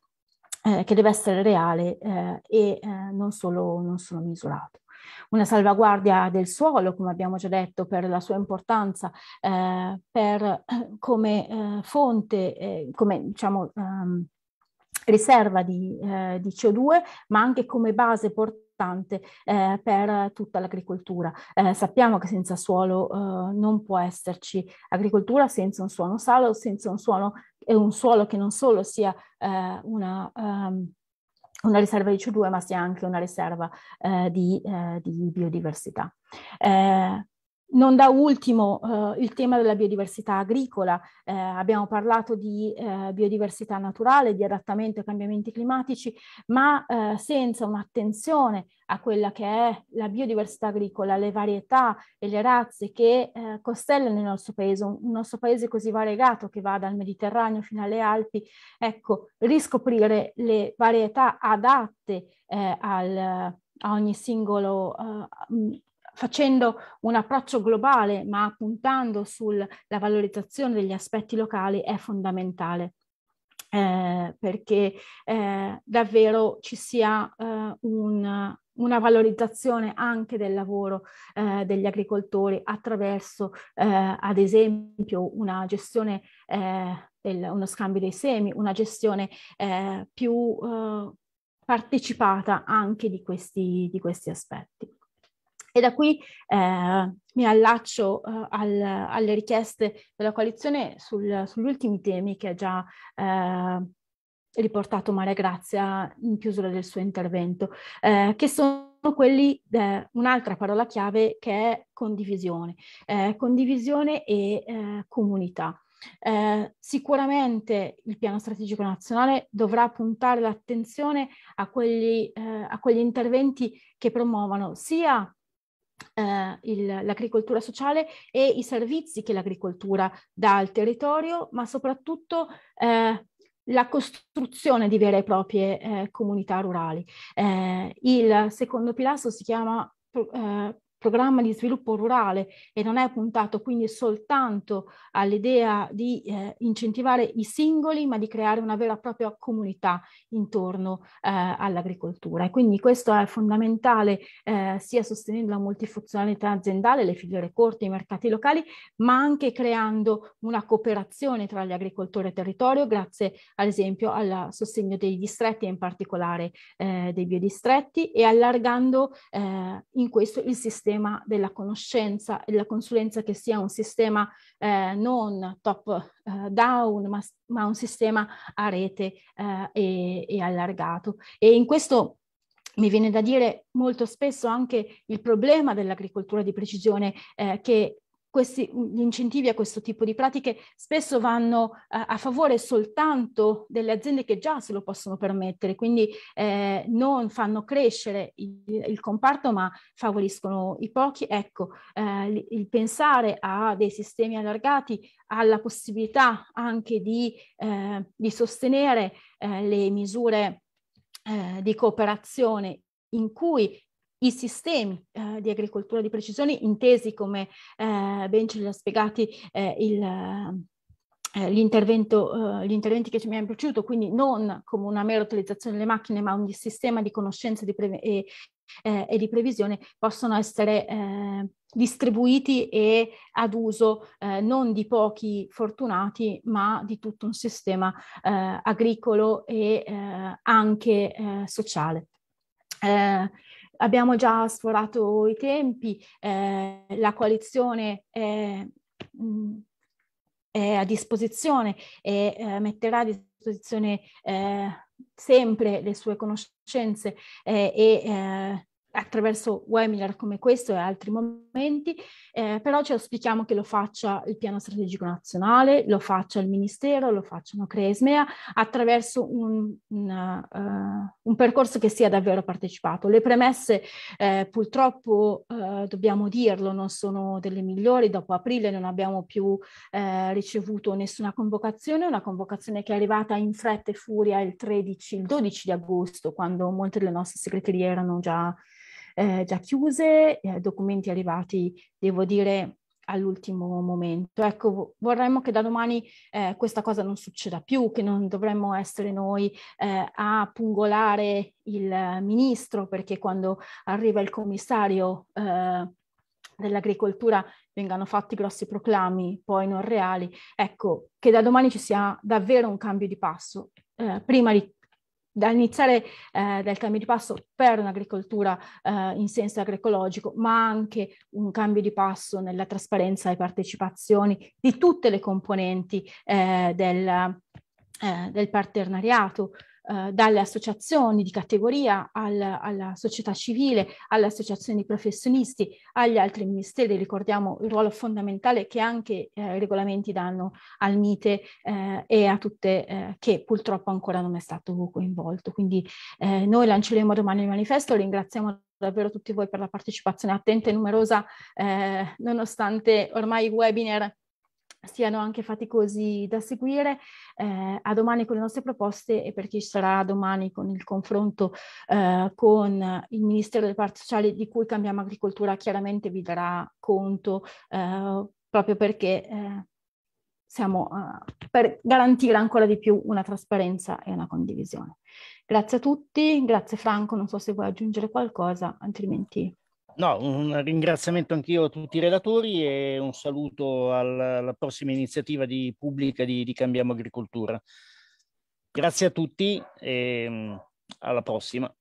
eh, che deve essere reale eh, e eh, non solo, non solo misurato una salvaguardia del suolo, come abbiamo già detto, per la sua importanza eh, per, eh, come eh, fonte, eh, come diciamo, ehm, riserva di, di CO2, ma anche come base portata importante eh, per tutta l'agricoltura. Eh, sappiamo che senza suolo eh, non può esserci agricoltura, senza un suolo sano, senza un suolo, un suolo che non solo sia eh, una... Um, una riserva di CO2 ma sia anche una riserva eh, di, eh, di, biodiversità. Eh, non da ultimo eh, il tema della biodiversità agricola, eh, abbiamo parlato di eh, biodiversità naturale, di adattamento ai cambiamenti climatici, ma eh, senza un'attenzione a quella che è la biodiversità agricola, le varietà e le razze che eh, costellano il nostro paese, un, nostro paese così variegato che va dal Mediterraneo fino alle Alpi, ecco, riscoprire le varietà adatte eh, al, a ogni singolo facendo un approccio globale ma puntando sulla valorizzazione degli aspetti locali è fondamentale. Eh, perché eh, davvero ci sia eh, un, una valorizzazione anche del lavoro eh, degli agricoltori attraverso, eh, ad esempio, una gestione, eh, del, uno scambio dei semi, una gestione eh, più eh, partecipata anche di questi, di questi aspetti. E da qui eh, mi allaccio eh, al, alle richieste della coalizione sul, sugli ultimi temi che ha già eh, riportato Maria Grazia in chiusura del suo intervento, eh, che sono quelli, eh, un'altra parola chiave che è condivisione, eh, condivisione e comunità. Eh, sicuramente il piano strategico nazionale dovrà puntare l'attenzione a, quelli, eh, a quegli interventi che promuovano sia eh, il, l'agricoltura sociale e i servizi che l'agricoltura dà al territorio, ma soprattutto eh, la costruzione di vere e proprie eh, comunità rurali. Eh, il secondo pilastro si chiama eh, programma di sviluppo rurale e non è puntato quindi soltanto all'idea di eh, incentivare i singoli, ma di creare una vera e propria comunità intorno eh, all'agricoltura. E quindi questo è fondamentale eh, sia sostenendo la multifunzionalità aziendale, le filiere corte, i mercati locali, ma anche creando una cooperazione tra gli agricoltori e territorio, grazie ad esempio al sostegno dei distretti e in particolare eh, dei biodistretti e allargando eh, in questo il sistema sistema della conoscenza e della consulenza che sia un sistema eh, non top eh, down, ma, ma, un sistema a rete eh, e, e allargato. E in questo mi viene da dire molto spesso anche il problema dell'agricoltura di precisione eh, che questi, gli incentivi a questo tipo di pratiche spesso vanno a, eh, a favore soltanto delle aziende che già se lo possono permettere, quindi eh, non fanno crescere il, il, comparto ma favoriscono i pochi. Ecco, eh, il pensare a dei sistemi allargati, alla possibilità anche di, eh, di sostenere eh, le misure eh, di cooperazione in cui i sistemi eh, di agricoltura di precisione intesi come eh, ben ce li ha spiegati eh, il, eh, l'intervento, eh, gli interventi che ci mi hanno piaciuto, quindi non come una mera utilizzazione delle macchine, ma un sistema di conoscenza di pre- e, eh, e, di previsione, possono essere distribuiti e ad uso non di pochi fortunati, ma di tutto un sistema agricolo e anche sociale. Eh, abbiamo già sforato i tempi, eh, la coalizione è, mh, mm, è, a disposizione e eh, metterà a disposizione eh, sempre le sue conoscenze eh, e eh, attraverso webinar come questo e altri momenti, eh, però ci auspichiamo che lo faccia il piano strategico nazionale, lo faccia il Ministero, lo facciano Cresmea, attraverso un, una, uh, eh, un percorso che sia davvero partecipato. Le premesse eh, purtroppo, eh, dobbiamo dirlo, non sono delle migliori, dopo aprile non abbiamo più eh, ricevuto nessuna convocazione, una convocazione che è arrivata in fretta e furia il 13, il 12 di agosto, quando molte delle nostre segreterie erano già eh, già chiuse, eh, documenti arrivati, devo dire, all'ultimo momento. Ecco, vorremmo che da domani eh, questa cosa non succeda più, che non dovremmo essere noi eh, a pungolare il ministro, perché quando arriva il commissario eh, dell'agricoltura vengano fatti grossi proclami, poi non reali. Ecco, che da domani ci sia davvero un cambio di passo, eh, prima di da iniziare eh, dal cambio di passo per un'agricoltura eh, in senso agroecologico, ma anche un cambio di passo nella trasparenza e partecipazioni di tutte le componenti eh, del, eh, del, partenariato, eh, dalle associazioni di categoria al, alla società civile, alle associazioni di professionisti, agli altri ministeri. Ricordiamo il ruolo fondamentale che anche eh, i regolamenti danno al MITE eh, e a tutte eh, che purtroppo ancora non è stato coinvolto. Quindi eh, noi lanceremo domani il manifesto, ringraziamo davvero tutti voi per la partecipazione attenta e numerosa nonostante ormai i webinar siano anche faticosi da seguire. Eh, a domani con le nostre proposte e per chi sarà domani con il confronto eh, con il Ministero delle Parti Sociali di cui Cambiamo Agricoltura chiaramente vi darà conto eh, proprio perché eh, siamo eh, per garantire ancora di più una trasparenza e una condivisione. Grazie a tutti, grazie Franco, non so se vuoi aggiungere qualcosa, altrimenti
no, un ringraziamento anch'io a tutti i relatori e un saluto alla, alla prossima iniziativa di pubblica di, di, Cambiamo Agricoltura. Grazie a tutti e mm, alla prossima.